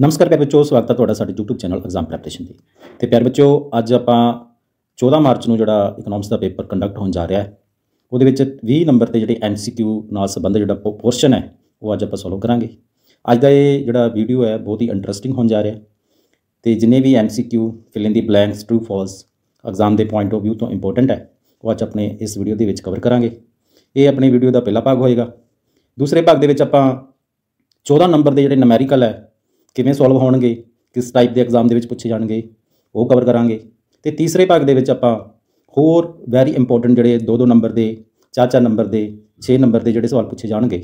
ਨਮਸਕਾਰ ਪਿਆਰੇ ਬੱਚੋ ਸਵਾਗਤ ਹੈ ਤੁਹਾਡਾ ਸਾਡੇ YouTube ਚੈਨਲ ਐਗਜ਼ਾਮ ਪ੍ਰੈਪਰੇਸ਼ਨ ਦੀ ਤੇ ਪਿਆਰੇ ਬੱਚੋ ਅੱਜ ਆਪਾਂ 14 ਮਾਰਚ ਨੂੰ ਜਿਹੜਾ ਇਕਨੋਮਿਕਸ ਦਾ ਪੇਪਰ ਕੰਡਕਟ ਹੋਣ ਜਾ ਰਿਹਾ ਹੈ ਉਹਦੇ ਵਿੱਚ 20 ਨੰਬਰ ਤੇ ਜਿਹੜੇ MCQ ਨਾਲ ਸੰਬੰਧਿਤ ਜਿਹੜਾ ਪੋਰਸ਼ਨ ਹੈ ਉਹ ਅੱਜ ਆਪਾਂ ਸੋਲਵ ਕਰਾਂਗੇ ਅੱਜ ਦਾ ਇਹ ਜਿਹੜਾ ਵੀਡੀਓ ਹੈ ਬਹੁਤ ਹੀ ਇੰਟਰਸਟਿੰਗ ਹੋਣ ਜਾ ਰਿਹਾ ਤੇ ਜਿੰਨੇ ਵੀ MCQ fill in the blanks true false exam ਦੇ ਪੁਆਇੰਟ ਆਫ View ਤੋਂ ਇੰਪੋਰਟੈਂਟ ਹੈ ਉਹ ਅੱਜ ਆਪਣੇ ਇਸ ਵੀਡੀਓ ਦੇ ਵਿੱਚ ਕਵਰ ਕਰਾਂਗੇ ਇਹ ਆਪਣੇ ਵੀਡੀਓ ਦਾ ਪਹਿਲਾ ਭਾਗ ਹੋਏਗਾ ਦੂਸਰੇ ਭਾਗ ਦੇ ਵਿੱਚ ਆਪਾਂ 14 ਨੰਬਰ ਦੇ ਜਿਹੜੇ ਨਮੈਰੀਕਲ ਹੈ ਕਿਵੇਂ ਸੋਲਵ ਹੋਣਗੇ ਕਿਸ ਟਾਈਪ ਦੇ ਐਗਜ਼ਾਮ ਦੇ ਵਿੱਚ ਪੁੱਛੇ ਜਾਣਗੇ ਉਹ ਕਵਰ ਕਰਾਂਗੇ ਤੇ ਤੀਸਰੇ ਭਾਗ ਦੇ ਵਿੱਚ ਆਪਾਂ ਹੋਰ ਵੈਰੀ ਇੰਪੋਰਟੈਂਟ ਜਿਹੜੇ 2-2 ਨੰਬਰ ਦੇ 4-4 ਨੰਬਰ ਦੇ 6 ਨੰਬਰ ਦੇ ਜਿਹੜੇ ਸਵਾਲ ਪੁੱਛੇ ਜਾਣਗੇ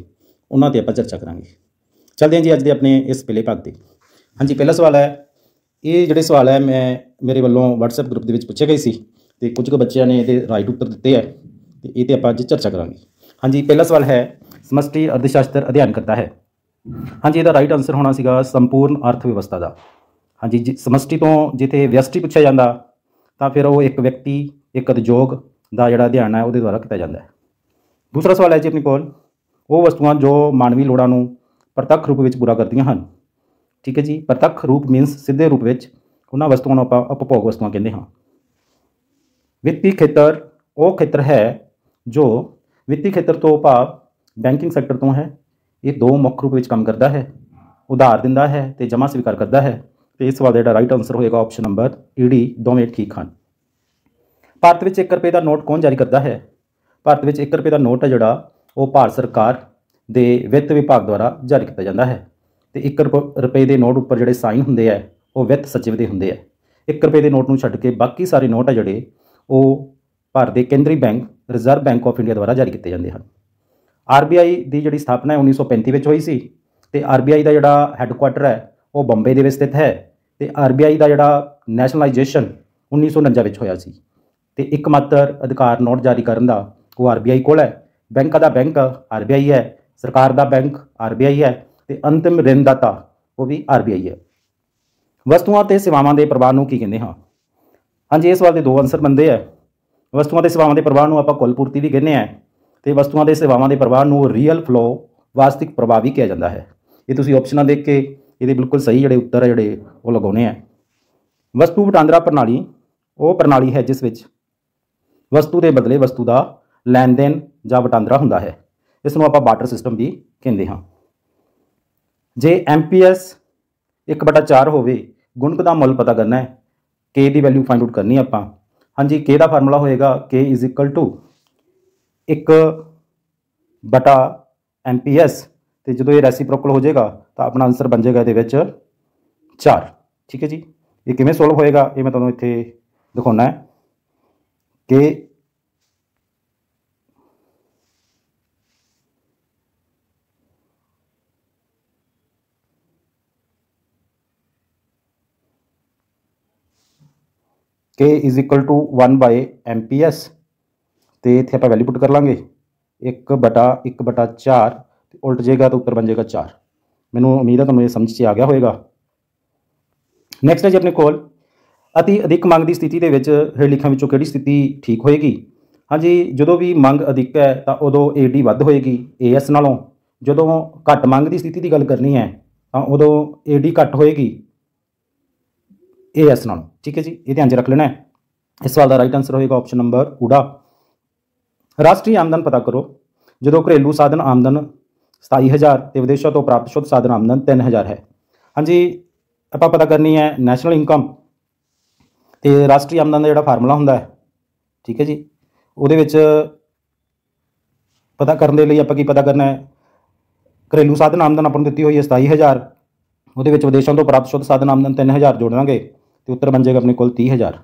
ਉਹਨਾਂ ਤੇ ਆਪਾਂ ਚਰਚਾ ਕਰਾਂਗੇ ਚਲਦੇ ਹਾਂ ਜੀ ਅੱਜ ਦੇ ਆਪਣੇ ਇਸ ਪਹਿਲੇ ਭਾਗ ਤੇ ਹਾਂਜੀ ਪਹਿਲਾ ਸਵਾਲ ਹੈ ਇਹ ਜਿਹੜੇ ਸਵਾਲ ਹੈ ਮੈਂ ਮੇਰੇ ਵੱਲੋਂ WhatsApp ਗਰੁੱਪ ਦੇ ਵਿੱਚ ਪੁੱਛੇ ਗਏ ਸੀ ਤੇ ਕੁਝ ਕੁ ਬੱਚਿਆਂ ਨੇ ਇਹਦੇ ਰਾਈਟ ਉੱਤਰ ਦਿੱਤੇ ਹੈ ਤੇ ਇਹ ਤੇ ਆਪਾਂ ਅੱਜ ਚਰਚਾ ਕਰਾਂਗੇ ਹਾਂਜੀ ਪਹਿਲਾ ਸਵਾਲ ਹੈ ਸਮਸ਼ਟੀ ਅਰਥਸ਼ਾਸਤਰ ਅਧਿਐਨ ਕਰਦਾ ਹੈ ਹਾਂਜੀ ਇਹਦਾ ਰਾਈਟ ਆਨਸਰ ਹੋਣਾ ਸੀਗਾ ਸੰਪੂਰਨ ਅਰਥ ਵਿਵਸਥਾ ਦਾ ਹਾਂਜੀ ਸਮਸ਼ਟੀ ਤੋਂ ਜਿੱਥੇ ਵਿਅਸ਼ਟੀ ਪੁੱਛਿਆ ਜਾਂਦਾ ਤਾਂ ਫਿਰ ਉਹ ਇੱਕ ਵਿਅਕਤੀ ਇੱਕ ਉਦਯੋਗ ਦਾ ਜਿਹੜਾ ਅਧਿਐਨ ਹੈ ਉਹਦੇ ਦੁਆਰਾ ਕੀਤਾ ਜਾਂਦਾ ਹੈ ਦੂਸਰਾ ਸਵਾਲ ਹੈ ਜੀ ਆਪਣੀ ਕੋਲ ਉਹ ਵਸਤੂਆਂ ਜੋ ਮਾਨਵੀ ਲੋੜਾਂ ਨੂੰ ਪ੍ਰਤੱਖ ਰੂਪ ਵਿੱਚ ਪੂਰਾ ਕਰਦੀਆਂ ਹਨ ਠੀਕ ਹੈ ਜੀ ਪ੍ਰਤੱਖ ਰੂਪ ਮੀਨਸ ਸਿੱਧੇ ਰੂਪ ਵਿੱਚ ਉਹਨਾਂ ਵਸਤੂਆਂ ਨੂੰ ਆਪਾਂ ਉਪਭੋਗ ਵਸਤੂਆਂ ਕਹਿੰਦੇ ਹਾਂ ਵਿੱਤੀ ਖੇਤਰ ਉਹ ਖੇਤਰ ਹੈ ਜੋ ਵਿੱਤੀ ਖੇਤਰ ਤੋਂ ਭਾਵ ਬੈਂਕਿੰਗ ਸੈਕਟਰ ਤੋਂ ਹੈ ਇਹ ਦੋ ਮੁੱਖ ਰੂਪ ਵਿੱਚ ਕੰਮ ਕਰਦਾ ਹੈ ਉਧਾਰ ਦਿੰਦਾ ਹੈ ਤੇ ਜਮਾ ਸਵੀਕਾਰ ਕਰਦਾ ਹੈ ਤੇ ਇਸ ਸਵਾਲ ਦਾ ਜਿਹੜਾ ਰਾਈਟ ਆਨਸਰ ਹੋਏਗਾ ਆਪਸ਼ਨ ਨੰਬਰ ਈਡੀ ਦੋਵੇਂ ਠੀਕ ਹਨ ਭਾਰਤ ਵਿੱਚ 1 ਰੁਪਏ ਦਾ ਨੋਟ ਕੌਣ ਜਾਰੀ ਕਰਦਾ ਹੈ ਭਾਰਤ ਵਿੱਚ 1 ਰੁਪਏ ਦਾ ਨੋਟ ਹੈ ਜਿਹੜਾ ਉਹ ਭਾਰਤ ਸਰਕਾਰ ਦੇ ਵਿੱਤ ਵਿਭਾਗ ਦੁਆਰਾ ਜਾਰੀ ਕੀਤਾ ਜਾਂਦਾ ਹੈ ਤੇ 1 ਰੁਪਏ ਦੇ ਨੋਟ ਉੱਪਰ ਜਿਹੜੇ ਸਾਈਨ ਹੁੰਦੇ ਆ ਉਹ ਵਿੱਤ ਸਚਿਵ ਦੇ ਹੁੰਦੇ ਆ 1 ਰੁਪਏ ਦੇ ਨੋਟ ਨੂੰ ਛੱਡ ਕੇ ਬਾਕੀ ਸਾਰੇ ਨੋਟ ਆ ਜਿਹੜੇ ਉਹ ਭਾਰਤ ਦੇ ਕੇਂਦਰੀ bank reserve bank of India ਦੁਆਰਾ ਜਾਰੀ ਕੀਤੇ ਜਾਂਦੇ ਹਨ ਆਰਬੀਆਈ ਦੀ ਜਿਹੜੀ ਸਥਾਪਨਾ ਹੈ 1935 ਵਿੱਚ ਹੋਈ ਸੀ ਤੇ ਆਰਬੀਆਈ ਦਾ ਜਿਹੜਾ ਹੈੱਡਕੁਆਟਰ ਹੈ ਉਹ ਬੰਬੇ ਦੇ ਵਿੱਚ ਸਥਿਤ ਹੈ ਤੇ ਆਰਬੀਆਈ ਦਾ ਜਿਹੜਾ ਨੈਸ਼ਨਲਾਈਜੇਸ਼ਨ 1949 ਵਿੱਚ ਹੋਇਆ ਸੀ ਤੇ ਇੱਕਮਾਤਰ ਅਧਿਕਾਰ ਨੋਟ ਜਾਰੀ ਕਰਨ ਦਾ ਉਹ ਆਰਬੀਆਈ ਕੋਲ ਹੈ ਬੈਂਕਾਂ ਦਾ ਬੈਂਕ ਆਰਬੀਆਈ ਹੈ ਸਰਕਾਰ ਦਾ ਬੈਂਕ ਆਰਬੀਆਈ ਹੈ ਤੇ ਅੰਤਿਮ ਰਿੰਦਾਤਾ ਉਹ ਵੀ ਆਰਬੀਆਈ ਹੈ ਵਸਤੂਆਂ ਤੇ ਸੇਵਾਵਾਂ ਦੇ ਪ੍ਰਵਾਹ ਨੂੰ ਕੀ ਕਹਿੰਦੇ ਹਾਂ ਹਾਂਜੀ ਇਸ ਵਾਰ ਦੇ ਦੋ ਆਨਸਰ ਬੰਦੇ ਆ ਵਸਤੂਆਂ ਤੇ ਸੇਵਾਵਾਂ ਦੇ ਪ੍ਰਵਾਹ ਨੂੰ ਆਪਾਂ ਕੁੱਲ ਪੂਰਤੀ ਵੀ ਕਹਿੰਦੇ ਆ ਤੇ ਵਸਤੂਆਂ ਦੇ ਸੇਵਾਵਾਂ ਦੇ ਪ੍ਰਵਾਹ ਨੂੰ ਰੀਅਲ ਫਲੋ ਵਾਸਤਿਕ ਪ੍ਰਭਾਵ ਵੀ ਕਿਹਾ ਜਾਂਦਾ ਹੈ ਇਹ ਤੁਸੀਂ ਆਪਸ਼ਨਾਂ ਦੇਖ ਕੇ ਇਹਦੇ ਬਿਲਕੁਲ ਸਹੀ ਜਿਹੜੇ ਉੱਤਰ ਜਿਹੜੇ ਉਹ ਲਗਾਉਣੇ ਆ ਵਸਤੂ ਵਟਾਂਦਰਾ ਪ੍ਰਣਾਲੀ ਉਹ ਪ੍ਰਣਾਲੀ ਹੈ ਜਿਸ ਵਿੱਚ ਵਸਤੂ ਦੇ ਬਦਲੇ ਵਸਤੂ ਦਾ ਲੈਣ ਦੇਣ ਜਾਂ ਵਟਾਂਦਰਾ ਹੁੰਦਾ ਹੈ ਇਸ ਨੂੰ ਆਪਾਂ ਬਾਟਰ ਸਿਸਟਮ ਵੀ ਕਹਿੰਦੇ ਹਾਂ ਜੇ ਐਮਪੀਐਸ 1/4 ਹੋਵੇ ਗੁਣਕ ਦਾ ਮੁੱਲ ਪਤਾ ਕਰਨਾ ਹੈ k ਦੀ ਵੈਲਿਊ ਫਾਈਂਡ ਆਊਟ ਕਰਨੀ ਆਪਾਂ ਹਾਂਜੀ k ਦਾ ਫਾਰਮੂਲਾ ਹੋਏਗਾ k 1 ਬਟਾ ਐਮਪੀਐਸ ਤੇ ਜਦੋਂ ਇਹ ਰੈਸੀਪ੍ਰੋਕਲ ਹੋ ਜਾਏਗਾ ਤਾਂ ਆਪਣਾ ਆਨਸਰ ਬਣ ਜਾਏਗਾ ਇਹਦੇ ਵਿੱਚ 4 ਠੀਕ ਹੈ ਜੀ ਇਹ ਕਿਵੇਂ ਸੋਲਵ ਹੋਏਗਾ ਇਹ ਮੈਂ ਤੁਹਾਨੂੰ ਇੱਥੇ ਦਿਖਾਉਣਾ ਹੈ ਕਿ k is equal to 1 by mps ਤੇ ਇੱਥੇ ਆਪਾਂ ਵੈਲਿਊ ਪੁੱਟ ਕਰ ਲਾਂਗੇ 1 ਬਟਾ 1 ਬਟਾ 4 ਤੇ ਉਲਟ ਜਾਏਗਾ ਤਾਂ ਉੱਤਰ ਬਣ ਜਾਏਗਾ 4 ਮੈਨੂੰ ਉਮੀਦ ਹੈ ਤੁਹਾਨੂੰ ਇਹ ਸਮਝ 'ਚ ਆ ਗਿਆ ਹੋਵੇਗਾ ਨੈਕਸਟ ਹੈ ਜੀ ਆਪਣੇ ਕੋਲ ਅਤੀ ਅਧਿਕ ਮੰਗ ਦੀ ਸਥਿਤੀ ਦੇ ਵਿੱਚ ਹੇਠ ਲਿਖਾਂ ਵਿੱਚੋਂ ਕਿਹੜੀ ਸਥਿਤੀ ਠੀਕ ਹੋਏਗੀ ਹਾਂਜੀ ਜਦੋਂ ਵੀ ਮੰਗ ਅਧਿਕ ਹੈ ਤਾਂ ਉਦੋਂ ਏਡੀ ਵੱਧ ਹੋਏਗੀ ਏਐਸ ਨਾਲੋਂ ਜਦੋਂ ਘੱਟ ਮੰਗ ਦੀ ਸਥਿਤੀ ਦੀ ਗੱਲ ਕਰਨੀ ਹੈ ਤਾਂ ਉਦੋਂ ਏਡੀ ਘੱਟ ਹੋਏਗੀ ਏਐਸ ਨਾਲੋਂ ਠੀਕ ਹੈ ਜੀ ਇਹ ਧਿਆਨ 'ਚ ਰੱਖ ਲੈਣਾ ਹੈ ਇਸ ਸਵਾਲ ਦਾ ਰਾਈਟ ਆਨਸਰ ਹੋਏਗਾ ਆਪਸ਼ਨ ਨੰਬਰ ਊੜਾ ਰਾਸ਼ਟਰੀ ਆਮਦਨ ਪਤਾ ਕਰੋ ਜਦੋਂ ਘਰੇਲੂ ਸਾਧਨ ਆਮਦਨ 27000 ਤੇ ਵਿਦੇਸ਼ਾਂ ਤੋਂ ਪ੍ਰਾਪਤ ਸ਼ੁੱਧ ਸਾਧਨ ਆਮਦਨ 3000 ਹੈ ਹਾਂਜੀ ਆਪਾਂ ਪਤਾ ਕਰਨੀ ਹੈ ਨੈਸ਼ਨਲ ਇਨਕਮ ਤੇ ਰਾਸ਼ਟਰੀ ਆਮਦਨ ਦਾ ਜਿਹੜਾ ਫਾਰਮੂਲਾ ਹੁੰਦਾ ਹੈ ਠੀਕ ਹੈ ਜੀ ਉਹਦੇ ਵਿੱਚ ਪਤਾ ਕਰਨ ਦੇ ਲਈ ਆਪਾਂ ਕੀ ਪਤਾ ਕਰਨਾ ਹੈ ਘਰੇਲੂ ਸਾਧਨ ਆਮਦਨ ਆਪਾਂ ਨੂੰ ਦਿੱਤੀ ਹੋਈ ਹੈ 27000 ਉਹਦੇ ਵਿੱਚ ਵਿਦੇਸ਼ਾਂ ਤੋਂ ਪ੍ਰਾਪਤ ਸ਼ੁੱਧ ਸਾਧਨ ਆਮਦਨ 3000 ਜੋੜ ਲਾਂਗੇ ਤੇ ਉੱਤਰ ਬਣ ਜਾਏਗਾ ਆਪਣੇ ਕੋਲ 30000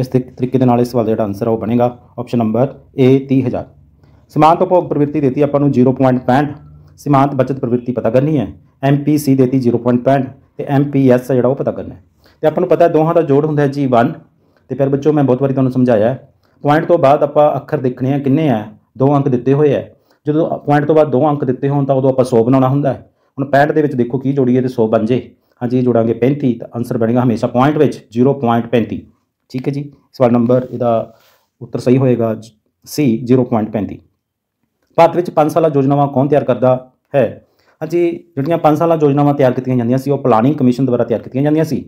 ਇਸ ਤਰੀਕੇ ਦੇ ਨਾਲ ਇਸ ਸਵਾਲ ਦਾ ਜਿਹੜਾ ਆਨਸਰ ਆ ਉਹ ਬਣੇਗਾ ਆਪਸ਼ਨ ਨੰਬਰ ਏ 30000 ਸੀਮਾਂਤ ਉਪਭੋਗ ਪ੍ਰਵਿਰਤੀ ਦਿੱਤੀ ਆਪਾਂ ਨੂੰ 0.65 ਸੀਮਾਂਤ ਬਚਤ ਪ੍ਰਵਿਰਤੀ ਪਤਾ ਕਰਨੀ ਹੈ ਸੀ ਦਿੱਤੀ 0.65 ਤੇ ਐਸ ਜਿਹੜਾ ਉਹ ਪਤਾ ਕਰਨਾ ਹੈ ਤੇ ਆਪਾਂ ਨੂੰ ਪਤਾ ਹੈ ਦੋਹਾਂ ਦਾ ਜੋੜ ਹੁੰਦਾ ਹੈ ਜੀ 1 ਤੇ ਫਿਰ ਬੱਚੋ ਮੈਂ ਬਹੁਤ ਵਾਰੀ ਤੁਹਾਨੂੰ ਸਮਝਾਇਆ ਹੈ ਪੁਆਇੰਟ ਤੋਂ ਬਾਅਦ ਆਪਾਂ ਅੱਖਰ ਦੇਖਣੇ ਆ ਕਿੰਨੇ ਆ ਦੋ ਅੰਕ ਦਿੱਤੇ ਹੋਏ ਆ ਜਦੋਂ ਪੁਆਇੰਟ ਤੋਂ ਬਾਅਦ ਦੋ ਅੰਕ ਦਿੱਤੇ ਹੋਣ ਤਾਂ ਉਦੋਂ ਆਪਾਂ 100 ਬਣਾਉਣਾ ਹੁੰਦਾ ਹੈ ਹੁਣ 65 ਦੇ ਵਿੱਚ ਦੇਖੋ ਕੀ ਜੋੜੀਏ ਤੇ 100 ਬਣ ਜੇ ਹਾਂਜੀ ਜੋੜਾਂਗੇ 35 ਤਾਂ ਆਨਸਰ ਬਣੇਗਾ ਹਮੇਸ਼ਾ ਪੁਆਇੰਟ ਵਿੱਚ 0.35 ਠੀਕ ਹੈ ਜੀ ਸਵਾਲ ਨੰਬਰ ਇਹਦਾ ਉੱਤਰ ਸਹੀ ਹੋਏਗਾ ਸੀ 0.35 ਭਾਰਤ ਵਿੱਚ 5 ਸਾਲਾ ਯੋਜਨਾਵਾਂ ਕੌਣ ਤਿਆਰ ਕਰਦਾ ਹੈ ਹਾਂਜੀ ਜਿਹੜੀਆਂ 5 ਸਾਲਾ ਯੋਜਨਾਵਾਂ ਤਿਆਰ ਕੀਤੀਆਂ ਜਾਂਦੀਆਂ ਸੀ ਉਹ ਪਲਾਨਿੰਗ ਕਮਿਸ਼ਨ ਦੁਆਰਾ ਤਿਆਰ ਕੀਤੀਆਂ ਜਾਂਦੀਆਂ ਸੀ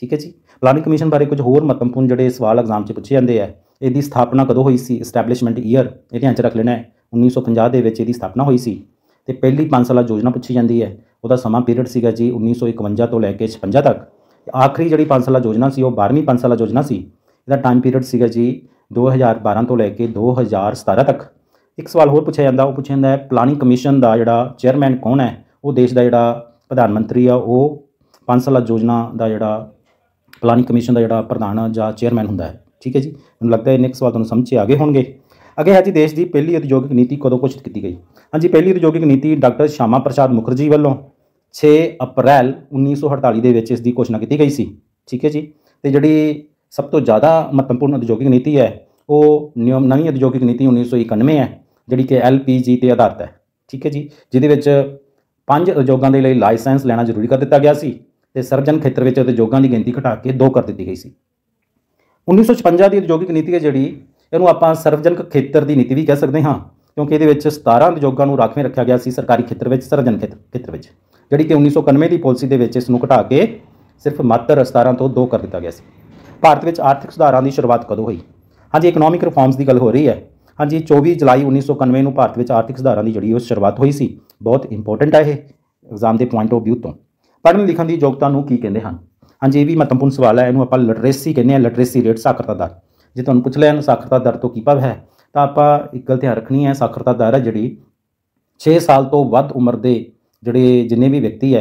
ਠੀਕ ਹੈ ਜੀ ਪਲਾਨਿੰਗ ਕਮਿਸ਼ਨ ਬਾਰੇ ਕੁਝ ਹੋਰ ਮਹੱਤਵਪੂਰਨ ਜਿਹੜੇ ਸਵਾਲ ਐਗਜ਼ਾਮ 'ਚ ਪੁੱਛੇ ਜਾਂਦੇ ਆ ਇਹਦੀ ਸਥਾਪਨਾ ਕਦੋਂ ਹੋਈ ਸੀ ਐਸਟੈਬਲਿਸ਼ਮੈਂਟ ਈਅਰ ਇਹ ਧਿਆਨ 'ਚ ਰੱਖ ਲੈਣਾ ਹੈ 1950 ਦੇ ਵਿੱਚ ਇਹਦੀ ਸਥਾਪਨਾ ਹੋਈ ਸੀ ਤੇ ਪਹਿਲੀ 5 ਸਾਲਾ ਯੋਜਨਾ ਪੁੱਛੀ ਜਾਂਦੀ ਹੈ ਉਹਦਾ ਸਮਾਂ ਪੀਰੀਅਡ ਸੀਗਾ ਜੀ 1951 ਤੋਂ ਲੈ ਕੇ 56 ਤੱਕ ਆਖਰੀ ਜਿਹੜੀ ਪੰਜ ਸਾਲਾ ਯੋਜਨਾ ਸੀ ਉਹ 12ਵੀਂ ਪੰਜ ਸਾਲਾ ਯੋਜਨਾ ਸੀ ਇਹਦਾ ਟਾਈਮ ਪੀਰੀਅਡ ਸੀਗਾ ਜੀ 2012 ਤੋਂ ਲੈ ਕੇ 2017 ਤੱਕ ਇੱਕ ਸਵਾਲ ਹੋਰ ਪੁੱਛਿਆ ਜਾਂਦਾ ਉਹ ਪੁੱਛਿਆ ਜਾਂਦਾ ਹੈ ਪਲਾਨਿੰਗ ਕਮਿਸ਼ਨ ਦਾ ਜਿਹੜਾ ਚੇਅਰਮੈਨ ਕੌਣ ਹੈ ਉਹ ਦੇਸ਼ ਦਾ ਜਿਹੜਾ ਪ੍ਰਧਾਨ ਮੰਤਰੀ ਆ ਉਹ ਪੰਜ ਸਾਲਾ ਯੋਜਨਾ ਦਾ ਜਿਹੜਾ ਪਲਾਨਿੰਗ ਕਮਿਸ਼ਨ ਦਾ ਜਿਹੜਾ ਪ੍ਰਧਾਨ ਜਾਂ ਚੇਅਰਮੈਨ ਹੁੰਦਾ ਹੈ ਠੀਕ ਹੈ ਜੀ ਮੈਨੂੰ ਲੱਗਦਾ ਇਹਨੇ ਇੱਕ ਸਵਾਲ ਤੁਹਾਨੂੰ ਸਮਝ ਆ ਗਏ ਹੋਣਗੇ ਅਗੇ ਹੈ ਜੀ ਦੇਸ਼ ਦੀ ਪਹਿਲੀ ਉਦਯੋਗਿਕ ਨੀਤੀ ਕਦੋਂ ਘੋਸ਼ਿਤ ਕੀਤੀ ਗਈ ਹਾਂਜੀ ਪਹਿਲੀ ਉਦਯੋਗਿਕ ਨੀਤੀ ਡਾਕਟਰ ਸ਼ਾਮਾ ਪ੍ਰਸ਼ਾਦ ਮੁਖਰਜੀ ਵੱਲੋਂ 6 ਅਪ੍ਰੈਲ 1948 ਦੇ ਵਿੱਚ ਇਸ ਦੀ ਘੋਸ਼ਣਾ ਕੀਤੀ ਗਈ ਸੀ ਠੀਕ ਹੈ ਜੀ ਤੇ ਜਿਹੜੀ ਸਭ ਤੋਂ ਜ਼ਿਆਦਾ ਮਹੱਤਵਪੂਰਨ ਉਦਯੋਗਿਕ ਨੀਤੀ ਹੈ ਉਹ ਨਿਯਮ ਨਵੀਂ ਉਦਯੋਗਿਕ ਨੀਤੀ 1991 ਹੈ ਜਿਹੜੀ ਕਿ ਐਲਪੀਜੀ ਤੇ ਆਧਾਰਿਤ ਹੈ ਠੀਕ ਹੈ ਜੀ ਜਿਹਦੇ ਵਿੱਚ ਪੰਜ ਉਦਯੋਗਾਂ ਦੇ ਲਈ ਲਾਇਸੈਂਸ ਲੈਣਾ ਜ਼ਰੂਰੀ ਕਰ ਦਿੱਤਾ ਗਿਆ ਸੀ ਤੇ ਸਰਜਨ ਖੇਤਰ ਵਿੱਚ ਉਦਯੋਗਾਂ ਦੀ ਗਿਣਤੀ ਘਟਾ ਕੇ 2 ਕਰ ਦਿੱਤੀ ਗਈ ਸੀ 1956 ਦੀ ਉਦਯੋਗਿਕ ਨੀਤੀ ਹੈ ਜਿਹੜੀ ਇਹਨੂੰ ਆਪਾਂ ਸਰਵਜਨਕ ਖੇਤਰ ਦੀ ਨੀਤੀ ਵੀ ਕਹਿ ਸਕਦੇ ਹਾਂ ਕਿਉਂਕਿ ਇਹਦੇ ਵਿੱਚ 17 ਉਦਯੋਗਾਂ ਨੂੰ ਰਾਖਵੇਂ ਰੱਖਿਆ ਗਿਆ ਸੀ ਸਰਕਾਰੀ ਖੇਤਰ ਵਿੱਚ ਸਰਜਨ ਖੇਤਰ ਵਿੱਚ ਜਿਹੜੀ ਕਿ 1991 ਦੀ ਪਾਲਿਸੀ ਦੇ ਵਿੱਚ ਇਸ ਨੂੰ ਘਟਾ ਕੇ ਸਿਰਫ ਮਾਤਰ 17 ਤੋਂ 2 ਕਰ ਦਿੱਤਾ ਗਿਆ ਸੀ ਭਾਰਤ ਵਿੱਚ ਆਰਥਿਕ ਸੁਧਾਰਾਂ ਦੀ ਸ਼ੁਰੂਆਤ ਕਦੋਂ ਹੋਈ ਹਾਂਜੀ ਇਕਨੋਮਿਕ ਰਿਫਾਰਮਸ ਦੀ ਗੱਲ ਹੋ ਰਹੀ ਹੈ ਹਾਂਜੀ 24 ਜੁਲਾਈ 1991 ਨੂੰ ਭਾਰਤ ਵਿੱਚ ਆਰਥਿਕ ਸੁਧਾਰਾਂ ਦੀ ਜਿਹੜੀ ਉਹ ਸ਼ੁਰੂਆਤ ਹੋਈ ਸੀ ਬਹੁਤ ਇੰਪੋਰਟੈਂਟ ਹੈ ਇਹ ਐਗਜ਼ਾਮ ਦੇ ਪੁਆਇੰਟ ਆਫ ਵਿਊ ਤੋਂ ਪੜ੍ਹਨ ਲਿਖਣ ਦੀ ਯੋਗਤਾ ਨੂੰ ਕੀ ਕਹਿੰਦੇ ਹਨ ਹਾਂਜੀ ਇਹ ਵੀ ਮਹੱਤਵਪੂਰਨ ਸਵਾਲ ਹੈ ਇਹਨੂੰ ਆਪਾਂ ਲਿਟਰੇਸੀ ਕਹਿੰਦੇ ਆ ਲਿਟਰੇਸੀ ਰੇਟ ਸਾਖਰਤਾ ਦਰ ਜੇ ਤੁਹਾਨੂੰ ਪੁੱਛ ਲੈਣ ਸਾਖਰਤਾ ਦਰ ਤੋਂ ਕੀ ਭਾਵ ਹੈ ਤਾਂ ਆਪਾਂ ਇੱਕ ਗੱਲ ਧਿਆਨ ਰੱਖਣੀ ਹੈ ਸਾਖਰਤਾ ਦਰ ਹੈ ਜਿਹੜੀ 6 ਸਾਲ ਤੋਂ ਵੱਧ ਉਮਰ ਦੇ ਜਿਹੜੇ ਜਿੰਨੇ ਵੀ ਵਿਅਕਤੀ ਹੈ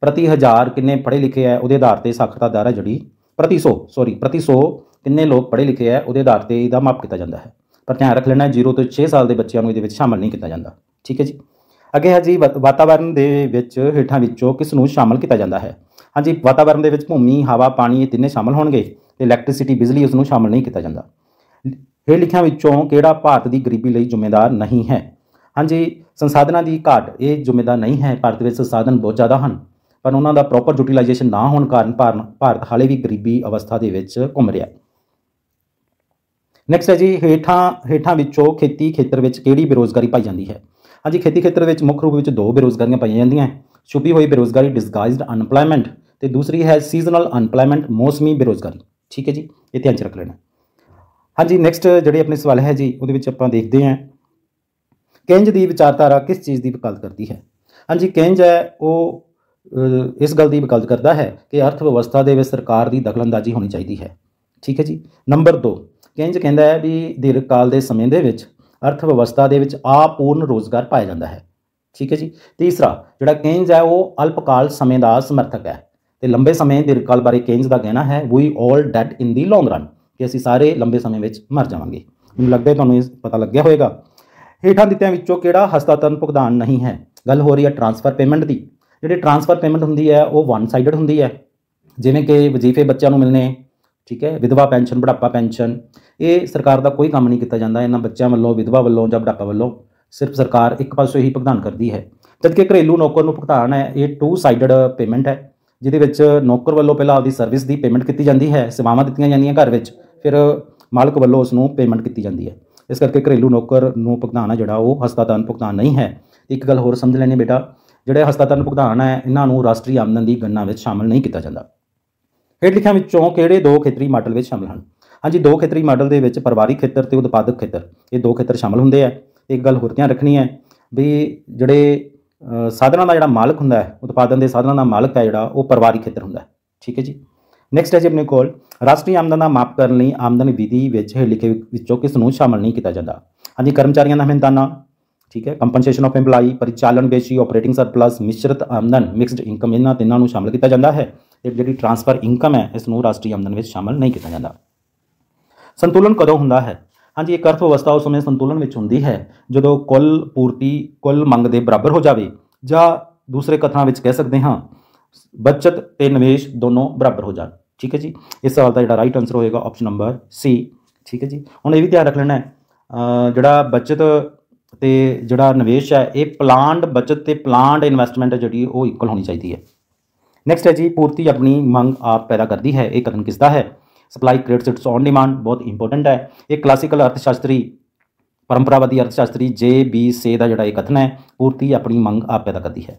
ਪ੍ਰਤੀ ਹਜ਼ਾਰ ਕਿੰਨੇ ਪੜ੍ਹੇ ਲਿਖੇ ਹੈ ਉਹਦੇ ਆਧਾਰ ਤੇ ਸਾਖਰਤਾ ਦਰ ਹੈ ਜਿਹੜੀ ਪ੍ਰਤੀ 100 ਸੌਰੀ ਪ੍ਰਤੀ 100 ਕਿੰਨੇ ਲੋਕ ਪੜ੍ਹੇ ਲਿਖੇ ਹੈ ਉਹਦੇ ਆਧਾਰ ਤੇ ਇਹਦਾ ਮਾਪ ਕੀਤਾ ਜਾਂਦਾ ਹੈ ਪਰ ਧਿਆਨ ਰੱਖ ਲੈਣਾ 0 ਤੋਂ 6 ਸਾਲ ਦੇ ਬੱਚਿਆਂ ਨੂੰ ਇਹਦੇ ਵਿੱਚ ਸ਼ਾਮਲ ਨਹੀਂ ਕੀਤਾ ਜਾਂਦਾ ਠੀਕ ਹੈ ਜੀ ਅੱਗੇ ਹੈ ਜੀ ਵਾਤਾਵਰਣ ਦੇ ਵਿੱਚ ਹੇਠਾਂ ਵਿੱਚੋਂ ਕਿਸ ਨੂੰ ਸ਼ਾਮਲ ਕੀਤਾ ਜਾਂਦਾ ਹੈ ਹਾਂਜੀ ਵਾਤਾਵਰਣ ਦੇ ਵਿੱਚ ਭੂਮੀ ਹਵਾ ਪਾਣੀ ਇਹ ਤਿੰਨੇ ਸ਼ਾਮਲ ਹੋਣਗੇ ਤੇ ਇਲੈਕਟ੍ਰਿਸਿਟੀ ਬਿਜਲੀ ਉਸ ਨੂੰ ਸ਼ਾਮਲ ਨਹੀਂ ਕੀਤਾ ਜਾਂਦਾ ਇਹ ਲਿਖਿਆਂ ਵਿੱਚੋਂ ਕਿਹੜਾ ਭਾਰਤ ਦੀ ਗਰੀਬੀ ਲਈ ਜ਼ਿੰਮੇਵਾਰ ਨਹੀਂ ਹੈ ਹਾਂਜੀ ਸੰਸਾਧਨਾਂ ਦੀ ਘਾਟ ਇਹ ਜ਼ਿੰਮੇਦਾਰ ਨਹੀਂ ਹੈ ਭਾਰਤ ਵਿੱਚ ਸੰਸਾਧਨ ਬਹੁਤ ਜ਼ਿਆਦਾ ਹਨ ਪਰ ਉਹਨਾਂ ਦਾ ਪ੍ਰੋਪਰ ਯੂਟਿਲਾਈਜੇਸ਼ਨ ਨਾ ਹੋਣ ਕਾਰਨ ਭਾਰਤ ਹਾਲੇ ਵੀ ਗਰੀਬੀ ਅਵਸਥਾ ਦੇ ਵਿੱਚ ਘੁੰਮ ਰਿਹਾ ਹੈ ਨੈਕਸਟ ਹੈ ਜੀ ਹੇਠਾਂ ਹੇਠਾਂ ਵਿੱਚੋਂ ਖੇਤੀ ਖੇਤਰ ਵਿੱਚ ਕਿਹੜੀ ਬੇਰੋਜ਼ਗਾਰੀ ਪਾਈ ਜਾਂਦੀ ਹੈ ਹਾਂਜੀ ਖੇਤੀ ਖੇਤਰ ਵਿੱਚ ਮੁੱਖ ਰੂਪ ਵਿੱਚ ਦੋ ਬੇਰੋਜ਼ਗਾਰੀਆਂ ਪਾਈਆਂ ਜਾਂਦੀਆਂ ਛੁਪੀ ਹੋਈ ਬੇਰੋਜ਼ਗਾਰੀ ਡਿਸਗਾਈਜ਼ਡ ਅਨਪਲੋਇਮੈਂਟ ਤੇ ਦੂਸਰੀ ਹੈ ਸੀਜ਼ਨਲ ਅਨਪਲੋਇਮੈਂਟ ਮੌਸਮੀ ਬੇਰੋਜ਼ਗਾਰੀ ਠੀਕ ਹੈ ਜੀ ਇਹ ਧਿਆਨ ਚ ਰੱਖ ਲੈਣਾ ਹਾਂਜੀ ਨੈਕਸਟ ਜਿਹੜੇ ਆਪਣੇ ਸਵਾਲ ਹੈ ਜੀ ਉਹਦੇ ਵਿੱਚ ਆਪਾਂ ਦੇਖਦੇ ਹਾਂ ਕਿੰਜ ਦੀ ਵਿਚਾਰਧਾਰਾ ਕਿਸ ਚੀਜ਼ ਦੀ ਵਕਾਲਤ ਕਰਦੀ ਹੈ ਹਾਂਜੀ ਕਿੰਜ ਹੈ ਉਹ ਇਸ ਗੱਲ ਦੀ ਵਕਾਲਤ ਕਰਦਾ ਹੈ ਕਿ ਅਰਥ ਵਿਵਸਥਾ ਦੇ ਵਿੱਚ ਸਰਕਾਰ ਦੀ ਦਖਲਅੰਦਾਜ਼ੀ ਹੋਣੀ ਚਾਹੀਦੀ ਹੈ ਠੀਕ ਹੈ ਜੀ ਨੰਬਰ 2 ਕਿੰਜ ਕਹਿੰਦਾ ਹੈ ਵੀ ਦੀਰਘਕਾਲ ਦੇ ਸਮੇਂ ਦੇ ਵਿੱਚ ਅਰਥ ਵਿਵਸਥਾ ਦੇ ਵਿੱਚ ਆਪੂਰਨ ਰੋਜ਼ਗਾਰ ਪਾਇਆ ਜਾਂਦਾ ਹੈ ਠੀਕ ਹੈ ਜੀ ਤੀਸਰਾ ਜਿਹੜਾ ਕਿੰਜ ਹੈ ਉਹ ਅਲਪਕਾਲ ਸਮੇਂ ਦਾ ਸਮਰਥਕ ਹੈ ਤੇ ਲੰਬੇ ਸਮੇਂ ਦੀਰਘਕਾਲ ਬਾਰੇ ਕਿੰਜ ਦਾ ਕਹਿਣਾ ਹੈ ਵੀ ਆਲ ਡੈਡ ਇਨ ਦੀ ਲੌਂਗ ਰਨ ਕਿ ਅਸੀਂ ਸਾਰੇ ਲੰਬੇ ਸਮੇਂ ਵਿੱਚ ਮਰ ਜਾਵਾਂਗੇ ਮੈਨੂੰ ਲੱਗਦਾ ਤੁਹਾਨੂੰ ਇਹ ਪਤਾ ਲੱਗਿਆ ਹੋਵੇਗਾ ਹੇਠਾਂ ਦਿੱਤਿਆਂ ਵਿੱਚੋਂ ਕਿਹੜਾ ਤਨ ਭੁਗਤਾਨ ਨਹੀਂ ਹੈ ਗੱਲ ਹੋ ਰਹੀ ਹੈ ਟ੍ਰਾਂਸਫਰ ਪੇਮੈਂਟ ਦੀ ਜਿਹੜੀ ਟ੍ਰਾਂਸਫਰ ਪੇਮੈਂਟ ਹੁੰਦੀ ਹੈ ਉਹ ਵਨ ਸਾਈਡਡ ਹੁੰਦੀ ਹੈ ਜਿਵੇਂ ਕਿ ਵਜ਼ੀਫੇ ਬੱਚਿਆਂ ਨੂੰ ਮਿਲਨੇ ਠੀਕ ਹੈ ਵਿਧਵਾ ਪੈਨਸ਼ਨ ਬੁਢਾਪਾ ਪੈਨਸ਼ਨ ਇਹ ਸਰਕਾਰ ਦਾ ਕੋਈ ਕੰਮ ਨਹੀਂ ਕੀਤਾ ਜਾਂਦਾ ਇਹਨਾਂ ਬੱਚਿਆਂ ਵੱਲੋਂ ਵਿਧਵਾ ਵੱਲੋਂ ਜਾਂ ਬੁਢਾਪਾ ਵੱਲੋਂ ਸਿਰਫ ਸਰਕਾਰ ਇੱਕ ਪਾਸੇ ਹੀ ਭੁਗਤਾਨ ਕਰਦੀ ਹੈ ਜਦਕਿ ਘਰੇਲੂ ਨੌਕਰ ਨੂੰ ਭੁਗਤਾਨ ਹੈ ਇਹ ਟੂ ਸਾਈਡਡ ਪੇਮੈਂਟ ਹੈ ਜਿਹਦੇ ਵਿੱਚ ਨੌਕਰ ਵੱਲੋਂ ਪਹਿਲਾਂ ਆਪਦੀ ਸਰਵਿਸ ਦੀ ਪੇਮੈਂਟ ਕੀਤੀ ਜਾਂਦੀ ਹੈ ਸੇਵਾਵਾਂ ਦਿੱਤੀਆਂ ਜਾਂਦੀਆਂ ਘਰ ਵਿੱਚ ਫਿਰ ਮਾਲਕ ਵੱਲੋਂ ਉਸ ਨੂੰ ਪੇਮੈਂਟ ਕੀਤੀ ਜਾਂਦੀ ਹੈ ਇਸ ਕਰਕੇ ਘਰੇਲੂ ਨੌਕਰ ਨੂੰ ਭੁਗਤਾਨ ਆ ਜਿਹੜਾ ਉਹ ਹਸਤਾਤਨ ਭੁਗਤਾਨ ਨਹੀਂ ਹੈ ਇੱਕ ਗੱਲ ਹੋਰ ਸਮਝ ਲੈਣੀ ਬੇਟਾ ਜਿਹੜੇ ਹਸਤਾਤਨ ਭੁਗਤਾਨ ਹੈ ਇਹਨਾਂ ਨੂੰ ਰਾਸ਼ਟਰੀ ਆਮਦਨ ਦੀ ਗਣਨਾ ਵਿੱਚ ਸ਼ਾਮਲ ਨਹੀਂ ਕੀਤਾ ਜਾਂਦਾ ਹੇਠ ਲਿਖਿਆਂ ਵਿੱਚੋਂ ਕਿਹੜੇ ਦੋ ਖੇਤਰੀ ਮਾਡਲ ਵਿੱਚ ਸ਼ਾਮਲ ਹਨ ਹਾਂਜੀ ਦੋ ਖੇਤਰੀ ਮਾਡਲ ਦੇ ਵਿੱਚ ਪਰਿਵਾਰਿਕ ਖੇਤਰ ਤੇ ਉਤਪਾਦਕ ਖੇਤਰ ਇਹ ਦੋ ਖੇਤਰ ਸ਼ਾਮਲ ਹੁੰਦੇ ਆ ਇੱਕ ਗੱਲ ਹੋਰ ਧਿਆਨ ਰੱਖਣੀ ਹੈ ਵੀ ਜਿਹੜੇ ਸਾਧਨਾਂ ਦਾ ਜਿਹੜਾ ਮਾਲਕ ਹੁੰਦਾ ਹੈ ਉਤਪਾਦਨ ਦੇ ਸਾਧਨਾਂ ਦਾ ਮਾਲਕ ਹੈ ਜਿਹੜਾ ਉਹ ਪਰਿਵਾਰਿਕ ਖੇਤਰ ਹੁੰਦਾ ਹੈ ਠੀਕ ਹੈ ਜੀ ਨੈਕਸਟ ਹੈ ਜੀ ਆਪਣੇ ਕੋਲ ਰਾਸ਼ਟਰੀ ਆਮਦਨ ਦਾ ਮਾਪ ਕਰਨ ਲਈ ਆਮਦਨ ਵਿਧੀ ਵਿੱਚ ਲਿਖੇ ਵਿੱਚੋਂ ਕਿਸ ਨੂੰ ਸ਼ਾਮਲ ਨਹੀਂ ਕੀਤਾ ਜਾਂਦਾ ਹਾਂਜੀ ਕਰਮਚਾਰੀਆਂ ਦਾ ਮਹਿੰਤਾਨਾ ਠੀਕ ਹੈ ਕੰਪਨਸੇਸ਼ਨ ਆਫ EMPLOYEE ਪਰਿਚਾਲਨ ਬੇਸ਼ੀ ਆਪਰੇਟਿੰਗ ਸਰਪਲਸ ਮਿਸ਼ਰਤ ਆਮਦਨ ਮਿਕਸਡ ਇਨਕਮ ਇਹਨਾਂ ਤਿੰਨਾਂ ਨੂੰ ਸ਼ਾਮਲ ਕੀਤਾ ਜਾਂਦਾ ਹੈ ਤੇ ਜਿਹੜੀ ਟ੍ਰਾਂਸਫਰ ਇਨਕਮ ਹੈ ਇਸ ਨੂੰ ਰਾਸ਼ਟਰੀ ਆਮਦਨ ਵਿੱਚ ਸ਼ਾਮਲ ਨਹੀਂ ਕੀਤਾ ਜਾਂਦਾ ਸੰਤੁਲਨ ਕਦੋਂ ਹੁੰਦਾ ਹੈ ਹਾਂਜੀ ਇੱਕ ਅਰਥ ਉਸ ਸਮੇਂ ਸੰਤੁਲਨ ਵਿੱਚ ਹੁੰਦੀ ਹੈ ਜਦੋਂ ਕੁੱਲ ਪੂਰਤੀ ਕੁੱਲ ਮੰਗ ਦੇ ਬਰਾਬਰ ਹੋ ਜਾਵੇ ਜਾਂ ਦੂਸਰੇ ਕਥਨਾਂ ਵਿੱਚ ਕਹਿ ਸਕਦੇ ਹਾਂ ਬਚਤ ਤੇ ਨਿਵੇਸ਼ ਦੋਨੋਂ ਬਰਾਬਰ ਹੋ ਜਾਣ ਠੀਕ ਹੈ ਜੀ ਇਸ ਸਵਾਲ ਦਾ ਜਿਹੜਾ ਰਾਈਟ ਆਨਸਰ ਹੋਏਗਾ ਆਪਸ਼ਨ ਨੰਬਰ ਸੀ ਠੀਕ ਹੈ ਜੀ ਹੁਣ ਇਹ ਵੀ ਧਿਆਨ ਰੱਖ ਲੈਣਾ ਹੈ ਜਿਹੜਾ ਬਚਤ ਤੇ ਜਿਹੜਾ ਨਿਵੇਸ਼ ਹੈ ਇਹ ਪਲਾਨਡ ਬਚਤ ਤੇ ਪਲਾਨਡ ਇਨਵੈਸਟਮੈਂਟ ਜਿਹੜੀ ਉਹ ਇਕੁਅਲ ਹੋਣੀ ਚਾਹੀਦੀ ਹੈ ਨੈਕਸਟ ਹੈ ਜੀ ਪੂਰਤੀ ਆਪਣੀ ਮੰਗ ਆਪ ਪੈਦਾ ਕਰਦੀ ਹੈ ਇਹ ਕਦਨ ਕਿਸ ਦਾ ਹੈ supply creates its own demand ਬਹੁਤ ਇੰਪੋਰਟੈਂਟ ਹੈ ਇਹ ਕਲਾਸਿਕਲ ਅਰਥਸ਼ਾਸਤਰੀ ਪਰੰਪਰਾਵਾਦੀ ਅਰਥਸ਼ਾਸਤਰੀ ਜੇ ਬੀ ਸੇ ਦਾ ਜਿਹੜਾ ਇਹ ਕਥਨ ਹੈ ਪੂਰਤੀ ਆਪਣੀ ਮੰਗ ਆਪ ਪੈਦਾ ਕਰਦੀ ਹੈ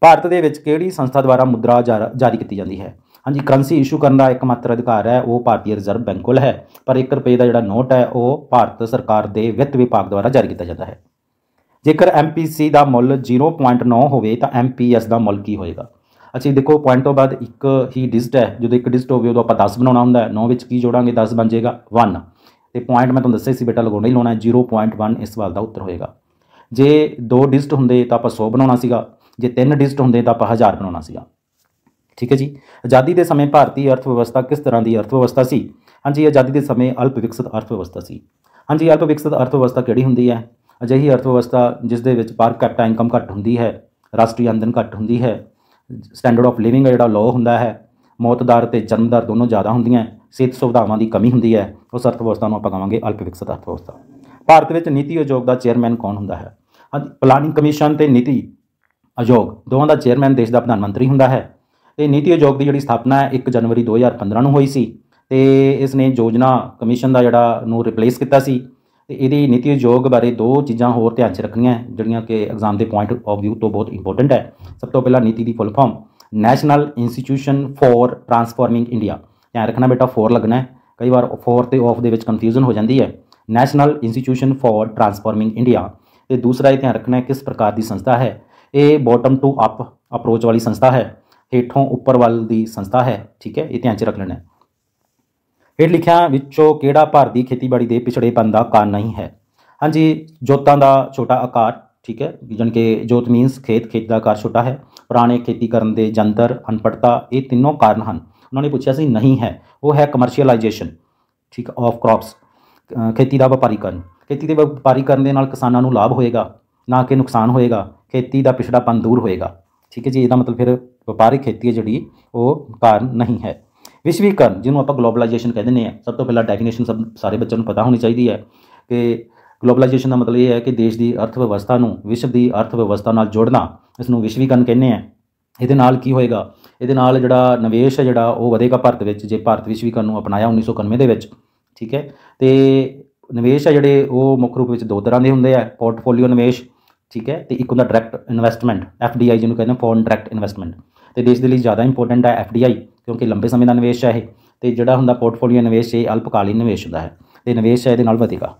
ਭਾਰਤ ਦੇ ਵਿੱਚ ਕਿਹੜੀ ਸੰਸਥਾ ਦੁਆਰਾ ਮੁਦਰਾ ਜਾਰੀ ਕੀਤੀ ਜਾਂਦੀ ਹੈ ਹਾਂਜੀ ਕਰੰਸੀ ਇਸ਼ੂ ਕਰਨ ਦਾ ਇੱਕਮਾਤਰ ਅਧਿਕਾਰ ਹੈ ਉਹ ਭਾਰਤੀ ਰਿਜ਼ਰਵ ਬੈਂਕ ਕੋਲ ਹੈ ਪਰ 1 ਰੁਪਏ ਦਾ ਜਿਹੜਾ ਨੋਟ ਹੈ ਉਹ ਭਾਰਤ ਸਰਕਾਰ ਦੇ ਵਿੱਤ ਵਿਭਾਗ ਦੁਆਰਾ ਜਾਰੀ ਕੀਤਾ ਜਾਂਦਾ ਹੈ ਜੇਕਰ ਐਮਪੀਸੀ ਦਾ ਮੁੱਲ 0.9 ਹੋਵੇ ਤਾਂ ਐਮਪੀਐਸ ਦਾ ਮੁੱਲ ਕੀ ਹੋਏਗਾ ਅਸੀਂ ਦੇਖੋ ਪੁਆਇੰਟ ਤੋਂ ਬਾਅਦ ਇੱਕ ਹੀ ਡਿਜਟ ਹੈ ਜਦੋਂ ਇੱਕ ਡਿਜਟ ਹੋਵੇ ਉਦੋਂ ਆਪਾਂ 10 ਬਣਾਉਣਾ ਹੁੰਦਾ ਹੈ 9 ਵਿੱਚ ਕੀ ਜੋੜਾਂਗੇ 10 ਬਣ ਜਾਏਗਾ 1 ਤੇ ਪੁਆਇੰਟ ਮੈਂ ਤੁਹਾਨੂੰ ਦੱਸਿਆ ਸੀ ਬੇਟਾ ਲਗਾਉਣਾ ਹੀ ਲਾਉਣਾ 0.1 ਇਸ ਸਵਾਲ ਦਾ ਉੱਤਰ ਹੋਏਗਾ ਜੇ ਦੋ ਡਿਜਟ ਹੁੰਦੇ ਤਾਂ ਆਪਾਂ 100 ਬਣਾਉਣਾ ਸੀਗਾ ਜੇ ਤਿੰਨ ਡਿਜਟ ਹੁੰਦੇ ਤਾਂ ਆਪਾਂ 1000 ਬਣਾਉਣਾ ਸੀਗਾ ਠੀਕ ਹੈ ਜੀ ਆਜ਼ਾਦੀ ਦੇ ਸਮੇਂ ਭਾਰਤੀ ਅਰਥ ਵਿਵਸਥਾ ਕਿਸ ਤਰ੍ਹਾਂ ਦੀ ਅਰਥ ਵਿਵਸਥਾ ਸੀ ਹਾਂਜੀ ਆਜ਼ਾਦੀ ਦੇ ਸਮੇਂ ਅਲਪ ਵਿਕਸਿਤ ਅਰਥ ਵਿਵਸਥਾ ਸੀ ਹਾਂਜੀ ਅਲਪ ਵਿਕਸਿਤ ਅਰਥ ਵਿਵਸਥਾ ਕਿਹੜੀ ਹੁੰਦੀ ਹੈ ਅਜਿਹੀ ਅਰਥ ਵਿਵਸਥਾ ਜਿਸ ਦੇ ਵਿੱਚ ਪਰ ਕੈਪਟਾ ਇਨਕਮ ਘੱਟ ਹੁੰਦੀ ਹੈ ਰਾਸ਼ਟਰੀ ਆਮਦਨ ਘੱਟ ਹੁੰਦੀ ਹੈ ਸਟੈਂਡਰਡ ਆਫ ਲਿਵਿੰਗ ਜਿਹੜਾ ਲੋ ਹੁੰਦਾ ਹੈ ਮੌਤ ਦਰ ਤੇ ਜਨਮ ਦਰ ਦੋਨੋਂ ਜ਼ਿਆਦਾ ਹੁੰਦੀਆਂ ਸਿਹਤ ਸੁਵਿਧਾਵਾਂ ਦੀ ਕਮੀ ਹੁੰਦੀ ਹੈ ਉਸ ਅਰਥ ਵਿਵਸਥਾ ਨੂੰ ਆਪਾਂ ਕਹਾਂਗੇ ਅਲਪ ਵਿਕਸਿਤ ਅਰਥ ਵਿਵਸਥਾ ਭਾਰਤ ਵਿੱਚ ਨੀਤੀ ਆਯੋਗ ਦਾ ਚੇਅਰਮੈਨ ਕੌਣ ਹੁੰਦਾ ਹੈ ਪਲਾਨਿੰਗ ਕਮਿਸ਼ਨ ਤੇ ਨੀਤੀ ਆਯੋਗ ਦੋਵਾਂ ਦਾ ਚੇਅਰਮੈਨ ਦੇਸ਼ ਦਾ ਪ੍ਰਧਾਨ ਮੰਤਰੀ ਹੁੰਦਾ ਹੈ ਤੇ ਨੀਤੀ ਆਯੋਗ ਦੀ ਜਿਹੜੀ ਸਥਾਪਨਾ ਹੈ 1 ਜਨਵਰੀ 2015 ਨੂੰ ਹੋਈ ਸੀ ਤੇ ਇਸ ਨੇ ਯੋਜਨਾ ਕਮਿਸ਼ਨ ਦਾ ਜਿਹੜਾ ਨੂੰ ਰਿਪਲੇਸ ਕੀਤਾ ਸੀ ਤੇ ਇਹਦੀ ਨੀਤੀ ਆਯੋਗ ਬਾਰੇ ਦੋ ਚੀਜ਼ਾਂ ਹੋਰ ਧਿਆਨ 'ਚ ਰੱਖਣੀਆਂ ਜਿਹੜੀਆਂ ਕਿ ਐਗਜ਼ਾਮ ਦੇ ਪੁਆਇੰਟ ਆਫ View ਤੋਂ ਬਹੁਤ ਇੰਪੋਰਟੈਂਟ ਹੈ ਸਭ ਤੋਂ ਪਹਿਲਾਂ ਨੀਤੀ ਦੀ full form national institution for transforming India ਧਿਆਨ ਰੱਖਣਾ ਬੇਟਾ ਫੋਰ ਲੱਗਣਾ ਹੈ ਕਈ ਵਾਰ ਫੋਰ ਤੇ ਆਫ ਦੇ ਵਿੱਚ ਕਨਫਿਊਜ਼ਨ ਹੋ ਜਾਂਦੀ ਹੈ national institution for transforming India ਤੇ ਦੂਸਰਾ ਇਹ ਧਿਆਨ ਰੱਖਣਾ ਹੈ ਕਿਸ ਪ੍ਰਕਾਰ ਦੀ ਸੰਸਥਾ ਹੈ ਇਹ ਬਾਟਮ ਟੂ ਅਪ ਅਪਰੋਚ ਵਾਲੀ ਸੰਸਥਾ ਹੈ ਹੇਠੋਂ ਉੱਪਰ ਵੱਲ ਦੀ ਸੰਸਥਾ ਹੈ ਠੀਕ ਹੈ ਇਹ ਧਿਆਨ 'ਚ ਰੱਖ ਲੈਣਾ ਹੈ ਹੇਠ ਲਿਖਿਆ ਵਿੱਚੋਂ ਕਿਹੜਾ ਭਾਰਤੀ ਖੇਤੀਬਾੜੀ ਦੇ ਪਿਛੜੇਪਨ ਦਾ ਕਾਰਨ ਨਹੀਂ ਹੈ ਹਾਂਜੀ ਜੋਤਾਂ ਦਾ ਛੋਟਾ ਆਕਾਰ ਠੀਕ ਹੈ ਜਨ ਕੇ ਜੋਤ ਮੀਨਸ ਖੇਤ ਖੇਤ ਦਾ ਆਕਾਰ ਛੋਟਾ ਹੈ ਪੁਰਾਣੇ ਖੇਤੀ ਕਰਨ ਦੇ ਜੰਤਰ ਅਨਪੜਤਾ ਇਹ ਤਿੰਨੋਂ ਕਾਰਨ ਹਨ ਉਹਨਾਂ ਨੇ ਪੁੱਛਿਆ ਸੀ ਨਹੀਂ ਹੈ ਉਹ ਹੈ ਕਮਰਸ਼ੀਅਲਾਈਜੇਸ਼ਨ ਠੀਕ ਆਫ ਕ੍ਰੌਪਸ ਖੇਤੀ ਦਾ ਵਪਾਰੀਕਰਨ ਖੇਤੀ ਦੇ ਵਪਾਰੀਕਰਨ ਦੇ ਨਾਲ ਕਿਸਾਨਾਂ ਨੂੰ ਲਾਭ ਹੋਏਗਾ ਨਾ ਕਿ ਨੁਕਸਾਨ ਹੋਏਗਾ ਖੇਤੀ ਦਾ ਪਿਛੜਾਪਨ ਦੂਰ ਹੋਏਗਾ ਠੀਕ ਹੈ ਜੀ ਇਹਦਾ ਮਤਲਬ ਫਿਰ ਵਪਾਰਿਕ ਖੇਤੀ ਹੈ ਜਿਹੜੀ ਉਹ ਕਾਰਨ ਨਹੀਂ ਹੈ ਵਿਸ਼ਵੀਕਰਨ ਜਿਹਨੂੰ ਆਪਾਂ ਗਲੋਬਲਾਈਜੇਸ਼ਨ ਕਹਿੰਦੇ ਆ ਸਭ ਤੋਂ ਪਹਿਲਾਂ ਡੈਫੀਨੇਸ਼ਨ ਸਭ ਸਾਰੇ ਬੱਚਿਆਂ ਨੂੰ ਪਤਾ ਹੋਣੀ ਚਾਹੀਦੀ ਹੈ ਕਿ ਗਲੋਬਲਾਈਜੇਸ਼ਨ ਦਾ ਮਤਲਬ ਇਹ ਹੈ ਕਿ ਦੇਸ਼ ਦੀ ਅਰਥ ਵਿਵਸਥਾ ਨੂੰ ਵਿਸ਼ਵ ਦੀ ਅਰਥ ਵਿਵਸਥਾ ਨਾਲ ਜੋੜਨਾ ਇਸ ਨੂੰ ਵਿਸ਼ਵੀਕਰਨ ਕਹਿੰਦੇ ਆ ਇਹਦੇ ਨਾਲ ਕੀ ਹੋਏਗਾ ਇਹਦੇ ਨਾਲ ਜਿਹੜਾ ਨਿਵੇਸ਼ ਹੈ ਜਿਹੜਾ ਉਹ ਵਧੇਗਾ ਭਾਰਤ ਵਿੱਚ ਜੇ ਭਾਰਤ ਵਿਸ਼ਵੀਕਰਨ ਨੂੰ ਅਪਣਾਇਆ 1991 ਦੇ ਵਿੱਚ ਠੀਕ ਹੈ ਤੇ ਨਿਵੇਸ਼ ਹੈ ਜਿਹੜੇ ਉਹ ਮੁੱਖ ਰੂਪ ਵਿੱਚ ਦੋ ਤਰ੍ਹਾਂ ਦੇ ਹੁੰਦੇ ਆ ਪੋਰਟਫੋਲੀਓ ਨਿਵੇਸ਼ ਠੀਕ ਹੈ ਤੇ ਇੱਕ ਹੁੰਦਾ ਡਾਇਰੈਕਟ ਇਨਵੈਸਟਮੈਂਟ ਐਫਡੀਆਈ ਜਿਹਨੂੰ ਕਹਿੰਦੇ ਫੋਰਨ ਡਾਇਰੈਕਟ ਇਨਵੈਸਟਮੈਂਟ ਤੇ ਦੇਸ਼ ਦੇ ਲਈ ਜ਼ਿਆਦਾ ਇੰਪੋਰਟੈਂਟ ਹੈ ਐਫਡੀਆਈ ਕਿਉਂਕਿ ਲੰਬੇ ਸਮੇਂ ਦਾ ਨਿਵੇਸ਼ ਹੈ ਇਹ ਤੇ ਜਿਹੜਾ ਹੁੰਦਾ ਪੋਰਟਫੋਲੀਓ ਨਿਵੇਸ਼ ਇਹ ਅਲਪਕਾਲੀ ਨਿਵੇਸ਼ ਹੁੰਦਾ ਹੈ ਤੇ ਨਿਵੇਸ਼ ਇਹਦੇ ਨਾਲ ਵਧੇਗਾ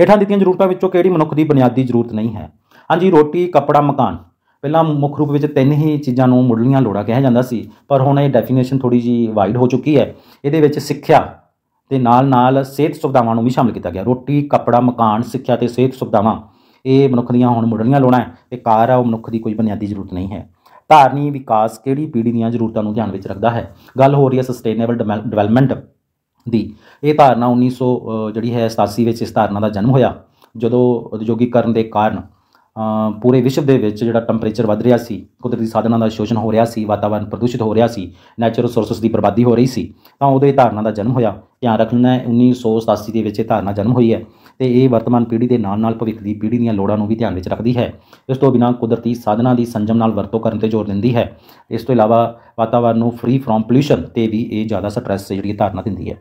ਹੇਠਾਂ ਦਿੱਤੀਆਂ ਜ਼ਰੂਰਤਾਂ ਵਿੱਚੋਂ ਕਿਹੜੀ ਮਨੁੱਖ ਦੀ ਬੁਨਿਆਦੀ ਜ਼ਰੂਰਤ ਨਹੀਂ ਹੈ ਹਾਂਜੀ ਰੋਟੀ ਕੱਪੜਾ ਮਕਾਨ ਪਹਿਲਾਂ ਮੁੱਖ ਰੂਪ ਵਿੱਚ ਤਿੰਨ ਹੀ ਚੀਜ਼ਾਂ ਨੂੰ ਮੁੱਢਲੀਆਂ ਲੋੜਾਂ ਕਿਹਾ ਜਾਂਦਾ ਸੀ ਪਰ ਹੁਣ ਇਹ ਡੈਫੀਨੇਸ਼ਨ ਥੋੜੀ ਜੀ ਵਾਈਡ ਹੋ ਚੁੱਕੀ ਹੈ ਇਹਦੇ ਵਿੱਚ ਸਿੱਖਿਆ ਤੇ ਨਾਲ-ਨਾਲ ਸਿਹਤ ਸੁਵਿਧਾਵਾਂ ਨੂੰ ਵੀ ਸ਼ਾਮਲ ਕੀਤਾ ਗਿਆ ਰੋਟੀ ਕੱਪੜਾ ਮਕਾਨ ਸਿੱਖਿਆ ਤੇ ਸਿਹਤ ਸੁਵਿਧਾਵਾਂ ਇਹ ਮਨੁੱਖ ਦੀਆਂ ਹੁਣ ਮੁੱਢਲੀਆਂ ਲੋੜਾਂ ਹੈ ਤੇ ਕਾਰ ਆ ਉਹ ਮਨੁੱਖ ਦੀ ਕੋਈ ਬੁਨਿਆਦੀ ਜ਼ਰੂਰਤ ਨਹੀਂ ਹੈ ਧਾਰਨੀ ਵਿਕਾਸ ਕਿਹੜੀ ਪੀੜ੍ਹੀ ਦੀਆਂ ਜ਼ਰੂਰਤਾਂ ਨੂੰ ਧਿਆਨ ਵਿੱਚ ਰੱਖਦਾ ਹੈ ਗੱਲ ਹੋ ਰਹੀ ਹੈ ਸਸਟੇਨੇਬਲ ਡਿਵੈਲਪਮੈਂਟ ਦੀ ਇਹ ਧਾਰਨਾ 1900 ਜਿਹੜੀ ਹੈ 87 ਵਿੱਚ ਇਸ ਧਾਰਨਾ ਦਾ ਜਨਮ ਹੋਇਆ ਜਦੋਂ ਉਦਯੋਗੀਕਰਨ ਦੇ ਕਾਰਨ ਪੂਰੇ ਵਿਸ਼ਵ ਦੇ ਵਿੱਚ ਜਿਹੜਾ ਟੈਂਪਰੇਚਰ ਵੱਧ ਰਿਹਾ ਸੀ ਕੁਦਰਤੀ ਸਾਧਨਾਂ ਦਾ ਸ਼ੋਸ਼ਣ ਹੋ ਰਿਹਾ ਸੀ ਵਾਤਾਵਰਨ ਪ੍ਰਦੂਸ਼ਿਤ ਹੋ ਰਿਹਾ ਸੀ ਨੈਚੁਰਲ ਰਿਸੋਰਸਸ ਦੀ ਬਰਬਾਦੀ ਹੋ ਰਹੀ ਸੀ ਤਾਂ ਉਹਦੇ ਧਾਰਨਾ ਦਾ ਜਨਮ ਹੋਇਆ ਧਿਆਨ ਰੱਖਣਾ ਹੈ 1987 ਦੇ ਵਿੱਚ ਇਹ ਧਾਰਨਾ ਜਨਮ ਹੋਈ ਹੈ ਤੇ ਇਹ ਵਰਤਮਾਨ ਪੀੜ੍ਹੀ ਦੇ ਨਾਲ ਨਾਲ ਭਵਿੱਖ ਦੀ ਪੀੜ੍ਹੀ ਦੀਆਂ ਲੋੜਾਂ ਨੂੰ ਵੀ ਧਿਆਨ ਵਿੱਚ ਰੱਖਦੀ ਹੈ ਇਸ ਤੋਂ ਬਿਨਾਂ ਕੁਦਰਤੀ ਸਾਧਨਾਂ ਦੀ ਸੰਜਮ ਨਾਲ ਵਰਤੋਂ ਕਰਨ ਤੇ ਜ਼ੋਰ ਦਿੰਦੀ ਹੈ ਇਸ ਤੋਂ ਇਲਾਵਾ ਵਾਤਾਵਰਨ ਨੂੰ ਫ੍ਰੀ ਫਰੋਮ ਪੋਲੂਸ਼ਨ ਤੇ ਵੀ ਇਹ ਜ਼ਿਆਦਾ ਸਟ्रेस ਜਿਹੜੀ ਧਾਰਨਾ ਦਿੰਦੀ ਹੈ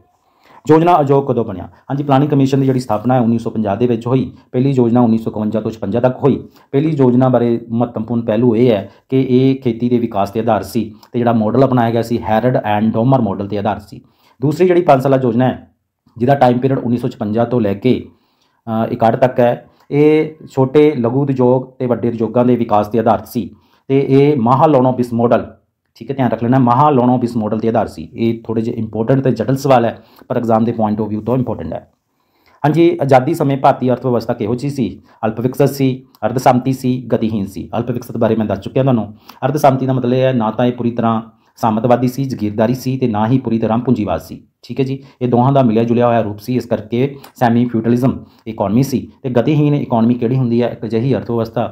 ਯੋਜਨਾ ਅਜੋਕ ਕਦੋਂ ਬਣਿਆ ਹਾਂਜੀ ਪਲਾਨਿੰਗ ਕਮਿਸ਼ਨ ਦੀ ਜਿਹੜੀ ਸਥਾਪਨਾ ਹੈ 1950 ਦੇ ਵਿੱਚ ਹੋਈ ਪਹਿਲੀ ਯੋਜਨਾ 1951 ਤੋਂ 56 ਤੱਕ ਹੋਈ ਪਹਿਲੀ ਯੋਜਨਾ ਬਾਰੇ ਮਹੱਤਵਪੂਰਨ ਪਹਿਲੂ ਇਹ ਹੈ ਕਿ ਇਹ ਖੇਤੀ ਦੇ ਵਿਕਾਸ ਤੇ ਆਧਾਰ ਸੀ ਤੇ ਜਿਹੜਾ ਮਾਡਲ ਅਪਣਾਇਆ ਗਿਆ ਸੀ ਹੈਰਡ ਐਂਡ ਡੋਮਰ ਮਾਡਲ ਤੇ ਆਧਾਰ ਸੀ ਦੂਸਰੀ ਜਿਹੜੀ 5 ਸਾਲਾ ਯੋਜਨਾ ਹੈ ਜਿਹਦਾ ਟਾਈਮ ਪੀਰੀਅਡ 1956 ਤੋਂ ਲੈ ਕੇ 61 ਤੱਕ ਹੈ ਇਹ ਛੋਟੇ ਲਘੂ ਉਦਯੋਗ ਤੇ ਵੱਡੇ ਉਦਯੋਗਾਂ ਦੇ ਵਿਕਾਸ ਤੇ ਆਧਾਰਿਤ ਸੀ ਤੇ ਇਹ ਮਾਹਲ ਬਿਸ ਮਾਡਲ ਠੀਕ ਹੈ ਧਿਆਨ ਰੱਖ ਲੈਣਾ ਮਹਾ ਲੋਨੋਬ ਇਸ ਮਾਡਲ ਤੇ ਆਧਾਰ ਸੀ ਇਹ ਥੋੜੇ ਜਿਹਾ ਇੰਪੋਰਟੈਂਟ ਤੇ ਜਟਲ ਸਵਾਲ ਹੈ ਪਰ ਐਗਜ਼ਾਮ ਦੇ ਪੁਆਇੰਟ ਆਫ View ਤੋਂ ਇੰਪੋਰਟੈਂਟ ਹੈ ਹਾਂਜੀ ਆਜ਼ਾਦੀ ਸਮੇਂ ਭਾਰਤੀ ਅਰਥ ਵਿਵਸਥਾ ਕਿਹੋ ਜੀ ਸੀ ਅਲਪ ਵਿਕਸਤ ਸੀ ਅਰਧ ਸਮਤੀ ਸੀ ਗਤੀਹੀਨ ਸੀ ਅਲਪ ਵਿਕਸਤ ਬਾਰੇ ਮੈਂ ਦੱਸ ਚੁੱਕਿਆ ਤੁਹਾਨੂੰ ਅਰਧ ਸਮਤੀ ਦਾ ਮਤਲਬ ਹੈ ਨਾ ਤਾਂ ਇਹ ਪੂਰੀ ਤਰ੍ਹਾਂ ਸਾਮਤਵਾਦੀ ਸੀ ਜ਼ਗੀਰਦਾਰੀ ਸੀ ਤੇ ਨਾ ਹੀ ਪੂਰੀ ਤਰ੍ਹਾਂ ਪੂੰਜੀਵਾਦ ਸੀ ਠੀਕ ਹੈ ਜੀ ਇਹ ਦੋਹਾਂ ਦਾ ਮਿਲਿਆ ਜੁਲਿਆ ਹੋਇਆ ਰੂਪ ਸੀ ਇਸ ਕਰਕੇ ਸੈਮੀ ਫਿਊਡਲਿਜ਼ਮ ਇਕਨੋਮੀ ਸੀ ਤੇ ਗਤੀਹੀਨ ਇਕਨੋਮੀ ਕਿਹੜੀ ਹੁੰਦੀ ਹੈ ਇੱਕ ਅਜਿਹੀ ਅਰਥ ਵਿਵਸਥਾ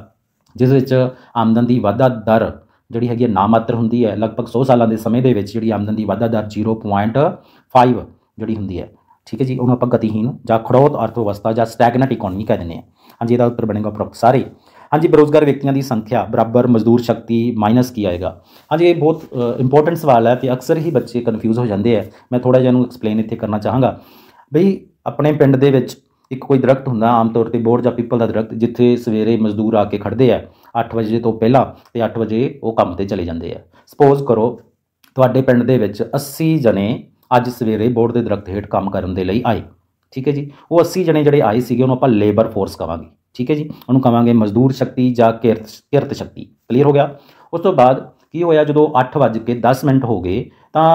ਜਿਸ ਵਿੱਚ ਆਮਦਨ ਦੀ ਵਾਧਾ ਦਰ ਜਿਹੜੀ ਹੈਗੀ ਨਾਮਾਤਰ ਹੁੰਦੀ ਹੈ ਲਗਭਗ 100 ਸਾਲਾਂ ਦੇ ਸਮੇਂ ਦੇ ਵਿੱਚ ਜਿਹੜੀ ਆਮਦਨ ਦੀ ਵਾਧਾ ਦਰ 0.5 ਜਿਹੜੀ ਹੁੰਦੀ ਹੈ ਠੀਕ ਹੈ ਜੀ ਉਹਨੂੰ ਆਪਾਂ ਗਤੀਹੀਨ ਜਾਂ ਖੜੋਤ ਅਰਥ ਵਿਵਸਥਾ ਜਾਂ ਸਟੈਗਨੈਂਟ ਇਕਨੋਮੀ ਕਹਿੰਦੇ ਨੇ ਹਾਂਜੀ ਇਹਦਾ ਉੱਤਰ ਬਣੇਗਾ ਪ੍ਰੋਪਰ ਸਾਰੇ ਹਾਂਜੀ ਬੇਰੋਜ਼ਗਾਰ ਵਿਅਕਤੀਆਂ ਦੀ ਸੰਖਿਆ ਬਰਾਬਰ ਮਜ਼ਦੂਰ ਸ਼ਕਤੀ ਮਾਈਨਸ ਕੀ ਆਏਗਾ ਹਾਂਜੀ ਇਹ ਬਹੁਤ ਇੰਪੋਰਟੈਂਟ ਸਵਾਲ ਹੈ ਤੇ ਅਕਸਰ ਹੀ ਬੱਚੇ ਕਨਫਿਊਜ਼ ਹੋ ਜਾਂਦੇ ਆ ਮੈਂ ਥੋੜਾ ਜਿਹਾ ਇਹਨੂੰ ਐਕਸਪਲੇਨ ਇੱਥੇ ਕਰਨਾ ਚਾਹਾਂਗਾ ਬਈ ਆਪਣੇ ਪਿੰਡ ਦੇ ਵਿੱਚ ਇੱਕ ਕੋਈ ਦਰਖਤ ਹੁੰਦਾ ਆਮ ਤੌਰ ਤੇ ਬੋਰ ਜਾਂ ਪੀਪਲ ਦਾ ਦਰਖਤ ਜਿੱਥੇ ਸਵੇਰੇ ਮਜ਼ਦੂਰ ਆ ਕੇ ਖੜਦੇ ਆ 8 ਵਜੇ ਤੋਂ ਪਹਿਲਾਂ ਤੇ 8 ਵਜੇ ਉਹ ਕੰਮ ਤੇ ਚਲੇ ਜਾਂਦੇ ਆ ਸਪੋਜ਼ ਕਰੋ ਤੁਹਾਡੇ ਪਿੰਡ ਦੇ ਵਿੱਚ 80 ਜਣੇ ਅੱਜ ਸਵੇਰੇ ਬੋਰ ਦੇ ਦਰਖਤ ਹੇਠ ਕੰਮ ਕਰਨ ਦੇ ਲਈ ਆਏ ਠੀਕ ਹੈ ਜੀ ਉਹ 80 ਜਣੇ ਜਿਹੜੇ ਆਏ ਸੀਗੇ ਉਹਨੂੰ ਆਪਾਂ ਲੇਬਰ ਫੋਰਸ ਕਵਾਂਗੇ ਠੀਕ ਹੈ ਜੀ ਉਹਨੂੰ ਕਵਾਂਗੇ ਮਜ਼ਦੂਰ ਸ਼ਕਤੀ ਜਾਂ ਕਿਰਤ ਕਿਰਤ ਸ਼ਕਤੀ ਕਲੀਅਰ ਹੋ ਗਿਆ ਉਸ ਤੋਂ ਬਾਅਦ ਕੀ ਹੋਇਆ ਜਦੋਂ 8 ਵਜੇ ਕੇ 10 ਮਿੰਟ ਹੋ ਗਏ ਤਾਂ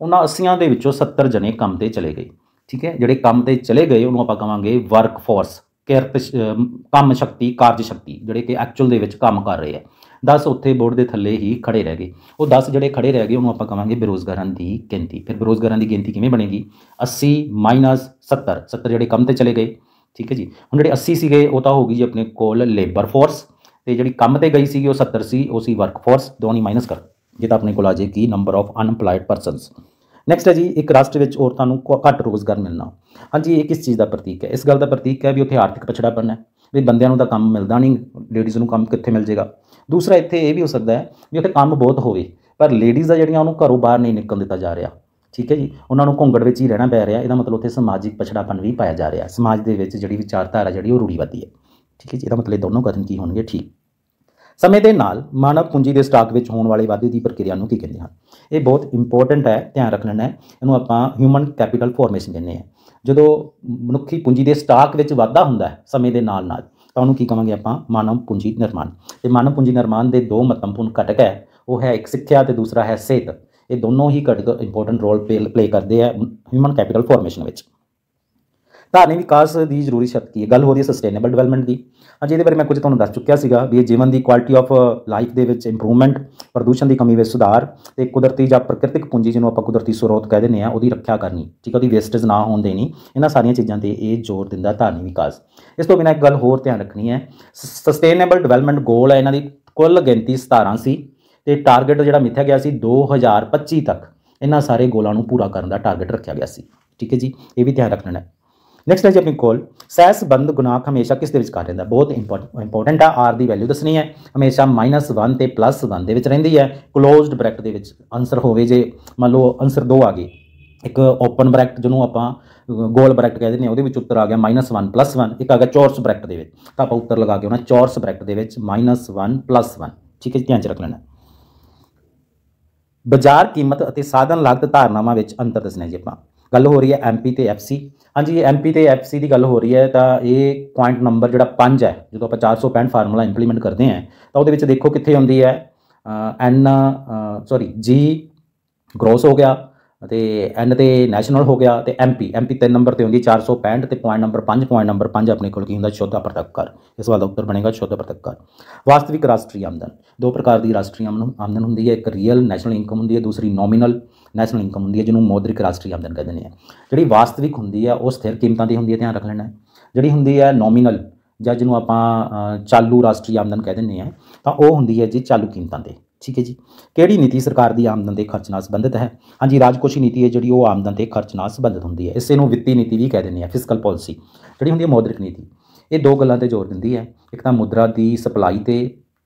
ਉਹਨਾਂ 80ਾਂ ਦੇ ਵਿੱਚੋਂ 70 ਜਣੇ ਕੰਮ ਤੇ ਚਲੇ ਗਏ ਠੀਕ ਹੈ ਜਿਹੜੇ ਕੰਮ ਤੇ ਚਲੇ ਗਏ ਉਹਨੂੰ ਆਪਾਂ ਕਵਾਂਗੇ ਫੋਰਸ ਕਿਰਤ ਕੰਮ ਸ਼ਕਤੀ ਕਾਰਜ ਸ਼ਕਤੀ ਜਿਹੜੇ ਕਿ ਐਕਚੁਅਲ ਦੇ ਵਿੱਚ ਕੰਮ ਕਰ ਰਹੇ ਆ 10 ਉੱਥੇ ਬੋਰਡ ਦੇ ਥੱਲੇ ਹੀ ਖੜੇ ਰਹਿ ਗਏ ਉਹ 10 ਜਿਹੜੇ ਖੜੇ ਰਹਿ ਗਏ ਉਹਨੂੰ ਆਪਾਂ ਕਵਾਂਗੇ ਬੇਰੋਜ਼ਗਾਰਾਂ ਦੀ ਗਿਣਤੀ ਫਿਰ ਬੇਰੋਜ਼ਗਾਰਾਂ ਦੀ ਗਿਣਤੀ ਕਿਵੇਂ ਬਣੇਗੀ 80 70 70 ਜਿਹੜੇ ਕੰਮ ਤੇ ਚਲੇ ਗਏ ਠੀਕ ਹੈ ਜੀ ਹੁਣ ਜਿਹੜੇ 80 ਸੀਗੇ ਉਹ ਤਾਂ ਹੋ ਗਈ ਜੀ ਆਪਣੇ ਕੋਲ ਲੇਬਰ ਫੋਰਸ ਤੇ ਜਿਹੜੀ ਕੰਮ ਤੇ ਗਈ ਸੀਗੀ ਉਹ 70 ਸੀ ਉਹ ਸੀ ਵਰਕ ਫੋਰਸ ਦੋਨੀ ਮਾਈਨਸ ਕਰ ਜੇ ਤਾਂ ਆਪਣੇ ਕੋਲ ਆ ਜੇ ਕੀ number of unemployed persons next ਹੈ ਜੀ ਇੱਕ ਰਾਸ਼ਟਰ ਵਿੱਚ ਔਰਤਾਂ ਨੂੰ ਘੱਟ ਰੋਜ਼ਗਾਰ ਮਿਲਣਾ ਹਾਂਜੀ ਇਹ ਕਿਸ ਚੀਜ਼ ਦਾ ਪ੍ਰਤੀਕ ਹੈ ਇਸ ਗੱਲ ਦਾ ਪ੍ਰਤੀਕ ਹੈ ਵੀ ਉੱਥੇ ਆਰਥਿਕ ਪਛੜਾਪਨ ਹੈ ਵੀ ਬੰਦਿਆਂ ਨੂੰ ਤਾਂ ਕੰਮ ਮਿਲਦਾ ਨਹੀਂ ਲੇਡੀਜ਼ ਨੂੰ ਕੰਮ ਕਿੱਥੇ ਮਿਲ ਜੇਗਾ ਦੂਸਰਾ ਇੱਥੇ ਇਹ ਵੀ ਹੋ ਸਕਦਾ ਹੈ ਵੀ ਉੱਥੇ ਕੰਮ ਬਹੁਤ ਹੋਵੇ ਪਰ ਲੇਡੀਜ਼ ਆ ਜਿਹੜੀਆਂ ਉਹਨੂੰ ਘਰੋਂ ਬਾਹਰ ਨਹੀਂ ਨਿਕਲ ਦਿੱਤਾ ਜਾ ਰਿਹਾ ਠੀਕ ਹੈ ਜੀ ਉਹਨਾਂ ਨੂੰ ਘੁੰਗੜ ਵਿੱਚ ਹੀ ਰਹਿਣਾ ਪੈ ਰਿਹਾ ਇਹਦਾ ਮਤਲਬ ਉੱਥੇ ਸਮਾਜਿਕ ਪਛੜਾਪਨ ਵੀ ਪਾਇਆ ਜਾ ਰਿਹਾ ਸਮਾਜ ਦੇ ਵਿੱਚ ਜਿਹੜੀ ਵਿਚਾਰਧਾਰਾ ਜਿਹੜੀ ਉਹ ਰੂੜੀਵਾਦੀ ਹੈ ਠੀਕ ਹੈ ਜੀ ਇਹਦਾ ਮਤਲਬ ਦੋਨੋਂ ਕਥਨ ਕੀ ਹੋਣਗੇ ਠੀਕ ਸਮੇਂ ਦੇ ਨਾਲ ਮਾਨਵ ਪੂੰਜੀ ਦੇ ਸਟਾਕ ਵਿੱਚ ਹੋਣ ਵਾਲੇ ਵਾਧੇ ਦੀ ਪ੍ਰਕਿਰਿਆ ਨੂੰ ਕੀ ਕਹਿੰਦੇ ਹਨ ਇਹ ਬਹੁਤ ਇੰਪੋਰਟੈਂਟ ਹੈ ਧਿਆਨ ਰੱਖ ਲੈਣਾ ਹੈ ਇਹਨੂੰ ਆਪਾਂ ਹਿਊਮਨ ਕੈਪੀਟਲ ਫਾਰਮੇਸ਼ਨ ਕਹਿੰਦੇ ਆ ਜਦੋਂ ਮਨੁੱਖੀ ਪੂੰਜੀ ਦੇ ਸਟਾਕ ਵਿੱਚ ਵਾਧਾ ਹੁੰਦਾ ਹੈ ਸਮੇਂ ਦੇ ਨਾਲ ਨਾਲ ਤਾਂ ਉਹਨੂੰ ਕੀ ਕਹਾਂਗੇ ਆਪਾਂ ਮਾਨਵ ਪੂੰਜੀ ਨਿਰਮਾਣ ਤੇ ਮਾਨਵ ਪੂੰਜੀ ਨਿਰਮਾਣ ਦੇ ਦੋ ਮਹੱਤਵਪੂਰਨ ਘਟਕ ਹੈ ਉਹ ਹੈ ਇੱਕ ਸਿੱਖਿਆ ਤੇ ਦੂਸਰਾ ਹੈ ਸਿਹਤ ਇਹ ਦੋਨੋਂ ਹੀ ਘਟਕ ਇੰਪੋਰਟੈਂਟ ਰੋਲ ਪਲੇ ਕਰਦੇ ਆ ਹਿਊਮਨ ਕੈਪੀਟਲ ਫਾਰਮੇਸ਼ਨ ਵਿੱਚ ਧਾਰਨੀ ਵਿਕਾਸ ਦੀ ਜ਼ਰੂਰੀ ਸ਼ਰਤ ਕੀ ਹੈ ਗੱਲ ਹੋ ਰਹੀ ਹੈ ਸਸਟੇਨੇਬਲ ਡਿਵੈਲਪਮੈਂਟ ਦੀ ਅੱਜ ਇਹਦੇ ਬਾਰੇ ਮੈਂ ਕੁਝ ਤੁਹਾਨੂੰ ਦੱਸ ਚੁੱਕਿਆ ਸੀਗਾ ਵੀ ਇਹ ਜੀਵਨ ਦੀ ਕੁਆਲਿਟੀ ਆਫ ਲਾਈਫ ਦੇ ਵਿੱਚ ਇੰਪਰੂਵਮੈਂਟ ਪ੍ਰਦੂਸ਼ਣ ਦੀ ਕਮੀ ਵਿੱਚ ਸੁਧਾਰ ਤੇ ਕੁਦਰਤੀ ਜਾਂ ਪ੍ਰਕਿਰਤਿਕ ਪੂੰਜੀ ਜਿਹਨੂੰ ਆਪਾਂ ਕੁਦਰਤੀ ਸਰੋਤ ਕਹਿ ਦਿੰਦੇ ਆ ਉਹਦੀ ਰੱਖਿਆ ਕਰਨੀ ਠੀਕ ਹੈ ਉਹਦੀ ਵੇਸਟੇਜ ਨਾ ਹੋਣ ਦੇਣੀ ਇਹਨਾਂ ਸਾਰੀਆਂ ਚੀਜ਼ਾਂ ਤੇ ਇਹ ਜ਼ੋਰ ਦਿੰਦਾ ਧਾਰਨੀ ਵਿਕਾਸ ਇਸ ਤੋਂ ਬਿਨਾਂ ਇੱਕ ਗੱਲ ਹੋਰ ਧਿਆਨ ਰੱਖਣੀ ਹੈ ਸਸਟੇਨੇਬਲ ਡਿਵੈਲਪਮੈਂਟ ਗੋਲ ਹੈ ਇਹਨਾਂ ਦੀ ਕੁੱਲ ਗਿਣਤੀ 17 ਸੀ ਤੇ ਟਾਰਗੇਟ ਜਿਹੜਾ ਮਿੱਥਿਆ ਗਿਆ ਸੀ 2025 ਤੱਕ ਇਹਨਾਂ ਸਾਰੇ ਗੋਲਾਂ ਨੂੰ ਪੂਰਾ ਕਰਨ ਦਾ ਟਾਰਗੇਟ ਰੱਖਿਆ ਗਿਆ ਸੀ ਠੀਕ ਹੈ ਜੀ ਇਹ ਵੀ ਧਿਆਨ ਰੱਖਣਾ ਹੈ ਨੈਕਸਟ ਹੈ ਜੀ ਆਪਣੀ ਕੋਲ ਸੈਸ ਬੰਦ ਗੁਣਾਕ ਹਮੇਸ਼ਾ ਕਿਸ ਦੇ ਵਿਚਕਾਰ ਰਹਿੰਦਾ ਬਹੁਤ ਇੰਪੋਰਟੈਂਟ ਆ ਆਰ ਦੀ ਵੈਲਿਊ ਦੱਸਣੀ ਹੈ ਹਮੇਸ਼ਾ -1 ਤੇ +1 ਦੇ ਵਿੱਚ ਰਹਿੰਦੀ ਹੈ ক্লোਜ਼ਡ ਬ੍ਰੈਕਟ ਦੇ ਵਿੱਚ ਆਨਸਰ ਹੋਵੇ ਜੇ ਮੰਨ ਲਓ ਆਨਸਰ 2 ਆ ਗਈ ਇੱਕ ਓਪਨ ਬ੍ਰੈਕਟ ਜਿਹਨੂੰ ਆਪਾਂ ਗੋਲ ਬ੍ਰੈਕਟ ਕਹਿੰਦੇ ਨੇ ਉਹਦੇ ਵਿੱਚ ਉੱਤਰ ਆ ਗਿਆ -1 1 ਇੱਕ ਆ ਗਿਆ ਚੌਰਸ ਬ੍ਰੈਕਟ ਦੇ ਵਿੱਚ ਤਾਂ ਆਪਾਂ ਉੱਤਰ ਲਗਾ ਕੇ ਉਹਨਾਂ ਚੌਰਸ ਬ੍ਰੈਕਟ ਦੇ ਵਿੱਚ -1 1 ਠੀਕ ਹੈ ਧਿਆਨ ਚ ਰੱਖ ਲੈਣਾ ਬਾਜ਼ਾਰ ਕੀਮਤ ਅਤੇ ਸਾਧਨ ਲਾਗਤ ਧਾਰਨਾਵਾਂ ਵਿੱਚ ਅੰਤਰ ਦੱਸਣਾ ਜੀ ਆਪਾਂ ਗੱਲ ਹੋ ਰਹੀ ਹੈ ਐਮਪੀ ਤੇ ਐਫਸੀ ਹਾਂਜੀ ਐਮਪੀ ਤੇ ਐਫਸੀ ਦੀ ਗੱਲ ਹੋ ਰਹੀ ਹੈ ਤਾਂ ਇਹ ਪੁਆਇੰਟ ਨੰਬਰ ਜਿਹੜਾ 5 ਹੈ ਜਦੋਂ ਆਪਾਂ 465 ਫਾਰਮੂਲਾ ਇੰਪਲੀਮੈਂਟ ਕਰਦੇ ਹਾਂ ਤਾਂ ਉਹਦੇ ਵਿੱਚ ਦੇਖੋ ਕਿੱਥੇ ਹੁੰਦੀ ਹੈ ਐਨ ਸੌਰੀ ਜੀ ਗ੍ਰੋਸ ਹੋ ਗਿਆ ਤੇ ਐਨ ਤੇ ਨੈਸ਼ਨਲ ਹੋ ਗਿਆ ਤੇ ਐਮਪੀ ਐਮਪੀ ਤੇ ਨੰਬਰ ਤੇ ਹੁੰਦੀ 465 ਤੇ ਪੁਆਇੰਟ ਨੰਬਰ 5 ਪੁਆਇੰਟ ਨੰਬਰ 5 ਆਪਣੇ ਕੋਲ ਕੀ ਹੁੰਦਾ ਸ਼ੁੱਧ ਪ੍ਰਤੱਖ ਕਰ ਇਸ ਵਾਰ ਡਾਕਟਰ ਉੱਤਰ ਬਣੇਗਾ ਸ਼ੁੱਧ ਪ੍ਰਤੱਖ ਕਰ ਵਾਸਤਵਿਕ ਰਾਸ਼ਟਰੀ ਆਮਦਨ ਦੋ ਪ੍ਰਕਾਰ ਦੀ ਰਾਸ਼ਟਰੀ ਆਮਦਨ ਹੁੰਦੀ ਹੈ ਇੱਕ ਰੀਅਲ ਨੈਸ਼ਨਲ ਇਨਕਮ ਹੁੰਦੀ ਹੈ ਦੂਸਰੀ ਨੋਮੀਨਲ ਨੈਸ਼ਨਲ ਇਨਕਮ ਹੁੰਦੀ ਹੈ ਜਿਹਨੂੰ ਮੌਦਰਿਕ ਰਾਸ਼ਟਰੀ ਆਮਦਨ ਕਹਿੰਦੇ ਨੇ ਜਿਹੜੀ ਵਾਸਤਵਿਕ ਹੁੰਦੀ ਹੈ ਉਹ ਸਥਿਰ ਕੀਮਤਾਂ ਦੀ ਹੁੰਦੀ ਹੈ ਧਿਆਨ ਰੱਖ ਲੈਣਾ ਜਿਹੜੀ ਹੁੰਦੀ ਹੈ ਨੋਮੀਨਲ ਜਾਂ ਜਿਹਨੂੰ ਆਪਾਂ ਚਾਲੂ ਰਾਸ਼ਟਰੀ ਆਮਦਨ ਕਹਿ ਦਿੰਦੇ ਆ ਤਾਂ ਉਹ ਹੁੰਦੀ ਹੈ ਜੀ ਚਾਲੂ ਕੀਮਤਾਂ ਤੇ ਠੀਕ ਹੈ ਜੀ ਕਿਹੜੀ ਨੀਤੀ ਸਰਕਾਰ ਦੀ ਆਮਦਨ ਦੇ ਖਰਚ ਨਾਲ ਸੰਬੰਧਿਤ ਹੈ ਹਾਂਜੀ ਰਾਜਕੋਸ਼ੀ ਨੀਤੀ ਹੈ ਜਿਹੜੀ ਉਹ ਆਮਦਨ ਤੇ ਖਰਚ ਨਾਲ ਸੰਬੰਧਿਤ ਹੁੰਦੀ ਹੈ ਇਸੇ ਨੂੰ ਵਿੱਤੀ ਨੀਤੀ ਵੀ ਕਹਿ ਦਿੰਦੇ ਆ ਫਿਸਕਲ ਪਾਲਿਸੀ ਜਿਹੜੀ ਹੁੰਦੀ ਹੈ ਮੌਦਰਿਕ ਨੀਤੀ ਇਹ ਦੋ ਗੱਲਾਂ ਤੇ ਜ਼ੋਰ ਦਿੰਦੀ ਹੈ ਇੱਕ ਤਾਂ ਮੁਦਰਾ ਦੀ ਸਪਲਾਈ ਤੇ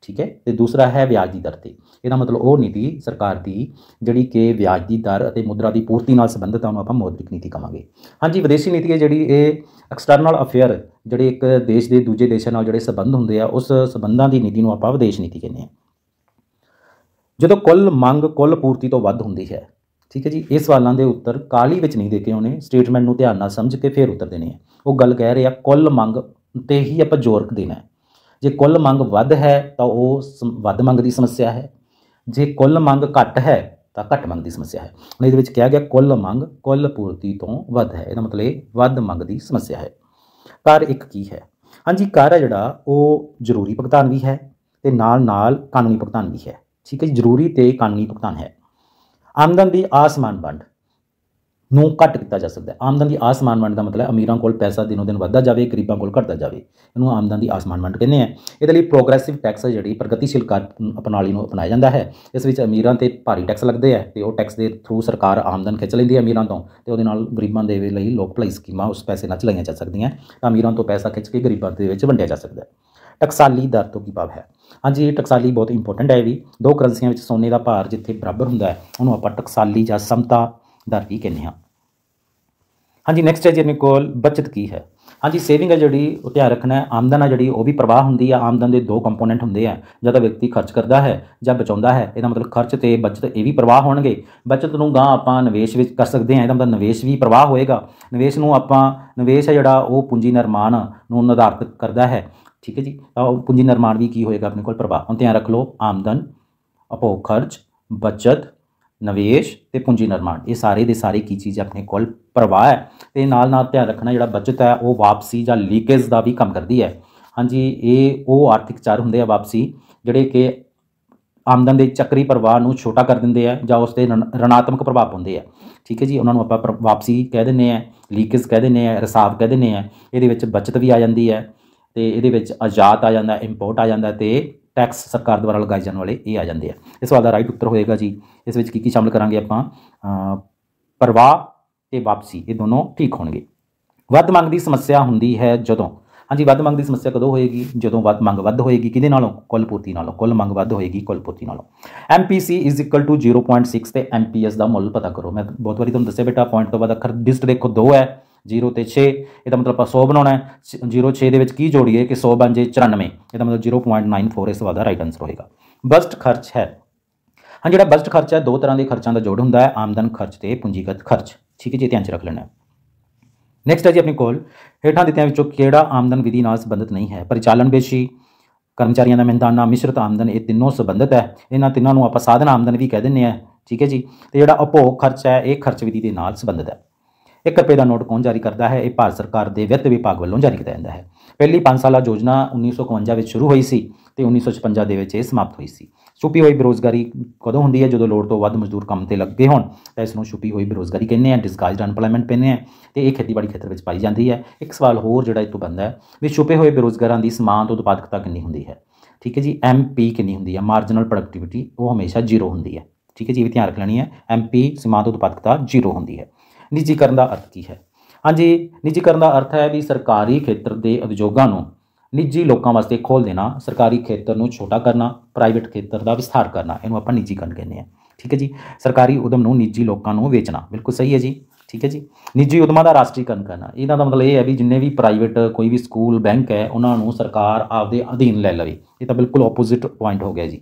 ਠੀਕ ਹੈ ਤੇ ਦੂਸਰਾ ਹੈ ਵਿਆਜ ਦੀ ਦਰ ਤੇ ਇਹਦਾ ਮਤਲਬ ਉਹ ਨੀਤੀ ਸਰਕਾਰ ਦੀ ਜਿਹੜੀ ਕਿ ਵਿਆਜ ਦੀ ਦਰ ਅਤੇ ਮੁਦਰਾ ਦੀ ਪੂਰਤੀ ਨਾਲ ਸੰਬੰਧਿਤ ਆ ਉਹਨੂੰ ਆਪਾਂ ਮੌਦਰਿਕ ਨੀਤੀ ਕਹਾਂਗੇ ਹਾਂਜੀ ਵਿਦੇਸ਼ੀ ਨੀਤੀ ਹੈ ਜਿਹੜੀ ਇਹ ਐਕਸਟਰਨਲ ਅਫੇਅਰ ਜਿਹੜੇ ਇੱਕ ਦੇਸ਼ ਦੇ ਦੂਜੇ ਦੇਸ਼ਾਂ ਨਾਲ ਜਿਹੜੇ ਸਬੰਧ ਹੁੰਦੇ ਆ ਉਸ ਸਬੰਧਾਂ ਦੀ ਨੀਤੀ ਨੂੰ ਆਪਾਂ ਵਿਦੇਸ਼ ਨੀਤੀ ਕਹਿੰਦੇ ਆ ਜਦੋਂ ਕੁੱਲ ਮੰਗ ਕੁੱਲ ਪੂਰਤੀ ਤੋਂ ਵੱਧ ਹੁੰਦੀ ਹੈ ਠੀਕ ਹੈ ਜੀ ਇਹ ਸਵਾਲਾਂ ਦੇ ਉੱਤਰ ਕਾਲੀ ਵਿੱਚ ਨਹੀਂ ਦੇਕੇ ਉਹਨੇ ਆਉਣੇ ਸਟੇਟਮੈਂਟ ਨੂੰ ਧਿਆਨ ਨਾਲ ਸਮਝ ਕੇ ਫਿਰ ਉੱਤਰ ਦੇਣੇ ਆ ਉਹ ਗੱਲ ਕਹਿ ਰਹੇ ਆ ਕੁੱਲ ਮੰਗ ਤੇ ਹੀ ਆਪਾਂ ਜ਼ੋਰ ਦੇਣਾ ਹੈ ਜੇ ਕੁੱਲ ਮੰਗ ਵੱਧ ਹੈ ਤਾਂ ਉਹ ਵੱਧ ਮੰਗ ਦੀ ਸਮੱਸਿਆ ਹੈ ਜੇ ਕੁੱਲ ਮੰਗ ਘੱਟ ਹੈ ਤਾਂ ਘੱਟ ਮੰਗ ਦੀ ਸਮੱਸਿਆ ਹੈ ਹੁਣ ਇਹਦੇ ਵਿੱਚ ਕਿਹਾ ਗਿਆ ਕੁੱਲ ਮੰਗ ਕੁੱਲ ਪੂਰਤੀ ਤੋਂ ਵੱਧ ਹੈ ਇਹਦਾ ਮਤਲਬ ਇਹ ਵੱਧ ਮੰਗ ਦੀ ਸਮੱਸਿਆ ਹੈ ਪਰ ਇੱਕ ਕੀ ਹੈ ਹਾਂਜੀ ਕਾਰ ਹੈ ਜਿਹੜਾ ਉਹ ਜ਼ਰੂਰੀ ਭੁਗਤਾਨ ਵੀ ਹੈ ਤੇ ਨਾਲ ਨਾਲ ਕਾਨੂੰਨੀ ਭੁਗਤਾਨ ਵੀ ਹੈ ਠੀਕ ਹੈ ਜ਼ਰੂਰੀ ਤੇ ਕਾਨੂੰਨੀ ਭੁਗਤਾਨ ਹੈ ਆਮਦਨ ਦੀ ਆਸਮਾਨ ਵੰਡ ਨੂੰ ਘੱਟ ਕੀਤਾ ਜਾ ਸਕਦਾ ਹੈ ਆਮਦਨ ਦੀ ਆਸਮਾਨ ਵੰਡ ਦਾ ਮਤਲਬ ਅਮੀਰਾਂ ਕੋਲ ਪੈਸਾ ਦਿਨੋ ਦਿਨ ਵੱਧਦਾ ਜਾਵੇ ਗਰੀਬਾਂ ਕੋਲ ਘਟਦਾ ਜਾਵੇ ਇਹਨੂੰ ਆਮਦਨ ਦੀ ਆਸਮਾਨ ਵੰਡ ਕਹਿੰਦੇ ਆ ਇਹਦੇ ਲਈ ਪ੍ਰੋਗਰੈਸਿਵ ਟੈਕਸ ਜਿਹੜੀ ਪ੍ਰਗਤੀਸ਼ੀਲ ਕਰ ਅਪਣਾਲੀ ਨੂੰ ਅਪਣਾਇਆ ਜਾਂਦਾ ਹੈ ਇਸ ਵਿੱਚ ਅਮੀਰਾਂ ਤੇ ਭਾਰੀ ਟੈਕਸ ਲੱਗਦੇ ਆ ਤੇ ਉਹ ਟੈਕਸ ਦੇ ਥਰੂ ਸਰਕਾਰ ਆਮਦਨ ਖਿੱਚ ਲੈਂਦੀ ਹੈ ਅਮੀਰਾਂ ਤੋਂ ਤੇ ਉਹਦੇ ਨਾਲ ਗਰੀਬਾਂ ਦੇ ਲਈ ਲੋਕ ਭਲਾਈ ਸਕੀਮਾਂ ਉਸ ਪੈਸੇ ਨਾਲ ਚਲਾਈਆਂ ਜਾ ਸਕਦੀਆਂ ਤਾਂ ਅਮੀਰਾਂ ਤੋਂ ਪੈਸਾ ਖਿੱਚ ਕੇ ਗਰੀਬਾਂ ਦੇ ਵਿੱਚ ਵੰਡਿਆ ਜਾ ਸਕਦਾ ਹੈ ਟਕਸਾਲੀ ਦਰ ਤੋਂ ਕੀ ਭਾਵ ਹੈ ਹਾਂਜੀ ਇਹ ਟਕਸਾਲੀ ਬਹੁਤ ਇੰਪੋਰਟੈਂਟ ਹੈ ਵੀ ਦੋ ਕਰੰਸੀਆਂ ਵਿੱਚ ਸੋਨੇ ਦਾ ਭਾਰ ਜਿੱਥੇ ਬਰਾਬਰ ਹੁੰਦਾ ਹੈ ਉਹਨੂੰ ਆਪਾਂ ਟਕਸਾਲੀ ਜਾਂ ਸਮਤਾ ਦਰ ਵੀ ਕਹਿੰਦੇ ਹਾਂ ਹਾਂਜੀ ਨੈਕਸਟ ਹੈ ਜੀ ਆਪਣੇ ਕੋਲ ਬਚਤ ਕੀ ਹੈ ਹਾਂਜੀ ਸੇਵਿੰਗ ਹੈ ਜਿਹੜੀ ਉਹ ਧਿਆਨ ਰੱਖਣਾ ਹੈ ਆਮਦਨ ਹੈ ਜਿਹੜੀ ਉਹ ਵੀ ਪ੍ਰਵਾਹ ਹੁੰਦੀ ਹੈ ਆਮਦਨ ਦੇ ਦੋ ਕੰਪੋਨੈਂਟ ਹੁੰਦੇ ਆ ਜਦੋਂ ਵਿਅਕਤੀ ਖਰਚ ਕਰਦਾ ਹੈ ਜਾਂ ਬਚਾਉਂਦਾ ਹੈ ਇਹਦਾ ਮਤਲਬ ਖਰਚ ਤੇ ਬਚਤ ਇਹ ਵੀ ਪ੍ਰਵਾਹ ਹੋਣਗੇ ਬਚਤ ਨੂੰ ਗਾਂ ਆਪਾਂ ਨਿਵੇਸ਼ ਵਿੱਚ ਕਰ ਸਕਦੇ ਹਾਂ ਇਹਦਾ ਮਤਲਬ ਨਿਵੇਸ਼ ਵੀ ਪ੍ਰਵਾਹ ਹੋਏਗਾ ਨਿਵੇਸ਼ ਨੂੰ ਆਪਾਂ ਨਿਵੇਸ਼ ਹੈ ਜਿਹੜਾ ਉਹ ਪੂੰਜੀ ਨਿਰਮਾਣ ਨੂੰ ਨਿਰਧਾਰਿਤ ਕਰਦਾ ਹੈ ਠੀਕ ਹੈ ਜੀ ਉਹ ਪੂੰਜੀ ਨਿਰਮਾਣ ਵੀ ਕੀ ਹੋਏਗਾ ਆਪਣੇ ਕੋਲ ਪ੍ਰਵਾਹ ਹੁਣ ਧਿਆਨ ਰੱਖ ਲਓ ਆਮਦਨ ਅਪੋ ਖਰਚ ਬਚਤ ਨਿਵੇਸ਼ ਤੇ ਪੂੰਜੀ ਨਿਰਮਾਣ ਇਹ ਸਾਰੇ ਦੇ ਸਾਰੇ ਕੀ ਚੀਜ਼ ਆਪਣੇ ਕੋਲ ਪ੍ਰਵਾਹ ਹੈ ਤੇ ਨਾਲ ਨਾਲ ਧਿਆਨ ਰੱਖਣਾ ਜਿਹੜਾ ਬਚਤ ਹੈ ਉਹ ਵਾਪਸੀ ਜਾਂ ਲੀਕੇਜ ਦਾ ਵੀ ਕੰਮ ਕਰਦੀ ਹੈ ਹਾਂਜੀ ਇਹ ਉਹ ਆਰਥਿਕ ਚਾਰ ਹੁੰਦੇ ਆ ਵਾਪਸੀ ਜਿਹੜੇ ਕਿ ਆਮਦਨ ਦੇ ਚੱਕਰੀ ਪ੍ਰਵਾਹ ਨੂੰ ਛੋਟਾ ਕਰ ਦਿੰਦੇ ਆ ਜਾਂ ਉਸ ਤੇ ਰਣਾਤਮਕ ਪ੍ਰਭਾਵ ਪਾਉਂਦੇ ਆ ਠੀਕ ਹੈ ਜੀ ਉਹਨਾਂ ਨੂੰ ਆਪਾਂ ਵਾਪਸੀ ਕਹਿ ਦਿੰਨੇ ਆ ਲੀਕੇਜ ਕਹਿ ਦਿੰਨੇ ਆ ਰਸਾਵ ਕਹਿ ਦਿੰਨੇ ਆ ਇਹਦੇ ਵਿੱਚ ਬਚਤ ਵੀ ਆ ਜਾਂਦੀ ਹੈ ਤੇ ਇਹਦੇ ਵਿੱਚ ਆਜ਼ਾਦ ਆ ਜਾਂਦਾ ਇੰਪੋਰਟ ਆ ਜਾਂਦਾ ਤੇ ਟੈਕਸ ਸਰਕਾਰ ਦੁਆਰਾ ਲਗਾਏ ਜਾਣ ਵਾਲੇ ਇਹ ਆ ਜਾਂਦੇ ਆ ਇਸ ਸਵਾਲ ਦਾ ਰਾਈਟ ਉੱਤਰ ਹੋਏਗਾ ਜੀ ਇਸ ਵਿੱਚ ਕੀ ਕੀ ਸ਼ਾਮਲ ਕਰਾਂਗੇ ਆਪਾਂ ਪਰਵਾਹ ਤੇ ਵਾਪਸੀ ਇਹ ਦੋਨੋਂ ਠੀਕ ਹੋਣਗੇ ਵੱਧ ਮੰਗ ਦੀ ਸਮੱਸਿਆ ਹੁੰਦੀ ਹੈ ਜਦੋਂ ਹਾਂਜੀ ਵੱਧ ਮੰਗ ਦੀ ਸਮੱਸਿਆ ਕਦੋਂ ਹੋਏਗੀ ਜਦੋਂ ਵੱਧ ਮੰਗ ਵੱਧ ਹੋਏਗੀ ਕਿਹਦੇ ਨਾਲੋਂ ਕੁੱਲ ਪੂਰਤੀ ਨਾਲੋਂ ਕੁੱਲ ਮੰਗ ਵੱਧ ਹੋਏਗੀ ਕੁੱਲ ਪੂਰਤੀ ਨਾਲੋਂ ਇਕੁਅਲ ਟੂ 0.6 ਤੇ ਐਮਪੀਐਸ ਦਾ ਮੁੱਲ ਪਤਾ ਕਰੋ ਮੈਂ ਬਹੁਤ ਵਾਰੀ ਤੁਹਾਨੂੰ ਦੱਸਿਆ ਬੇਟਾ ਪੁਆਇੰਟ ਤੋਂ ਬਾਅਦ ਅੱਖਰ ਡਿਸਟ ਦੇਖੋ ਦੋ ਹੈ 0 ਤੇ 6 ਇਹਦਾ ਮਤਲਬ ਆਪਾਂ 100 ਬਣਾਉਣਾ ਹੈ 0 6 ਦੇ ਵਿੱਚ ਕੀ ਜੋੜੀਏ ਕਿ 100 ਬਣ ਜੇ 94 ਇਹਦਾ ਮਤਲਬ 0.94 ਇਸ ਦਾ ਰਾਈਟ ਆਨਸਰ ਹੋਏਗਾ ਬਸਟ ਖਰਚ ਹੈ ਹਾਂ ਜਿਹੜਾ ਬਸਟ ਖਰਚ ਹੈ ਦੋ ਤਰ੍ਹਾਂ ਦੇ ਖਰਚਾਂ ਦਾ ਜੋੜ ਹੁੰਦਾ ਹੈ ਆਮਦਨ ਖਰਚ ਤੇ ਪੂੰਜੀਗਤ ਖਰਚ ਠੀਕ ਹੈ ਜੀ ਧਿਆਨ ਚ ਰੱਖ ਲੈਣਾ ਨੈਕਸਟ ਹੈ ਜੀ ਆਪਣੇ ਕੋਲ ਹੇਠਾਂ ਦਿੱਤਿਆਂ ਵਿੱਚੋਂ ਕਿਹੜਾ ਆਮਦਨ ਵਿਧੀ ਨਾਲ ਸੰਬੰਧਿਤ ਨਹੀਂ ਹੈ ਪਰਿਚਾਲਨ ਬੇਸ਼ੀ ਕਰਮਚਾਰੀਆਂ ਦਾ ਮਹਿੰਦਾਨਾ ਮਿਸ਼ਰਤ ਆਮਦਨ ਇਹ ਤਿੰਨੋਂ ਸੰਬੰਧਿਤ ਹੈ ਇਹਨਾਂ ਤਿੰਨਾਂ ਨੂੰ ਆਪਾਂ ਸਾਧਨ ਆਮਦਨ ਵੀ ਕਹਿ ਦਿੰਨੇ ਆ ਠੀਕ ਹੈ ਜੀ ਤੇ ਜਿਹੜਾ ਉਪਭੋਗ ਖਰਚ ਹੈ ਇਹ ਖਰਚ ਵਿਧੀ ਦੇ ਨਾਲ ਸੰਬੰਧਿਤ ਹੈ 1 ਰੁਪਏ ਦਾ ਨੋਟ ਕੌਣ ਜਾਰੀ ਕਰਦਾ ਹੈ ਇਹ ਭਾਰਤ ਸਰਕਾਰ ਦੇ ਵਿੱਤ ਵਿਭਾਗ ਵੱਲੋਂ ਜਾਰੀ ਕੀਤਾ ਜਾਂਦਾ ਹੈ ਪਹਿਲੀ 5 ਸਾਲਾ ਯੋਜਨਾ 1951 ਵਿੱਚ ਸ਼ੁਰੂ ਹੋਈ ਸੀ ਤੇ 1956 ਦੇ ਵਿੱਚ ਇਹ ਸਮਾਪਤ ਹੋਈ ਸੀ ਛੁਪੀ ਹੋਈ ਬੇਰੋਜ਼ਗਾਰੀ ਕਦੋਂ ਹੁੰਦੀ ਹੈ ਜਦੋਂ ਲੋੜ ਤੋਂ ਵੱਧ ਮਜ਼ਦੂਰ ਕੰਮ ਤੇ ਲੱਗੇ ਹੋਣ ਤਾਂ ਇਸ ਨੂੰ ਛੁਪੀ ਹੋਈ ਬੇਰੋਜ਼ਗਾਰੀ ਕਹਿੰਦੇ ਆ ਡਿਸਗਾਈਜ਼ਡ ਅਨਪਲੋਇਮੈਂਟ ਕਹਿੰਦੇ ਆ ਤੇ ਇਹ ਖੇਤੀਬਾੜੀ ਖੇਤਰ ਵਿੱਚ ਪਾਈ ਜਾਂਦੀ ਹੈ ਇੱਕ ਸਵਾਲ ਹੋਰ ਜਿਹੜਾ ਇਤੋਂ ਬੰਦਾ ਹੈ ਵੀ ਛੁਪੇ ਹੋਏ ਬੇਰੋਜ਼ਗਾਰਾਂ ਦੀ ਸਮਾਨ ਤੋਂ ਉਤਪਾਦਕਤਾ ਕਿੰਨੀ ਹੁੰਦੀ ਹੈ ਠੀਕ ਹੈ ਜੀ ਐਮਪੀ ਕਿੰਨੀ ਹੁੰਦੀ ਹੈ ਮਾਰਜਨਲ ਪ੍ਰੋਡਕਟਿਵਿਟੀ ਉਹ ਹਮੇਸ਼ਾ ਜ਼ੀਰੋ ਹੁੰਦੀ ਹੈ ਠੀਕ ਹੈ ਜੀ ਇਹ ਵੀ ਧਿਆਨ ਰੱਖ ਲੈਣੀ ਹੈ ਐਮਪੀ ਸਮਾਨ ਤੋਂ ਉਤਪਾਦਕਤਾ ਜ਼ੀਰੋ ਹੁੰਦੀ ਹੈ ਨਿੱਜੀਕਰਨ ਦਾ ਅਰਥ ਕੀ ਹੈ ਹਾਂਜੀ ਨਿੱਜੀਕਰਨ ਦਾ ਅਰਥ ਹੈ ਵੀ ਸਰਕਾਰੀ ਖੇਤਰ ਦੇ ਉਦਯੋਗਾਂ ਨੂੰ ਨਿੱਜੀ ਲੋਕਾਂ ਵਾਸਤੇ ਖੋਲ ਦੇਣਾ ਸਰਕਾਰੀ ਖੇਤਰ ਨੂੰ ਛੋਟਾ ਕਰਨਾ ਪ੍ਰਾਈਵੇਟ ਖੇਤਰ ਦਾ ਵਿਸਥਾਰ ਕਰਨਾ ਇਹਨੂੰ ਆਪਾਂ ਨਿੱਜੀਕਰਨ ਕਹਿੰਦੇ ਆ ਠੀਕ ਹੈ ਜੀ ਸਰਕਾਰੀ ਉਦਮ ਨੂੰ ਨਿੱਜੀ ਲੋਕਾਂ ਨੂੰ ਵੇਚਣਾ ਬਿਲਕੁਲ ਸਹੀ ਹੈ ਜੀ ਠੀਕ ਹੈ ਜੀ ਨਿੱਜੀ ਉਦਮਾਂ ਦਾ ਰਾਸ਼ਟਰੀਕਰਨ ਕਰਨਾ ਇਹਦਾ ਮਤਲਬ ਇਹ ਹੈ ਵੀ ਜਿੰਨੇ ਵੀ ਪ੍ਰਾਈਵੇਟ ਕੋਈ ਵੀ ਸਕੂਲ ਬੈਂਕ ਹੈ ਉਹਨਾਂ ਨੂੰ ਸਰਕਾਰ ਆਪਦੇ ਅਧੀਨ ਲੈ ਲਵੇ ਇਹ ਤਾਂ ਬਿਲਕੁਲ ਆਪੋਜ਼ਿਟ ਪੁਆਇੰਟ ਹੋ ਗਿਆ ਜੀ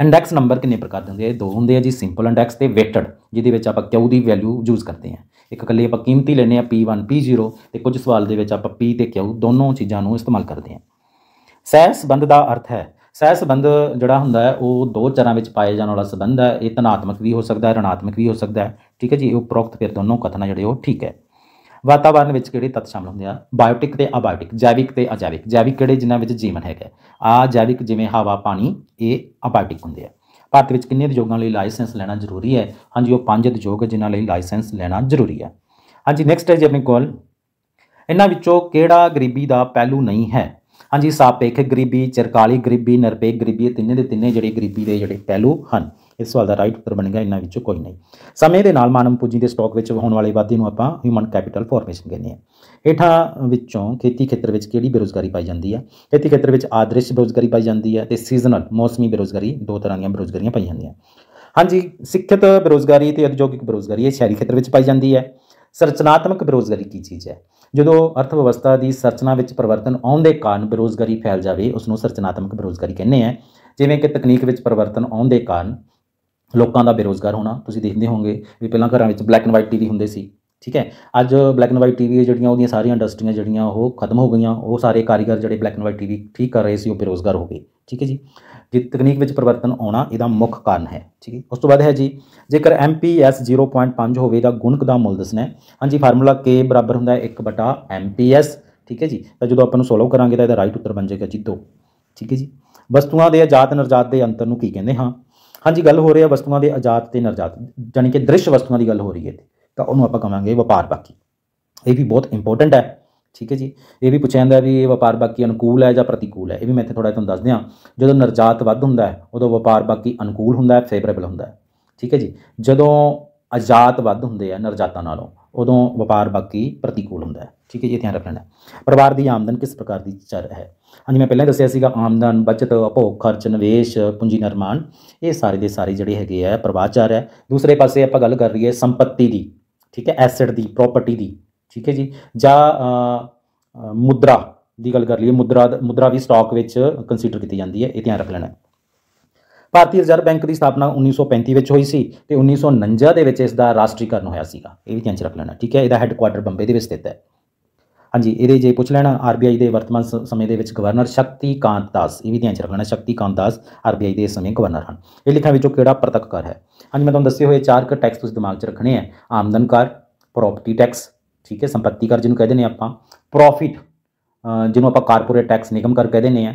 ਇੰਡੈਕਸ ਨੰਬਰ ਕਿੰਨੇ ਪ੍ਰਕਾਰ ਦੇ ਹੁੰਦੇ ਆ ਦੋ ਹੁੰਦੇ ਆ ਜੀ ਸਿੰਪਲ ਇੰਡੈਕਸ ਤੇ ਵੇਟਡ ਜਿਹਦੇ ਵਿੱਚ ਆਪਾਂ ਕਿਊ ਦੀ ਵੈਲਿਊ ਯੂਜ਼ ਕਰਦੇ ਹਾਂ ਇੱਕ ਇਕੱਲੇ ਆਪਾਂ ਕੀਮਤੀ ਲੈਨੇ ਆ P1 P0 ਤੇ ਕੁਝ ਸਵਾਲ ਦੇ ਵਿੱਚ ਆਪਾਂ P ਤੇ Q ਦੋਨੋਂ ਚੀਜ਼ਾਂ ਨੂੰ ਇਸਤੇਮਾਲ ਕਰਦੇ ਹਾਂ ਸਹਿ ਸੰਬੰਧ ਦਾ ਅਰਥ ਹੈ ਸਹਿ ਸੰਬੰਧ ਜਿਹੜਾ ਹੁੰਦਾ ਹੈ ਉਹ ਦੋ ਚਰਾਂ ਵਿੱਚ ਪਾਇਆ ਜਾਣ ਵਾਲਾ ਸੰਬੰਧ ਹੈ ਇਹ ਧਨਾਤਮਕ ਵੀ ਹੋ ਸਕਦਾ ਹੈ ਰਣਾਤਮਕ ਵੀ ਹੋ ਸਕਦਾ ਹੈ ਠੀਕ ਹੈ ਜੀ ਇਹ ਉਪਰੋਕਤ ਫਿਰ ਦੋਨੋਂ ਕਥਨ ਜਿਹੜੇ ਉਹ ਠੀਕ ਹੈ ਵਾਤਾਵਰਣ ਵਿੱਚ ਕਿਹੜੇ ਤੱਤ ਸ਼ਾਮਲ ਹੁੰਦੇ ਆ ਬਾਇਓਟਿਕ ਤੇ ਅਬਾਇਓਟਿਕ ਜੈਵਿਕ ਤੇ ਅਜੈਵਿਕ ਜੈਵਿਕ ਕਿਹੜੇ ਜਿਨ੍ਹਾਂ ਵਿੱਚ ਜੀਵਨ ਹੈਗਾ ਆ ਜੈਵਿਕ ਜਿਵੇਂ ਹਵਾ ਪਾਣੀ ਇਹ ਅਬਾਇਓਟਿਕ ਹੁੰਦੇ ਆ ਭਾਰਤ ਵਿੱਚ ਕਿੰਨੇ ਉਦਯੋਗਾਂ ਲਈ ਲਾਇਸੈਂਸ ਲੈਣਾ ਜ਼ਰੂਰੀ ਹੈ ਹਾਂਜੀ ਉਹ ਪੰਜ ਉਦਯੋਗ ਜਿਨ੍ਹਾਂ ਲਈ ਲਾਇਸੈਂਸ ਲੈਣਾ ਜ਼ਰੂਰੀ ਹੈ ਹਾਂਜੀ ਨੈਕਸਟ ਹੈ ਜੀ ਆਪਣੇ ਕੋਲ ਇਹਨਾਂ ਵਿੱਚੋਂ ਕਿਹੜਾ ਗਰੀਬੀ ਦਾ ਪਹਿਲੂ ਨਹੀਂ ਹੈ ਹਾਂਜੀ ਸਾਪੇਖ ਗਰੀਬੀ ਚਰਕਾਲੀ ਗਰੀਬੀ ਨਰਪੇਖ ਗਰੀਬੀ ਤਿੰਨੇ ਦੇ ਤਿੰਨੇ ਜਿਹੜੇ ਗਰੀਬੀ ਦੇ ਜਿਹੜੇ ਪਹਿਲੂ ਹਨ ਇਸ ਸਵਾਲ ਦਾ ਰਾਈਟ ਉੱਤਰ ਬਣੇਗਾ ਇਹਨਾਂ ਵਿੱਚੋਂ ਕੋਈ ਨਹੀਂ ਸਮੇਂ ਦੇ ਨਾਲ ਮਾਨਵ ਪੂੰਜੀ ਦੇ ਸਟਾਕ ਵਿੱਚ ਹੋਣ ਵਾਲੇ ਵਾਧੇ ਨੂੰ ਆਪਾਂ ਹਿਊਮਨ ਕੈਪੀਟਲ ਫਾਰਮੇਸ਼ਨ ਕਹਿੰਦੇ ਹਾਂ ਹੇਠਾਂ ਵਿੱਚੋਂ ਖੇਤੀ ਖੇਤਰ ਵਿੱਚ ਕਿਹੜੀ ਬੇਰੋਜ਼ਗਾਰੀ ਪਾਈ ਜਾਂਦੀ ਹੈ ਖੇਤੀ ਖੇਤਰ ਵਿੱਚ ਆਦ੍ਰਿਸ਼ ਬੇਰੋਜ਼ਗਾਰੀ ਪਾਈ ਜਾਂਦੀ ਹੈ ਤੇ ਸੀਜ਼ਨਲ ਮੌਸਮੀ ਬੇਰੋਜ਼ਗਾਰੀ ਦੋ ਤਰ੍ਹਾਂ ਦੀਆਂ ਬੇਰੋਜ਼ਗਾਰੀਆਂ ਪਾਈ ਜਾਂਦੀਆਂ ਹਾਂਜੀ ਸਿੱਖਿਅਤ ਬੇਰੋਜ਼ਗਾਰੀ ਤੇ ਉਦਯੋਗਿਕ ਬੇਰੋਜ਼ਗਾਰੀ ਇਹ ਸ਼ਹਿਰੀ ਖੇਤਰ ਵਿੱਚ ਪਾਈ ਜਾਂਦੀ ਹੈ ਸਰਚਨਾਤਮਕ ਬੇਰੋਜ਼ਗਾਰੀ ਕੀ ਚੀਜ਼ ਹੈ ਜਦੋਂ ਅਰਥ ਵਿਵਸਥਾ ਦੀ ਸਰਚਨਾ ਵਿੱਚ ਪਰਿਵਰਤਨ ਆਉਣ ਦੇ ਕਾਰਨ ਬੇਰੋਜ਼ਗਾਰੀ ਫੈਲ ਜਾਵੇ ਉਸ ਨੂੰ ਸਰਚਨਾਤਮਕ ਬੇਰੋਜ਼ਗਾਰੀ ਕਹਿੰਦੇ ਆ ਜਿਵੇਂ ਕਿ ਤਕਨੀਕ ਵਿੱਚ ਪਰਿਵਰਤਨ ਆਉਣ ਦੇ ਕਾਰਨ ਲੋਕਾਂ ਦਾ ਬੇਰੋਜ਼ਗਾਰ ਹੋਣਾ ਤੁਸੀਂ ਦੇਖਦੇ ਹੋਵੋਗੇ ਵੀ ਪਹਿਲਾਂ ਘਰਾਂ ਵਿੱਚ ਬਲੈਕ ਐਂਡ ਵਾਈਟ ਟੀਵੀ ਹੁੰਦੇ ਸੀ ਠੀਕ ਹੈ ਅੱਜ ਬਲੈਕ ਐਂਡ ਵਾਈਟ ਟੀਵੀ ਜਿਹੜੀਆਂ ਉਹਦੀਆਂ ਸਾਰੀਆਂ ਇੰਡਸਟਰੀਆਂ ਜਿਹੜੀਆਂ ਉਹ ਖਤਮ ਹੋ ਗਈਆਂ ਉਹ ਸਾਰੇ ਕਾਰੀਗਰ ਜਿਹੜੇ ਬਲੈਕ ਐਂਡ ਵਾਈਟ ਟੀਵੀ ਠੀਕ ਕਰ ਰਹੇ ਸੀ ਉਹ ਬੇਰੋਜ਼ਗਾਰ ਹੋ ਗਏ ਠੀਕ ਹੈ ਜੀ ਜੇ ਤਕਨੀਕ ਵਿੱਚ ਪਰਿਵਰਤਨ ਆਉਣਾ ਇਹਦਾ ਮੁੱਖ ਕਾਰਨ ਹੈ ਠੀਕ ਹੈ ਉਸ ਤੋਂ ਬਾਅਦ ਹੈ ਜੀ ਜੇਕਰ MPS 0.5 ਹੋਵੇ ਤਾਂ ਗੁਣਕ ਦਾ ਮੁੱਲ ਦੱਸਣਾ ਹੈ ਹਾਂਜੀ ਫਾਰਮੂਲਾ K ਬਰਾਬਰ ਹੁੰਦਾ ਹੈ 1 MPS ਠੀਕ ਹੈ ਜੀ ਤਾਂ ਜਦੋਂ ਆਪਾਂ ਨੂੰ ਸੋਲਵ ਕਰਾਂਗੇ ਤਾਂ ਇਹਦਾ ਰਾਈਟ ਉੱਤਰ ਬਣ ਜਾਏਗਾ ਜੀ 2 ਠੀਕ ਹੈ ਜੀ ਵਸਤੂਆਂ ਦੇ ਆਜ਼ਾਦ ਨਿਰਜਾਤ ਦੇ ਅੰਤਰ ਨੂੰ ਕੀ ਕਹਿੰਦੇ ਹਾਂ ਹਾਂਜੀ ਗੱਲ ਹੋ ਰਹੀ ਹੈ ਵਸਤੂਆਂ ਦੇ ਆਜ਼ਾਦ ਤੇ ਨਿਰਜਾਤ ਜਾਨੀ ਕਿ ਦ੍ਰਿਸ਼ ਵਸਤੂਆਂ ਦੀ ਗੱਲ ਹੋ ਰਹੀ ਹੈ ਤੇ ਤਾਂ ਉਹਨੂੰ ਆਪਾਂ ਕਹਾਂਗੇ ਵਪਾਰ ਬਾਕੀ ਇਹ ਵੀ ਬਹੁਤ ਇੰਪੋਰਟੈਂਟ ਹੈ ਠੀਕ ਹੈ ਜੀ ਇਹ ਵੀ ਪੁੱਛਿਆ ਜਾਂਦਾ ਵੀ ਇਹ ਵਪਾਰ ਬਾਕੀ ਅਨੁਕੂਲ ਹੈ ਜਾਂ ਪ੍ਰਤੀਕੂਲ ਹੈ ਇਹ ਵੀ ਮੈਂ ਇੱਥੇ ਥੋੜਾ ਤੁਹਾਨੂੰ ਦੱਸ ਦਿਆਂ ਜਦੋਂ ਨਿਰਜਾਤ ਵੱਧ ਹੁੰਦਾ ਹੈ ਉਦੋਂ ਵਪਾਰ ਬਾਕੀ ਅਨੁਕੂਲ ਹੁੰਦਾ ਹੈ ਫੇਵਰੇਬਲ ਹੁੰਦਾ ਹੈ ਠੀਕ ਹੈ ਜੀ ਜਦੋਂ ਆਜ਼ਾਦ ਵੱਧ ਹੁੰਦੇ ਆ ਨਿਰਜਾਤਾਂ ਨਾਲੋਂ ਉਦੋਂ ਵਪਾਰ ਬਾਕੀ ਪ੍ਰਤੀਕੂਲ ਹੁੰਦਾ ਹੈ ਠੀਕ ਹੈ ਜੀ ਧਿਆਨ ਰੱਖਣਾ ਪਰਿਵਾਰ ਦੀ ਆਮਦਨ ਕਿਸ ਪ੍ਰਕਾਰ ਦੀ ਚਰ ਹੈ ਹਾਂਜੀ ਮੈਂ ਪਹਿਲਾਂ ਦੱਸਿਆ ਸੀਗਾ ਆਮਦਨ ਬਚਤ ਆਪੋ ਖਰਚ ਨਿਵੇਸ਼ ਪੂੰਜੀ ਨਿਰਮਾਣ ਇਹ ਸਾਰੇ ਦੇ ਸਾਰੇ ਜਿਹੜੇ ਹੈਗੇ ਆ ਪ੍ਰਵਾਹਚਾਰ ਹੈ ਦੂਸਰੇ ਪਾਸੇ ਆਪਾਂ ਗੱਲ ਕਰ ਰਹੀਏ ਸੰਪਤੀ ਦੀ ਠੀਕ ਹੈ ਐਸੈਟ ਦੀ ਪ੍ਰਾਪਰਟੀ ਦੀ ਠੀਕ ਹੈ ਜੀ ਜਾਂ ਮੁਦਰਾ ਦੀ ਗੱਲ ਕਰ ਲਈਏ ਮੁਦਰਾ ਮੁਦਰਾ ਵੀ ਸਟਾਕ ਵਿੱਚ ਕੰਸੀਡਰ ਕੀਤੀ ਜਾਂਦੀ ਹੈ ਇਹ ਧਿਆਨ ਰੱਖ ਲੈਣਾ ਭਾਰਤੀ ਰਿਜ਼ਰਵ ਬੈਂਕ ਦੀ ਸਥਾਪਨਾ 1935 ਵਿੱਚ ਹੋਈ ਸੀ ਤੇ 1949 ਦੇ ਵਿੱਚ ਇਸ ਦਾ ਰਾਸ਼ਟਰੀਕਰਨ ਹੋਇਆ ਸੀਗਾ ਇਹ ਵੀ ਧਿਆਨ ਚ ਰੱਖ ਲੈਣਾ ਠੀਕ ਹੈ ਇਹਦਾ ਹੈੱਡਕੁਆਰਟਰ ਬੰਬੇ ਦੇ ਵਿੱਚ ਸਥਿਤ ਹੈ ਹਾਂਜੀ ਇਹਦੇ ਜੇ ਪੁੱਛ ਲੈਣਾ ਆਰਬੀਆਈ ਦੇ ਵਰਤਮਾਨ ਸਮੇਂ ਦੇ ਵਿੱਚ ਗਵਰਨਰ ਸ਼ਕਤੀਕਾਂਤ ਦਾਸ ਇਹ ਵੀ ਧਿਆਨ ਚ ਰੱਖਣਾ ਸ਼ਕਤੀਕਾਂਤ ਦਾਸ ਆਰਬੀਆਈ ਦੇ ਸਮੇਂ ਗਵਰਨਰ ਹਨ ਇਹ ਲਿਖਾਂ ਵਿੱਚੋਂ ਕਿਹੜਾ ਪ੍ਰਤੱਖ ਕਰ ਹੈ ਹਾਂਜੀ ਮੈਂ ਤੁਹਾਨੂੰ ਦੱਸੇ ਹੋਏ ਚਾਰ ਕ ਟੈਕਸ ਤੁਸੀਂ ਦਿਮਾਗ 'ਚ ਰੱਖਣੇ ਆ ਆਮਦਨ ਕਰ ਪ੍ਰਾਪਰਟੀ ਟੈਕਸ ਠੀਕ ਹੈ ਸੰਪਤੀ ਕਰ ਜਿਹਨੂੰ ਕਹਿੰਦੇ ਨੇ ਆਪਾਂ ਪ੍ਰੋਫਿਟ ਜਿਹਨੂੰ ਆਪਾਂ ਕਾਰਪੋਰੇਟ ਟੈਕਸ ਨਿਗਮ ਕਰ ਕਹਿੰਦੇ ਨੇ ਆ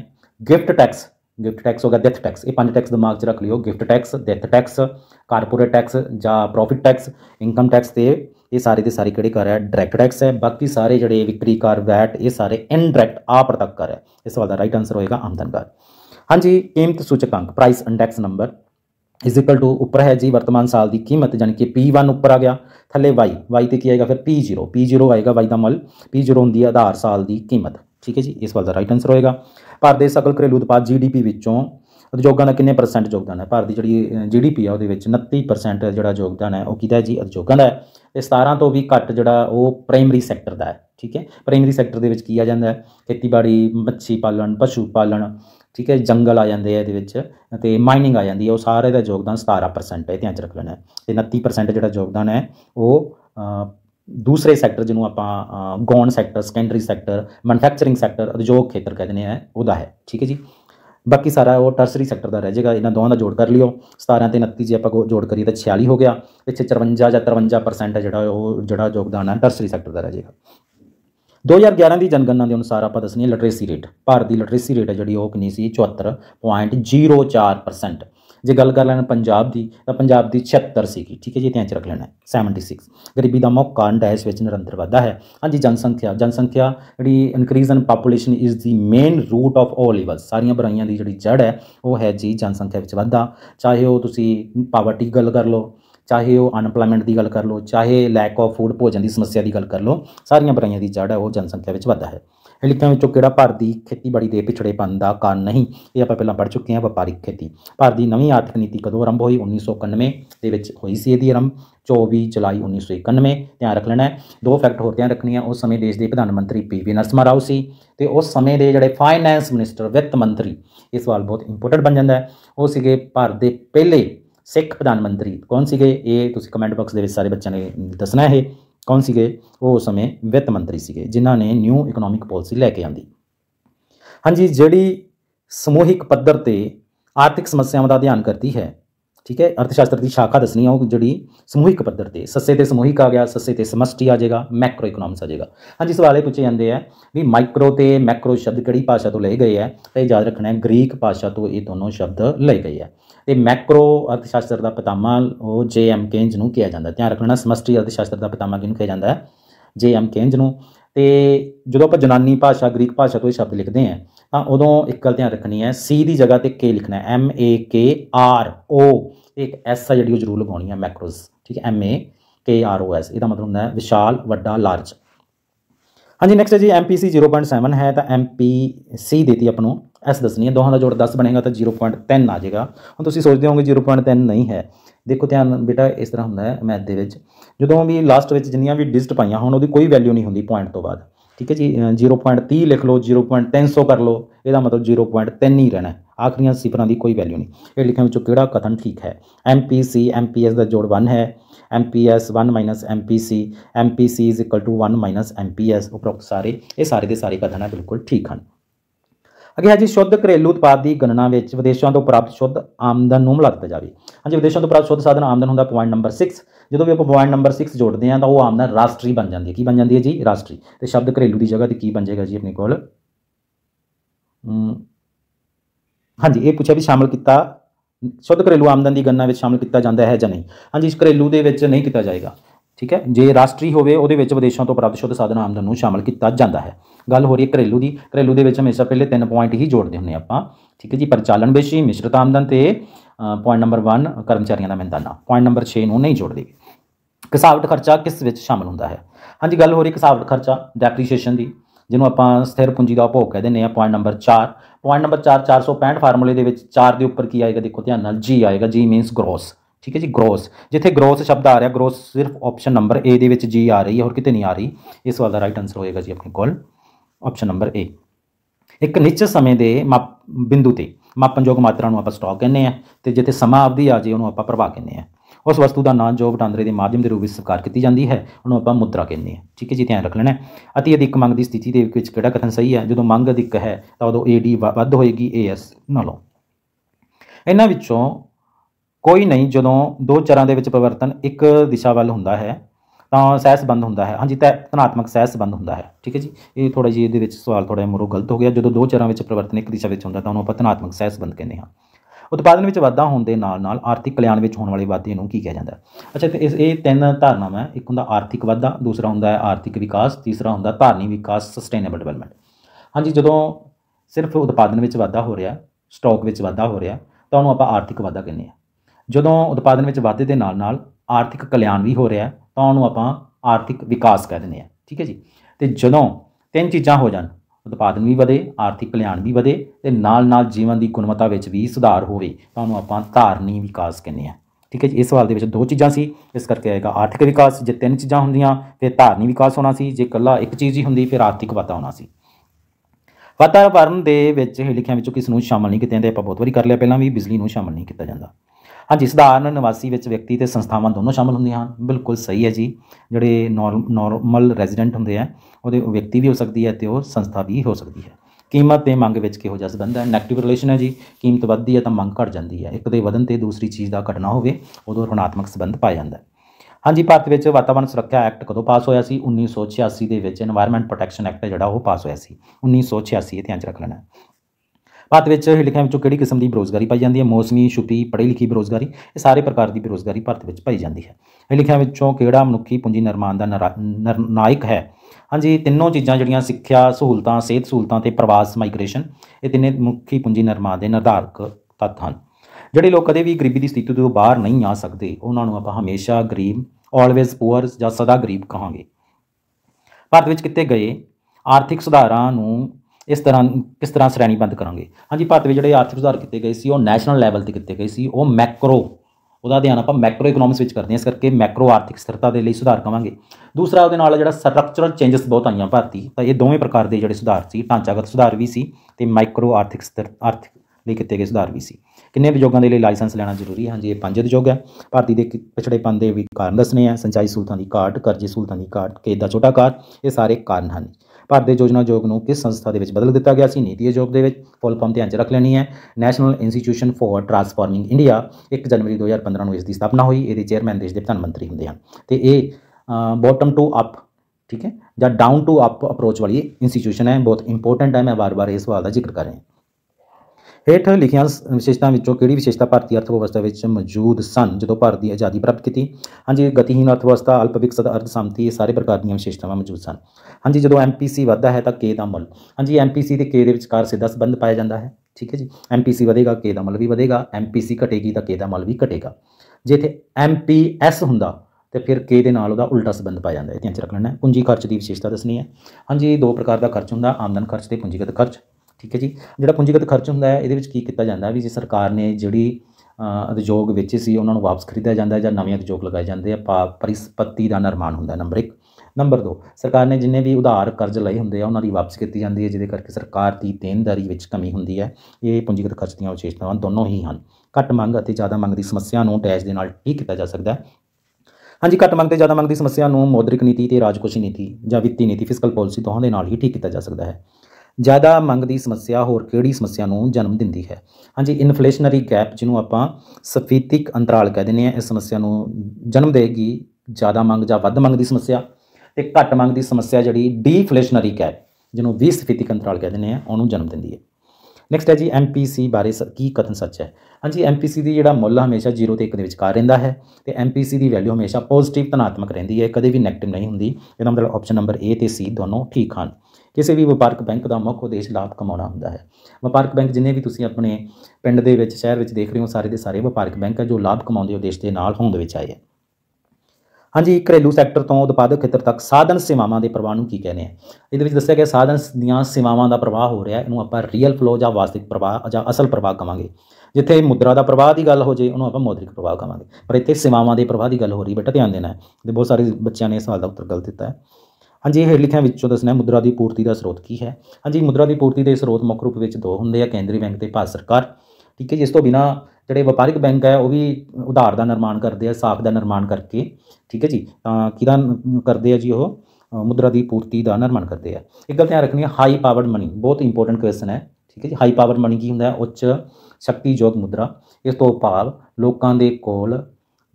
ਗਿਫਟ ਟੈਕਸ ਗਿਫਟ ਟੈਕਸ ਹੋਗਾ ਡੈਥ ਟੈਕਸ ਇਹ ਪੰਜ ਟੈਕਸ ਦਿਮਾਗ 'ਚ ਰੱਖ ਲਿਓ gift tax death tax corporate tax ਜਾਂ ਪ੍ਰੋਫਿਟ ਟੈਕਸ ਇਨਕਮ ਟੈਕਸ ਤੇ ਇਹ ਸਾਰੇ ਦੇ ਸਾਰੇ ਕਿਹੜੇ ਕਰ ਹੈ ਡਾਇਰੈਕਟ ਟੈਕਸ ਹੈ ਬਾਕੀ ਸਾਰੇ ਜਿਹੜੇ ਵਿਕਰੀ ਕਰ ਵੈਟ ਇਹ ਸਾਰੇ ਇਨਡਾਇਰੈਕਟ ਆਪਰਤਕ ਕਰ ਹੈ ਇਸ ਸਵਾਲ ਦਾ ਰਾਈਟ ਆਨਸਰ ਹੋਏਗਾ ਆਮਦਨ ਕਰ ਹਾਂਜੀ ਕੀਮਤ ਸੂਚਕ ਅੰਕ price index number is equal to ਉੱਪਰ ਹੈ ਜੀ ਵਰਤਮਾਨ ਸਾਲ ਦੀ ਕੀਮਤ ਜਾਨੀ ਕਿ P1 ਉੱਪਰ ਆ ਗਿਆ ਥੱਲੇ Y Y ਤੇ ਕੀ ਆਏਗਾ ਫਿਰ P0 P0 ਆਏਗਾ Y ਦਾ ਮੁੱਲ P0 ਹੁੰਦੀ ਆਧਾਰ ਸਾਲ ਦੀ ਕੀਮਤ ਠੀਕ ਹੈ ਜੀ ਇਸ ਸਵਾਲ ਦਾ ਰਾਈਟ ਆਨਸਰ ਹੋਏਗਾ ਭਾਰਤ ਦੇ ਸਕਲ ਘਰੇਲੂ ਉਤਪਾਦ GDP ਵਿੱਚੋਂ ਉਦਯੋਗਾਂ ਦਾ ਕਿੰਨੇ ਪਰਸੈਂਟ ਯੋਗਦਾਨ ਹੈ ਭਾਰਤੀ ਜਿਹੜੀ ਜੀਡੀਪੀ ਆ ਉਹਦੇ ਵਿੱਚ 29% ਜਿਹੜਾ ਯੋਗਦਾਨ ਹੈ ਉਹ ਕਿਹਦਾ ਜੀ ਉਦਯੋਗਾਂ ਦਾ ਹੈ ਤੇ 17 ਤੋਂ ਵੀ ਘੱਟ ਜਿਹੜਾ ਉਹ ਪ੍ਰਾਇਮਰੀ ਸੈਕਟਰ ਦਾ ਹੈ ਠੀਕ ਹੈ ਪ੍ਰਾਇਮਰੀ ਸੈਕਟਰ ਦੇ ਵਿੱਚ ਕੀ ਆ ਜਾਂਦਾ ਹੈ ਖੇਤੀਬਾੜੀ ਮੱਛੀ ਪਾਲਣ ਪਸ਼ੂ ਪਾਲਣ ਠੀਕ ਹੈ ਜੰਗਲ ਆ ਜਾਂਦੇ ਆ ਇਹਦੇ ਵਿੱਚ ਤੇ ਮਾਈਨਿੰਗ ਆ ਜਾਂਦੀ ਹੈ ਉਹ ਸਾਰੇ ਦਾ ਯੋਗਦਾਨ 17% ਹੈ ਧਿਆਨ ਚ ਰੱਖ ਲੈਣਾ ਤੇ 29% ਜਿਹੜਾ ਯੋਗਦਾਨ ਹੈ ਉਹ ਦੂਸਰੇ ਸੈਕਟਰ ਜਿਹਨੂੰ ਆਪਾਂ ਗੌਨ sector secondary sector manufacturing sector ਉਦਯੋਗ ਖੇਤਰ ਕਹਿੰਦੇ ਨੇ ਉਹਦਾ ਹੈ ਠੀਕ ਹੈ ਜੀ ਬਾਕੀ ਸਾਰਾ ਉਹ ਟਰਸਰੀ ਸੈਕਟਰ ਦਾ ਰਹਿ ਜਾਏਗਾ ਇਹਨਾਂ ਦੋਵਾਂ ਦਾ ਜੋੜ ਕਰ ਲਿਓ 17 ਤੇ 29 ਜੇ ਆਪਾਂ ਜੋੜ ਕਰੀਏ ਤਾਂ 46 ਹੋ ਗਿਆ ਇੱਥੇ 54 ਜਾਂ 53% ਹੈ ਜਿਹੜਾ ਉਹ ਜਿਹੜਾ ਯੋਗਦਾਨ ਹੈ ਟਰਸਰੀ ਸੈਕਟਰ ਦਾ ਰਹਿ ਜਾਏਗਾ 2011 ਦੀ ਜਨਗਣਨਾ ਦੇ ਅਨੁਸਾਰ ਆਪਾਂ ਦੱਸਣੀ ਹੈ ਲਿਟਰੇਸੀ ਰੇਟ ਭਾਰਤ ਦੀ ਲਿਟਰੇਸੀ ਰੇਟ ਹੈ ਜਿਹੜੀ ਉਹ ਕਿੰਨੀ ਸੀ 74.04% ਜੇ ਗੱਲ ਕਰ ਲੈਣ ਪੰਜਾਬ ਦੀ ਤਾਂ ਪੰਜਾਬ ਦੀ 76 ਸੀਗੀ ਠੀਕ ਹੈ ਜੀ ਧਿਆਨ ਚ ਰੱਖ ਲੈਣਾ 76 ਗਰੀਬੀ ਦਾ ਮੁੱਖ ਕਾਰਨ ਹੈ ਇਸ ਵਿੱਚ ਨਿਰੰਤਰ ਵਾਧਾ ਹੈ ਹਾਂਜੀ ਜਨਸੰਖਿਆ ਜਨਸੰਖਿਆ ਜਿਹੜੀ increase in population is the main root of all evil ਸਾਰੀਆਂ ਬੁਰਾਈਆਂ ਦੀ ਜਿਹੜੀ ਜੜ ਹੈ ਉਹ ਹੈ ਜੀ ਜਨਸੰਖਿਆ ਵਿੱਚ ਵਾਧਾ ਚਾਹੇ ਉਹ ਤੁਸੀਂ ਪਾਵਰਟੀ ਗੱਲ ਕਰ ਲਓ ਚਾਹੇ ਉਹ ਅਨਪਲਾਈਮੈਂਟ ਦੀ ਗੱਲ ਕਰ ਲਓ ਚਾਹੇ ਲੈਕ ਆਫ ਫੂਡ ਭੋਜਨ ਦੀ ਸਮੱਸਿਆ ਦੀ ਗੱਲ ਕਰ ਲਓ ਸਾਰੀਆਂ ਬੁਰਾਈਆਂ ਦੀ ਜੜ ਹੈ ਉਹ ਜਨਸੰਖਿਆ ਵਿੱਚ ਵਾਧਾ ਹੈ ਲਿਖਿਆ ਵਿੱਚੋਂ ਕਿਹੜਾ ਭਾਰਤ ਦੀ ਖੇਤੀਬਾੜੀ ਦੇ ਪਿਛੜੇਪਨ ਦਾ ਕਾਰਨ ਨਹੀਂ ਇਹ ਆਪਾਂ ਪਹਿਲਾਂ ਪੜ ਚੁੱਕੇ ਹਾਂ ਵਪਾਰਿਕ ਖੇਤੀ ਭਾਰਤ ਦੀ ਨਵੀਂ ਆਰਥਿਕ ਨੀਤੀ ਕਦੋਂ ਆਰੰਭ ਹੋਈ 1991 ਦੇ ਵਿੱਚ ਹੋਈ ਸੀ ਇਹਦੀ ਆਰੰਭ 24 ਜੁਲਾਈ 1991 ਧਿਆਨ ਰੱਖ ਲੈਣਾ ਦੋ ਫੈਕਟ ਹੋਰ ਧਿਆਨ ਰੱਖਣੀ ਉਸ ਸਮੇਂ ਦੇਸ਼ ਦੇ ਪ੍ਰਧਾਨ ਮੰਤਰੀ ਪੀ ਵੀ ਨਰਸਮਾ ਰਾਓ ਸੀ ਤੇ ਉਸ ਸਮੇਂ ਦੇ ਜਿਹੜੇ ਫਾਈਨੈਂਸ ਮਿਨਿਸਟਰ ਵਿੱਤ ਮੰਤਰੀ ਇਹ ਸਵਾਲ ਬਹੁਤ ਇੰਪੋਰਟੈਂਟ ਬਣ ਜਾਂਦਾ ਹੈ ਉਹ ਸੀਗੇ ਭਾਰਤ ਦੇ ਪਹਿਲੇ ਸਿੱਖ ਪ੍ਰਧਾਨ ਮੰਤਰੀ ਕੌਣ ਸੀਗੇ ਇਹ ਤੁਸੀਂ ਕਮੈਂਟ ਬਾਕਸ ਦੇ ਵਿੱਚ ਸਾਰੇ ਬੱਚਿਆਂ ਨੇ ਦੱਸਣਾ ਹੈ ਕੌਣ ਸੀਗੇ ਉਹ ਉਸ ਸਮੇਂ ਵਿੱਤ ਮੰਤਰੀ ਸੀਗੇ ਜਿਨ੍ਹਾਂ ਨੇ ਨਿਊ ਇਕਨੋਮਿਕ ਪਾਲਿਸੀ ਲੈ ਕੇ ਆਂਦੀ ਹਾਂਜੀ ਜਿਹੜੀ ਸਮੂਹਿਕ ਪੱਧਰ ਤੇ ਆਰਥਿਕ ਸਮੱਸਿਆਵਾਂ ਦਾ ਅਧਿਐਨ ਕਰਦੀ ਹੈ ਠੀਕ ਹੈ ਅਰਥ ਸ਼ਾਸਤਰ ਦੀ ਸ਼ਾਖਾ ਦੱਸਣੀ ਆ ਉਹ ਜਿਹੜੀ ਸਮੂਹਿਕ ਪੱਧਰ ਤੇ ਸੱਸੇ ਤੇ ਸਮੂਹਿਕ ਆ ਗਿਆ ਸੱਸੇ ਤੇ ਸਮਸ਼ਟੀ ਆ ਜਾਏਗਾ ਮੈਕਰੋ ਇਕਨੋਮਿਕਸ ਆ ਜਾਏਗਾ ਹਾਂਜੀ ਸਵਾਲ ਇਹ ਪੁੱਛੇ ਜਾਂਦੇ ਆ ਵੀ ਮਾਈਕਰੋ ਤੇ ਮੈਕਰੋ ਸ਼ਬਦ ਕਿਹੜੀ ਭਾਸ਼ਾ ਤੋਂ ਲਏ ਗਏ ਆ ਤਾਂ ਇਹ ਯਾਦ ਰੱਖਣਾ ਹੈ ਗ੍ਰੀਕ ਭਾਸ਼ਾ ਤੋਂ ਇਹ ਦੋਨੋਂ ਸ਼ਬਦ ਲਏ ਗਏ ਆ ਤੇ ਮੈਕਰੋ ਅਰਥਸ਼ਾਸਤਰ ਦਾ ਪਿਤਾਮਾ ਉਹ ਜੇ ਐਮ ਕੇਂਜ ਨੂੰ ਕਿਹਾ ਜਾਂਦਾ ਧਿਆਨ ਰੱਖਣਾ ਸਮਸਟਰੀ ਅਰਥਸ਼ਾਸਤਰ ਦਾ ਪਿਤਾਮਾ ਕਿਹਨੂੰ ਕਿਹਾ ਜਾਂਦਾ ਹੈ ਜੇ ਐਮ ਕੇਂਜ ਨੂੰ ਤੇ ਜਦੋਂ ਆਪਾਂ ਜਨਾਨੀ ਭਾਸ਼ਾ ਗ੍ਰੀਕ ਭਾਸ਼ਾ ਤੋਂ ਇਹ ਸ਼ਬਦ ਲਿਖਦੇ ਆ ਤਾਂ ਉਦੋਂ ਇੱਕ ਗੱਲ ਧਿਆਨ ਰੱਖਣੀ ਹੈ ਸੀ ਦੀ ਜਗ੍ਹਾ ਤੇ ਕੇ ਲਿਖਣਾ ਐਮ ਏ ਕੇ ਆਰ ਓ ਇੱਕ ਐਸ ਆ ਜਿਹੜੀ ਉਹ ਜ਼ਰੂਰ ਲਗਾਉਣੀ ਹੈ ਮੈਕਰੋਸ ਠੀਕ ਹੈ M A K R O S ਇਹਦਾ ਮਤਲਬ ਹੁੰਦਾ ਹੈ ਵਿਸ਼ਾਲ ਵੱਡਾ ਲਾਰਜ ਹਾਂਜੀ ਨੈਕਸਟ ਹੈ ਜੀ ਸੀ 0.7 ਹੈ ਤਾਂ ਐਮ ਪੀ ਸੀ ਦੇਤੀ ਆਪਾਂ ਨੂੰ ਐਸ ਦੱਸਣੀ ਹੈ ਦੋਹਾਂ ਦਾ ਜੋੜ 10 ਬਣੇਗਾ ਤਾਂ 0.3 ਆ ਜਾਏਗਾ ਹੁਣ ਤੁਸੀਂ ਸੋਚਦੇ ਹੋਗੇ 0.3 ਨਹੀਂ ਹੈ ਦੇਖੋ ਧਿਆਨ ਬੇਟਾ ਇਸ ਤਰ੍ਹਾਂ ਹੁੰਦਾ ਹੈ ਮੈਥ ਦੇ ਵਿੱਚ ਜਦੋਂ ਵੀ ਲਾਸਟ ਵਿੱਚ ਜਿੰਨੀਆਂ ਵੀ ਡਿਜਿਟ ਪਾਈਆਂ ਹੋਣ ਉਹਦੀ ਕੋਈ ਵੈਲਿਊ ਨਹੀਂ ਹੁੰਦੀ ਪੁਆਇੰਟ ਤੋਂ ਬਾਅਦ ਠੀਕ ਹੈ ਜੀ 0.30 ਲਿਖ ਲਓ 0.300 ਕਰ ਲਓ ਇਹਦਾ ਮਤਲਬ 0.3 ਹੀ ਰਹਿਣਾ ਆਖਰੀਆਂ ਸਿਫਰਾਂ ਦੀ ਕੋਈ ਵੈਲਿਊ ਨਹੀਂ ਇਹ ਲਿਖਿਆ ਵਿੱਚੋਂ ਕਿਹੜਾ ਕਥਨ ਠੀਕ ਹੈ MPC MPS ਦਾ ਜੋੜ 1 ਹੈ MPS 1 MPC MPC 1 MPS ਉਪਰੋਕਤ ਸਾਰੇ ਇਹ ਸਾਰੇ ਦੇ ਸਾਰੇ ਕਥਨ ਹੈ ਬਿਲਕੁਲ ਠੀਕ ਹਨ ਅਗੇ ਹੈ ਜੀ ਸ਼ੁੱਧ ਘਰੇਲੂ ਉਤਪਾਦ ਦੀ ਗਣਨਾ ਵਿੱਚ ਵਿਦੇਸ਼ਾਂ ਤੋਂ ਪ੍ਰਾਪਤ ਸ਼ੁੱਧ ਆਮਦਨ ਨੂੰ ਮਿਲਾ ਦਿੱਤਾ ਜਾਵੇ ਹਾਂਜੀ ਵਿਦੇਸ਼ਾਂ ਤੋਂ ਪ੍ਰਾਪਤ ਸ਼ੁੱਧ ਸਾਧਨ ਆਮਦਨ ਹੁੰਦਾ ਪੁਆਇੰਟ ਨੰਬਰ 6 ਜਦੋਂ ਵੀ ਆਪਾਂ ਪੁਆਇੰਟ ਨੰਬਰ 6 ਜੋੜਦੇ ਹਾਂ ਤਾਂ ਉਹ ਆਮਦਨ ਰਾਸ਼ਟਰੀ ਬਣ ਜਾਂਦੀ ਹੈ ਕੀ ਬਣ ਜਾਂਦੀ ਹੈ ਜੀ ਰਾਸ਼ਟਰੀ ਤੇ ਸ਼ਬਦ ਘਰੇਲੂ ਦੀ ਜਗ੍ਹਾ ਤੇ ਕੀ ਬਣ ਜਾਏਗਾ ਜੀ ਆਪਣੇ ਕੋਲ ਹਾਂਜੀ ਇਹ ਪੁੱਛਿਆ ਵੀ ਸ਼ਾਮਲ ਕੀਤਾ ਸ਼ੁੱਧ ਘਰੇਲੂ ਆਮਦਨ ਦੀ ਗਣਨਾ ਵਿੱਚ ਸ਼ਾਮਲ ਕੀਤਾ ਜਾਂਦਾ ਹੈ ਜਾਂ ਨਹੀਂ ਹਾਂਜੀ ਇਸ ਘਰੇਲੂ ਦੇ ਵਿੱਚ ਨਹੀਂ ਕੀਤਾ ਜਾਏਗਾ ਠੀਕ ਹੈ ਜੇ ਰਾਸ਼ਟਰੀ ਹੋਵੇ ਉਹਦੇ ਵਿੱਚ ਵਿਦੇਸ਼ਾਂ ਤੋਂ ਪ੍ਰਾਪਤ ਸ਼ੁੱਧ ਸਾਧਨ ਆਮਦਨ ਨੂੰ ਸ਼ਾਮਲ ਕੀਤਾ ਜਾਂਦਾ ਹੈ ਗੱਲ ਹੋ ਰਹੀ ਹੈ ਘਰੇਲੂ ਦੀ ਘਰੇਲੂ ਦੇ ਵਿੱਚ ਹਮੇਸ਼ਾ ਪਹਿਲੇ ਤਿੰਨ ਪੁਆਇੰਟ ਹੀ ਜੋੜਦੇ ਹੁੰਨੇ ਆਪਾਂ ਠੀਕ ਹੈ ਜੀ ਪਰਚਾਲਨ ਬੇਸ਼ੀ ਮਿਸ਼ਰਤ ਆਮਦਨ ਤੇ ਪੁਆਇੰਟ ਨੰਬਰ 1 ਕਰਮਚਾਰੀਆਂ ਦਾ ਮਿਹਨਤਾਨਾ ਪੁਆਇੰਟ ਨੰਬਰ 6 ਨੂੰ ਨਹੀਂ ਜੋੜਦੇ ਕਿਸਾਵਟ ਖਰਚਾ ਕਿਸ ਵਿੱਚ ਸ਼ਾਮਲ ਹੁੰਦਾ ਹੈ ਹਾਂਜੀ ਗੱਲ ਹੋ ਰਹੀ ਹੈ ਕਿਸਾਵਟ ਖਰਚਾ ਡੈਪਰੀਸੀਏਸ਼ਨ ਦੀ ਜਿਹਨੂੰ ਆਪਾਂ ਸਥਿਰ ਪੂੰਜੀ ਦਾ ਉਪਭੋਗ ਕਹਿੰਦੇ ਨੇ ਆ ਪੁਆਇੰਟ ਨੰਬਰ 4 ਪੁਆਇੰਟ ਨੰਬਰ 4 465 ਫਾਰਮੂਲੇ ਦੇ ਵਿੱਚ 4 ਦੇ ਉੱਪਰ ਕੀ ਆਏਗਾ ਦੇਖੋ ਧਿਆਨ ਨਾਲ ਜੀ ਆਏਗਾ ਜੀ ਮੀਨਸ ਗ੍ਰੋਸ ਠੀਕ ਹੈ ਜੀ ਗ੍ਰੋਸ ਜਿੱਥੇ ਗ੍ਰੋਸ ਸ਼ਬਦ ਆ ਰਿਹਾ ਗ੍ਰੋਸ ਸਿਰਫ ਆਪਸ਼ਨ ਨੰਬਰ A ਦੇ ਵਿੱਚ ਜੀ ਆ ਰਹੀ ਹੈ ਹੋਰ ਕਿਤੇ ਨਹੀਂ ਆ ਰਹੀ ਇਸ ਸਵਾਲ ਦਾ ਰਾਈਟ ਆਨਸਰ ਹੋਏਗਾ ਜੀ ਆਪਣੇ ਕੋਲ ਆਪਸ਼ਨ ਨੰਬਰ A ਇੱਕ ਨਿਸ਼ਚਿਤ ਸਮੇਂ ਦੇ ਮਾਪ ਬਿੰਦੂ ਤੇ ਮਾਪਨਯੋਗ ਮਾਤਰਾ ਨੂੰ ਆਪਾਂ ਸਟਾਕ ਕਹਿੰਦੇ ਆ ਤੇ ਜਿੱਥੇ ਸਮਾਂ ਆਪਦੀ ਆ ਜੇ ਉਹਨੂੰ ਆਪਾਂ ਪ੍ਰਭਾਵ ਕਹਿੰਦੇ ਆ ਉਸ ਵਸਤੂ ਦਾ ਨਾਂ ਜੋ ਵਟਾਂਦਰੇ ਦੇ ਮਾਧਿਅਮ ਦੇ ਰੂਪ ਵਿੱਚ ਸਵਾਰ ਕੀਤੀ ਜਾਂਦੀ ਹੈ ਉਹਨੂੰ ਆਪਾਂ ਮੁਦਰਾ ਕਹਿੰਦੇ ਆ ਠੀਕ ਹੈ ਜੀ ਧਿਆਨ ਰੱਖ ਲੈਣਾ ਅਤੀ ਅਧਿਕ ਮੰਗ ਦੀ ਸਥਿਤੀ ਦੇ ਵਿੱਚ ਕਿਹੜਾ ਕਥਨ ਸਹੀ ਹੈ ਜਦੋਂ ਮੰਗ ਅਧਿਕ ਹੈ ਤਾਂ ਉਦੋਂ AD ਵੱਧ ਹੋਏਗੀ AS ਨਾਲੋਂ ਇਹਨਾਂ ਵਿੱਚੋਂ ਕੋਈ ਨਹੀਂ ਜਦੋਂ ਦੋ ਚਰਾਂ ਦੇ ਵਿੱਚ ਪਰਿਵਰਤਨ ਇੱਕ ਦਿਸ਼ਾ ਵੱਲ ਹੁੰਦਾ ਹੈ ਤਾਂ ਸਹਿ ਸੰਬੰਧ ਹੁੰਦਾ ਹੈ ਹਾਂਜੀ ਤਾਂ ਤਨਾਤਮਕ ਸਹਿ ਸੰਬੰਧ ਹੁੰਦਾ ਹੈ ਠੀਕ ਹੈ ਜੀ ਇਹ ਥੋੜਾ ਜੀ ਇਹਦੇ ਵਿੱਚ ਸਵਾਲ ਥੋੜਾ ਜਿਹਾ ਮੋਰੋ ਗਲਤ ਹੋ ਗਿਆ ਜਦੋਂ ਦੋ ਚਰਾਂ ਵਿੱਚ ਪਰਿਵਰਤਨ ਇੱਕ ਦਿਸ਼ਾ ਵਿੱਚ ਹੁੰਦਾ ਤਾਂ ਉਹਨੂੰ ਆਪਾਂ ਤਨਾਤਮਕ ਸਹਿ ਸੰਬੰਧ ਕਹਿੰਦੇ ਹਾਂ ਉਤਪਾਦਨ ਵਿੱਚ ਵਾਧਾ ਹੋਣ ਦੇ ਨਾਲ ਨਾਲ ਆਰਥਿਕ ਕਲਿਆਣ ਵਿੱਚ ਹੋਣ ਵਾਲੇ ਵਾਧੇ ਨੂੰ ਕੀ ਕਿਹਾ ਜਾਂਦਾ ਹੈ ਅੱਛਾ ਤੇ ਇਸ ਇਹ ਤਿੰਨ ਧਾਰਨਾਵਾਂ ਹੈ ਇੱਕ ਹੁੰਦਾ ਆਰਥਿਕ ਵਾਧਾ ਦੂਸਰਾ ਹੁੰਦਾ ਹੈ ਆਰਥਿਕ ਵਿਕਾਸ ਤੀਸਰਾ ਹੁੰਦਾ ਧਾਰਨੀ ਵਿਕਾਸ ਸਸਟੇਨੇਬਲ ਡਿਵੈਲਪਮੈਂਟ ਹਾਂਜੀ ਜਦੋਂ ਸਿਰਫ ਉਤਪਾਦਨ ਵਿੱਚ ਵਾਧਾ ਹੋ ਰਿਹਾ ਸਟਾਕ ਵਿੱਚ ਵਾਧਾ ਹੋ ਰਿਹਾ ਤਾਂ ਉਹਨੂੰ ਆਪਾਂ ਆਰਥਿਕ ਵਾਧਾ ਕਹਿੰਦੇ ਹਾਂ ਜਦੋਂ ਉਤਪਾਦਨ ਵਿੱਚ ਵਾਧੇ ਦੇ ਨਾਲ ਨਾਲ ਆਰਥਿਕ ਕਲਿਆਣ ਵੀ ਹੋ ਰਿਹਾ ਤਾਂ ਉਹਨੂੰ ਆਪਾਂ ਆਰਥਿਕ ਵਿਕਾਸ ਕਹਿ ਦਿੰਦੇ ਆ ਠੀਕ ਹੈ ਜੀ ਤੇ ਜਦੋਂ ਤਿੰਨ ਚੀਜ਼ਾਂ ਹੋ ਜਾਣ ਉਤਪਾਦਨ ਵੀ ਵਧੇ ਆਰਥਿਕ ਕਲਿਆਣ ਵੀ ਵਧੇ ਤੇ ਨਾਲ ਨਾਲ ਜੀਵਨ ਦੀ ਗੁਣਵੱਤਾ ਵਿੱਚ ਵੀ ਸੁਧਾਰ ਹੋਵੇ ਤਾਂ ਉਹਨੂੰ ਆਪਾਂ ਧਾਰਨੀ ਵਿਕਾਸ ਕਹਿੰਦੇ ਆ ਠੀਕ ਹੈ ਜੀ ਇਸ ਸਵਾਲ ਦੇ ਵਿੱਚ ਦੋ ਚੀਜ਼ਾਂ ਸੀ ਇਸ ਕਰਕੇ ਆਏਗਾ ਆਰਥਿਕ ਵਿਕਾਸ ਜੇ ਤਿੰਨ ਚੀਜ਼ਾਂ ਹੁੰਦੀਆਂ ਫਿਰ ਧਾਰਨੀ ਵਿਕਾਸ ਹੋਣਾ ਸੀ ਜੇ ਇਕੱਲਾ ਇੱਕ ਚੀਜ਼ ਹੀ ਹੁੰਦੀ ਫਿਰ ਆਰਥਿਕ ਵਾਧਾ ਹੋਣਾ ਸੀ ਵਾਤਾਵਰਣ ਦੇ ਵਿੱਚ ਇਹ ਲਿਖਿਆ ਵਿੱਚੋਂ ਕਿਸ ਨੂੰ ਸ਼ਾਮਲ ਨਹੀਂ ਕੀਤਾ ਜਾਂਦਾ ਆਪਾਂ ਬਹੁਤ ਵਾਰੀ ਕਰ ਲਿਆ ਪਹਿਲਾਂ ਵੀ ਬਿਜਲੀ ਨੂੰ ਸ਼ਾਮਲ ਨਹੀਂ ਕੀਤਾ ਜਾਂਦਾ ਹਾਂ ਜੀ ਸਧਾਰਨ ਨਿਵਾਸੀ ਵਿੱਚ ਵਿਅਕਤੀ ਤੇ ਸੰਸਥਾਵਾਂ ਦੋਨੋਂ ਸ਼ਾਮਲ ਹੁੰਦੀਆਂ ਹਨ ਬਿਲਕੁਲ ਸਹੀ ਹੈ ਜੀ ਜਿਹੜੇ ਨਾਰਮਲ ਰੈਜ਼ੀਡੈਂਟ ਹੁੰਦੇ ਆ ਉਹਦੇ ਵਿਅਕਤੀ ਵੀ ਹੋ ਸਕਦੀ ਹੈ ਤੇ ਉਹ ਸੰਸਥਾ ਵੀ ਹੋ ਸਕਦੀ ਹੈ ਕੀਮਤ ਤੇ ਮੰਗ ਵਿੱਚ ਕਿਹੋ ਜਿਹਾ ਸਬੰਧ ਹੈ ਨੈਗੇਟਿਵ ਰਿਲੇਸ਼ਨ ਹੈ ਜੀ ਕੀਮਤ ਵੱਧਦੀ ਹੈ ਤਾਂ ਮੰਗ ਘਟ ਜਾਂਦੀ ਹੈ ਇੱਕ ਦੇ ਵਧਨ ਤੇ ਦੂਸਰੀ ਚੀਜ਼ ਦਾ ਘਟਣਾ ਹੋਵੇ ਉਦੋਂ ਰਣਾਤਮਕ ਸਬੰਧ ਪਾਇਆ ਜਾਂਦਾ ਹਾਂਜੀ ਭਾਰਤ ਵਿੱਚ ਵਾਤਾਵਰਣ ਸੁਰੱਖਿਆ ਐਕਟ ਕਦੋਂ ਪਾਸ ਹੋਇਆ ਸੀ 1986 ਦੇ ਵਿੱਚ এনवायरमेंट ਪ੍ਰੋਟੈਕਸ਼ਨ ਐਕਟ ਜਿਹੜਾ ਉਹ ਪਾਸ ਹੋਇਆ ਸੀ 1986 ਇਹ ਧਿਆਨ ਚ ਰੱਖ ਲੈਣਾ ਭਾਰਤ ਵਿੱਚ ਲਿਖਿਆਂ ਵਿੱਚੋਂ ਕਿਹੜੀ ਕਿਸਮ ਦੀ ਬੇਰੋਜ਼ਗਾਰੀ ਪਾਈ ਜਾਂਦੀ ਹੈ ਮੌਸਮੀ ਛੁਪੀ ਪੜ੍ਹੀ ਲਿਖੀ ਬੇਰੋਜ਼ਗਾਰੀ ਇਹ ਸਾਰੇ ਪ੍ਰਕਾਰ ਦੀ ਬੇਰੋਜ਼ਗਾਰੀ ਭਾਰਤ ਵਿੱਚ ਪਾਈ ਜਾਂਦੀ ਹੈ ਲਿਖਿਆਂ ਵਿੱਚੋਂ ਕਿਹੜਾ ਮਨੁੱਖੀ ਪੂੰਜੀ ਨਿਰਮਾਣ ਦਾ ਨਾਇਕ ਹੈ ਹਾਂਜੀ ਤਿੰਨੋਂ ਚੀਜ਼ਾਂ ਜਿਹੜੀਆਂ ਸਿੱਖਿਆ ਸਹੂਲਤਾਂ ਸਿਹਤ ਸਹੂਲਤਾਂ ਤੇ ਪ੍ਰਵਾਸ ਮਾਈਗ੍ਰੇਸ਼ਨ ਇਹ ਤਿੰਨੇ ਮੁੱਖੀ ਪੂੰਜੀ ਨਿਰਮਾਣ ਦੇ ਨਿਰਧਾਰਕ ਤੱਤ ਹਨ ਜਿਹੜੇ ਲੋਕ ਕਦੇ ਵੀ ਗਰੀਬੀ ਦੀ ਸਥਿਤੀ ਤੋਂ ਬਾਹਰ ਨਹੀਂ ਆ ਸਕਦੇ ਉਹਨਾਂ ਨੂੰ ਆਪਾਂ ਹਮੇਸ਼ਾ ਗਰੀਬ ਆਲਵੇਜ਼ ਪੂਅਰ ਜਾਂ ਸਦਾ ਗਰੀਬ ਕਹਾਂਗੇ ਭਾਰਤ ਵਿੱਚ ਕਿਤੇ ਗਏ ਆਰਥਿਕ ਸੁਧਾਰਾਂ ਨੂੰ ਇਸ ਤਰ੍ਹਾਂ ਕਿਸ ਤਰ੍ਹਾਂ ਬੰਦ ਕਰਾਂਗੇ ਹਾਂਜੀ ਭਾਰਤ ਵਿੱਚ ਜਿਹੜੇ ਆਰਥਿਕ ਸੁਧਾਰ ਕੀਤੇ ਗਏ ਸੀ ਉਹ ਨੈਸ਼ਨਲ ਲੈਵਲ ਤੇ ਕੀਤੇ ਗਏ ਸੀ ਉਹ ਮੈਕਰੋ ਉਹਦਾ ਧਿਆਨ ਆਪਾਂ ਮੈਕਰੋ ਇਕਨੋਮਿਕਸ ਵਿੱਚ ਕਰਦੇ ਹਾਂ ਇਸ ਕਰਕੇ ਮੈਕਰੋ ਆਰਥਿਕ ਸਥਿਰਤਾ ਦੇ ਲਈ ਸੁਧਾਰ ਕਵਾਂਗੇ ਦੂਸਰਾ ਉਹਦੇ ਨਾਲ ਜਿਹੜਾ ਸਟਰਕਚਰਲ ਚੇਂਜਸ ਬਹੁਤ ਆਈਆਂ ਭਾਰਤੀ ਤਾਂ ਇਹ ਦੋਵੇਂ ਪ੍ਰਕਾਰ ਦੇ ਜਿਹੜੇ ਸੁਧਾਰ ਸੀ ਢਾਂਚਾਗਤ ਸੁਧਾਰ ਵੀ ਸੀ ਤੇ ਮਾਈਕਰੋ ਆਰਥਿਕ ਸਥਿਰ ਆਰਥਿਕ ਲਈ ਕੀਤੇ ਗਏ ਸੁਧਾਰ ਵੀ ਸੀ ਕਿੰਨੇ ਉਦਯੋਗਾਂ ਦੇ ਲਈ ਲਾਇਸੈਂਸ ਲੈਣਾ ਜ਼ਰੂਰੀ ਹੈ ਹਾਂਜੀ ਇਹ ਪੰਜ ਉਦਯੋਗ ਹੈ ਭਾਰਤੀ ਦੇ ਪਿਛੜੇਪਨ ਦੇ ਵੀ ਕਾਰਨ ਦੱਸਣੇ ਆ ਸਿੰਚਾਈ ਸਹੂਲਤਾਂ ਦੀ ਘਾਟ ਕਰਜ਼ੇ ਸਹੂਲਤਾਂ ਦੀ ਘਾਟ ਖੇਤ ਦਾ ਛੋਟਾ ਕਾਰ ਇਹ ਸਾਰੇ ਕਾਰਨ ਹਨ ਭਾਰਤ ਦੇ ਯੋਜਨਾ ਆਯੋਗ ਨੂੰ ਕਿਸ ਸੰਸਥਾ ਦੇ ਵਿੱਚ ਬਦਲ ਦਿੱਤਾ ਗਿਆ ਸੀ ਨੀਤੀ ਆਯੋਗ ਦੇ ਵਿੱਚ ਫੁੱਲ ਫਾਰਮ ਧਿਆਨ ਚ ਰੱਖ ਲੈਣੀ ਹੈ national institution for transforming India 1 ਜਨਵਰੀ 2015 ਨੂੰ ਇਸ ਦੀ ਸਥਾਪਨਾ ਹੋਈ ਇਹਦੇ ਚੇਅਰਮੈਨ ਦੇਸ਼ ਦੇ ਪ੍ਰਧਾਨ ਮੰਤਰੀ ਹੁੰਦੇ ਹਨ ਤੇ ਇਹ ਬਾਟਮ ਟੂ ਅਪ ਠੀਕ ਹੈ ਜਾਂ ਡਾਊਨ ਟੂ ਅਪ ਅਪਰੋਚ ਵਾਲੀ ਇੰਸਟੀਚਿਊਸ਼ਨ ਹੈ ਬਹੁਤ ਇੰਪੋਰਟੈਂਟ ਹੈ ਮੈਂ ਬਾਰ-ਬਾਰ ਇਸ ਸਵਾਲ ਦਾ ਜ਼ਿਕਰ ਕਰ ਰਿਹਾ ਹਾਂ ਹੇਠ ਲਿਖੀਆਂ ਵਿਸ਼ੇਸ਼ਤਾਵਾਂ ਵਿੱਚੋਂ ਕਿਹੜੀ ਵਿਸ਼ੇਸ਼ਤਾ ਭਾਰਤੀ ਅਰਥ ਵਿਵਸਥਾ ਵਿੱਚ ਮੌਜੂਦ ਸਨ ਜਦੋਂ ਭਾਰਤ ਦੀ ਆਜ਼ਾਦੀ ਪ੍ਰਾਪਤ ਕੀਤੀ ਹਾਂਜੀ ਗਤੀਹੀਨ ਅਰਥ ਵਿਵਸਥਾ ਅਲਪ ਵਿਕਸਿਤ ਅਰਥ ਸੰਮਤੀ ਇਹ ਸਾਰੇ ਪ੍ਰਕਾਰ ਦੀਆਂ ਵਿਸ਼ੇਸ਼ਤਾਵਾਂ ਮੌਜੂਦ ਸਨ ਹਾਂਜੀ ਜਦੋਂ ਐਮਪੀਸੀ ਵੱਧਦਾ ਹੈ ਤਾਂ ਕੇ ਦਾ ਮੁੱਲ ਹਾਂਜੀ ਐਮਪੀਸੀ ਤੇ ਕੇ ਦੇ ਵਿਚਕਾਰ ਸਿੱਧਾ ਸੰਬੰਧ ਪਾਇਆ ਜਾਂਦਾ ਹੈ ਠੀਕ ਹੈ ਜੀ ਐਮਪੀਸੀ ਵਧੇਗਾ ਕੇ ਦਾ ਮੁੱਲ ਵੀ ਵਧੇਗਾ ਐਮਪੀਸੀ ਘਟੇਗੀ ਤਾਂ ਕੇ ਦਾ ਮੁੱਲ ਵੀ ਘਟੇਗਾ ਜੇ ਇਥੇ ਐਮਪੀਐਸ ਹੁੰਦਾ ਤੇ ਫਿਰ ਕੇ ਦੇ ਨਾਲ ਉਹਦਾ ਉਲਟਾ ਸੰਬੰਧ ਪਾਇਆ ਜਾਂਦਾ ਹੈ ਧਿਆਨ ਚ ਰੱਖਣਾ ਹੈ ਪੂੰਜੀ ਖਰਚ ਦੀ ਵਿਸ਼ੇਸ਼ਤਾ ਦੱਸਣੀ ਹੈ ਹਾਂਜੀ ਦੋ ਪ੍ਰਕਾਰ ਦਾ ਖਰਚ ਹੁੰਦਾ ਆਮਦਨ ਖਰਚ ਤੇ ਪੂੰਜੀਗਤ ਖਰਚ ਠੀਕ ਹੈ ਜੀ ਜਿਹੜਾ ਪੂੰਜੀਗਤ ਖਰਚ ਹੁੰਦਾ ਹੈ ਇਹਦੇ ਵਿੱਚ ਕੀ ਕੀਤਾ ਜਾਂਦਾ ਵੀ ਜੇ ਸਰਕਾਰ ਨੇ ਜਿਹੜੀ ਉਦਯੋਗ ਵਿੱਚ ਸੀ ਉਹਨਾਂ ਨੂੰ ਵਾਪਸ ਖਰੀਦਿਆ ਜਾਂਦਾ ਜਾਂ ਨਵੇਂ ਉਦਯੋਗ ਲਗਾਏ ਜਾਂਦੇ ਆ ਪਰਿਸਪਤੀ ਦਾ ਨਿਰਮਾਣ ਹੁੰਦਾ ਨੰਬਰ 1 ਨੰਬਰ 2 ਸਰਕਾਰ ਨੇ ਜਿੰਨੇ ਵੀ ਉਧਾਰ ਕਰਜ਼ ਲਏ ਹੁੰਦੇ ਆ ਉਹਨਾਂ ਦੀ ਵਾਪਸ ਕੀਤੀ ਜਾਂਦੀ ਹੈ ਜਿਹਦੇ ਕਰਕੇ ਸਰਕਾਰ ਦੀ ਦੇਣਦਾਰੀ ਵਿੱਚ ਕਮੀ ਹੁੰਦੀ ਹੈ ਇਹ ਪੂੰਜੀਗਤ ਖਰਚ ਦੀਆਂ ਵਿਸ਼ੇਸ਼ਤਾਵਾਂ ਦੋਨੋਂ ਹੀ ਹਨ ਘੱਟ ਮੰਗ ਅਤੇ ਜ਼ਿਆਦਾ ਮੰਗ ਦੀ ਸਮੱਸਿਆ ਨੂੰ ਟੈਕਸ ਦੇ ਨਾਲ ਠੀਕ ਕੀਤਾ ਜਾ ਸਕਦਾ ਹੈ ਹਾਂਜੀ ਘੱਟ ਮੰਗ ਤੇ ਜ਼ਿਆਦਾ ਮੰਗ ਦੀ ਸਮੱਸਿਆ ਨੂੰ ਮੌਦਰਿਕ ਨੀਤੀ ਤੇ ਰਾਜਕੋਸ਼ੀ ਨੀਤੀ ਜਾਂ ਵਿੱਤੀ ਨੀਤੀ ਫਿਸਕਲ ਪਾਲਿਸੀ ਦੋਹਾਂ ਦੇ ਨਾਲ ਹੀ ਠੀਕ ਕੀਤਾ ਜਾ ਸਕਦਾ ਹੈ ਜ਼ਿਆਦਾ ਮੰਗ ਦੀ ਸਮੱਸਿਆ ਹੋਰ ਕਿਹੜੀ ਸਮੱਸਿਆ ਨੂੰ ਜਨਮ ਦਿੰਦੀ ਹੈ ਹਾਂਜੀ ਇਨਫਲੇਸ਼ਨਰੀ ਗੈਪ ਜਿਹਨੂੰ ਆਪਾਂ ਸਫੀਤਿਕ ਅੰਤਰਾਲ ਕਹਿੰਦੇ ਨੇ ਆ ਇਸ ਸਮੱਸਿਆ ਨੂੰ ਜਨਮ ਦੇਗੀ ਜ਼ਿਆਦਾ ਮੰਗ ਜਾਂ ਵੱਧ ਮੰਗ ਦੀ ਸਮੱਸਿਆ ਤੇ ਘੱਟ ਮੰਗ ਦੀ ਸਮੱਸਿਆ ਜਿਹੜੀ ਡੀਫਲੇਸ਼ਨਰੀ ਗੈਪ ਜਿਹਨੂੰ ਵੀ ਸਫੀਤਿਕ ਅੰਤਰਾਲ ਕਹਿੰਦੇ ਨੇ ਉਹਨੂੰ ਜਨਮ ਦਿੰਦੀ ਹੈ ਨੈਕਸਟ ਹੈ ਜੀ ਐਮਪੀਸੀ ਬਾਰੇ ਕੀ ਕਥਨ ਸੱਚ ਹੈ ਹਾਂਜੀ ਐਮਪੀਸੀ ਦੀ ਜਿਹੜਾ ਮੁੱਲ ਹਮੇਸ਼ਾ 0 ਤੇ 1 ਦੇ ਵਿਚਕਾਰ ਰਹਿੰਦਾ ਹੈ ਤੇ ਐਮਪੀਸੀ ਦੀ ਵੈਲਿਊ ਹਮੇਸ਼ਾ ਪੋਜ਼ਿਟਿਵ ਧਨਾਤਮਕ ਰਹਿੰਦੀ ਹੈ ਕਦੇ ਵੀ ਨੈਗੇਟਿਵ ਨਹੀਂ ਹੁੰਦੀ ਇਹਦਾ ਮਤਲਬ ਆਪਸ਼ਨ ਨੰਬਰ A ਤੇ C ਦੋਨੋਂ ਠੀਕ ਹਨ ਕਿਸੇ ਵੀ ਵਪਾਰਕ ਬੈਂਕ ਦਾ ਮੁੱਖ ਉਦੇਸ਼ ਲਾਭ ਕਮਾਉਣਾ ਹੁੰਦਾ ਹੈ ਵਪਾਰਕ ਬੈਂਕ ਜਿੰਨੇ ਵੀ ਤੁਸੀਂ ਆਪਣੇ ਪਿੰਡ ਦੇ ਵਿੱਚ ਸ਼ਹਿਰ ਵਿੱਚ ਦੇਖ ਰਹੇ ਹੋ ਸਾਰੇ ਦੇ ਸਾਰੇ ਵਪਾਰਕ ਬੈਂਕ ਹੈ ਜੋ ਲਾਭ ਕਮਾਉਂਦੇ ਉਦੇਸ਼ ਦੇ ਨਾਲ ਹੋਂਦ ਵਿੱਚ ਆਏ ਹੈ ਹਾਂਜੀ ਘਰੇਲੂ ਸੈਕਟਰ ਤੋਂ ਉਤਪਾਦਕ ਖੇਤਰ ਤੱਕ ਸਾਧਨ ਸੇਵਾਵਾਂ ਦੇ ਪ੍ਰਵਾਹ ਨੂੰ ਕੀ ਕਹਿੰਦੇ ਆ ਇਹਦੇ ਵਿੱਚ ਦੱਸਿਆ ਗਿਆ ਸਾਧਨ ਦੀਆਂ ਸੇਵਾਵਾਂ ਦਾ ਪ੍ਰਵਾਹ ਹੋ ਰਿਹਾ ਇਹਨੂੰ ਆਪਾਂ ਰੀਅਲ ਫਲੋ ਜਾਂ ਵਾਸਤਵਿਕ ਪ੍ਰਵਾਹ ਜਾਂ ਅਸਲ ਪ੍ਰਵਾਹ ਕਵਾਂਗੇ ਜਿੱਥੇ ਮੁਦਰਾ ਦਾ ਪ੍ਰਵਾਹ ਦੀ ਗੱਲ ਹੋ ਜੇ ਉਹਨੂੰ ਆਪਾਂ ਮੌਦਰਿਕ ਪ੍ਰਵਾਹ ਕਵਾਂਗੇ ਪਰ ਇੱਥੇ ਸੇਵਾਵਾਂ ਦੇ ਪ੍ਰਵਾਹ ਦੀ ਗੱਲ ਹੋ ਰਹੀ ਬੇਟਾ ਧਿਆਨ ਦੇਣਾ ਹੈ ਤੇ ਬਹੁਤ ਸਾਰੇ ਬੱਚਿਆਂ ਨੇ ਇਸ ਸਵਾਲ ਦਾ ਉੱਤਰ ਗਲਤ ਦਿੱਤਾ ਹੈ ਹਾਂਜੀ ਇਹ ਲਿਖਿਆ ਵਿੱਚੋਂ ਦੱਸਣਾ ਹੈ ਮੁਦਰਾ ਦੀ ਪੂਰਤੀ ਦਾ ਸਰੋਤ ਕੀ ਹੈ ਹਾਂਜੀ ਮੁਦਰਾ ਦੀ ਪੂਰਤੀ ਦੇ ਸਰੋਤ ਮੁੱਖ ਰੂਪ ਵਿੱਚ ਦੋ ਹੁੰਦੇ ਆ ਕੇਂਦਰੀ ਬੈਂਕ ਤੇ ਭਾਰਤ ਸਰਕਾਰ ਠੀਕ ਹੈ ਜਿਸ ਤੋਂ ਬਿਨਾ ਜਿਹੜੇ ਵਪਾਰਿਕ ਬੈਂਕ ਹੈ ਉਹ ਵੀ ਉਧਾਰ ਦਾ ਨਿਰਮਾਣ ਕਰਦੇ ਆ ਸਾਖ ਦਾ ਨਿਰਮਾਣ ਕਰਕੇ ਠੀਕ ਹੈ ਜੀ ਤਾਂ ਕਿਹਦਾ ਕਰਦੇ ਆ ਜੀ ਉਹ ਮੁਦਰਾ ਦੀ ਪੂਰਤੀ ਦਾ ਨਿਰਮਾਣ ਕਰਦੇ ਆ ਇੱਕ ਗੱਲ ਧਿਆਨ ਰੱਖਣੀ ਹੈ ਹਾਈ ਪਾਵਰਡ ਮਨੀ ਬਹੁਤ ਇੰਪੋਰਟੈਂਟ ਕੁਐਸਚਨ ਹੈ ਠੀਕ ਹੈ ਜੀ ਹਾਈ ਪਾਵਰ ਮਨੀ ਕੀ ਹੁੰਦਾ ਹੈ ਉੱਚ ਸ਼ਕਤੀਯੋਗ ਮੁਦਰਾ ਇਸ ਤੋਂ ਭਾਵ ਲੋਕਾਂ ਦੇ ਕੋਲ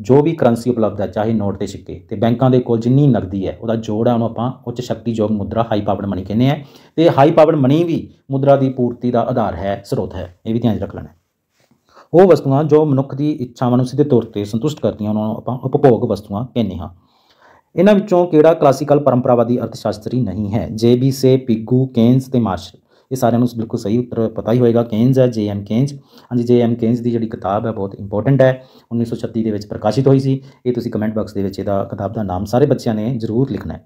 ਜੋ ਵੀ ਕਰੰਸੀ ਉਪਲਬਧ ਹੈ ਚਾਹੇ ਨੋਟ ਤੇ ਸਿੱਕੇ ਤੇ ਬੈਂਕਾਂ ਦੇ ਕੋਲ ਜਿੰਨੀ ਨਗਦੀ ਹੈ ਉਹਦਾ ਜੋੜ ਹੈ ਉਹਨੂੰ ਆਪਾਂ ਉੱਚ ਸ਼ਕਤੀਯੋਗ ਮੁਦਰਾ ਹਾਈ ਪਾਵਰ ਮਨੀ ਕਹਿੰਦੇ ਆ ਤੇ ਹਾਈ ਪਾਵਰ ਮਨੀ ਵੀ ਮੁਦਰਾ ਦੀ ਪੂਰਤੀ ਦਾ ਆਧਾਰ ਹੈ ਸਰੋਤ ਹੈ ਇਹ ਵੀ ਧਿਆਨ ਰੱਖ ਲੈਣਾ ਉਹ ਵਸਤੂਆਂ ਜੋ ਮਨੁੱਖ ਦੀ ਇੱਛਾਵਾਂ ਨੂੰ ਸਿੱਧੇ ਤੌਰ ਤੇ ਸੰਤੁਸ਼ਟ ਕਰਦੀਆਂ ਉਹਨਾਂ ਨੂੰ ਆਪਾਂ ਉਪਭੋਗ ਵਸਤੂਆਂ ਕਹਿੰਦੇ ਹਾਂ ਇਹਨਾਂ ਵਿੱਚੋਂ ਕਿਹੜਾ ਕਲਾਸਿਕਲ ਪਰੰਪਰਾਵਾਦੀ ਅਰਥਸ਼ਾਸਤਰੀ ਨਹੀਂ ਹੈ J B Say Pigou Keynes ਤੇ ਮਾਰਸ਼ਲ ਇਹ ਸਾਰਿਆਂ ਨੂੰ ਬਿਲਕੁਲ ਸਹੀ ਉੱਤਰ ਪਤਾ ਹੀ ਹੋਏਗਾ ਕੇਨਜ਼ ਹੈ ਜੇ ਐਮ ਕੇਨਜ਼ ਹਾਂਜੀ ਜੇ ਐਮ ਕੇਨਜ਼ ਦੀ ਜਿਹੜੀ ਕਿਤਾਬ ਹੈ ਬਹੁਤ ਇੰਪੋਰਟੈਂਟ ਹੈ 1936 ਦੇ ਵਿੱਚ ਪ੍ਰਕਾਸ਼ਿਤ ਹੋਈ ਸੀ ਇਹ ਤੁਸੀਂ ਕਮੈਂਟ ਬਾਕਸ ਦੇ ਵਿੱਚ ਇਹਦਾ ਕਿਤਾਬ ਦਾ ਨਾਮ ਸਾਰੇ ਬੱਚਿਆਂ ਨੇ ਜ਼ਰੂਰ ਲਿਖਣਾ ਹੈ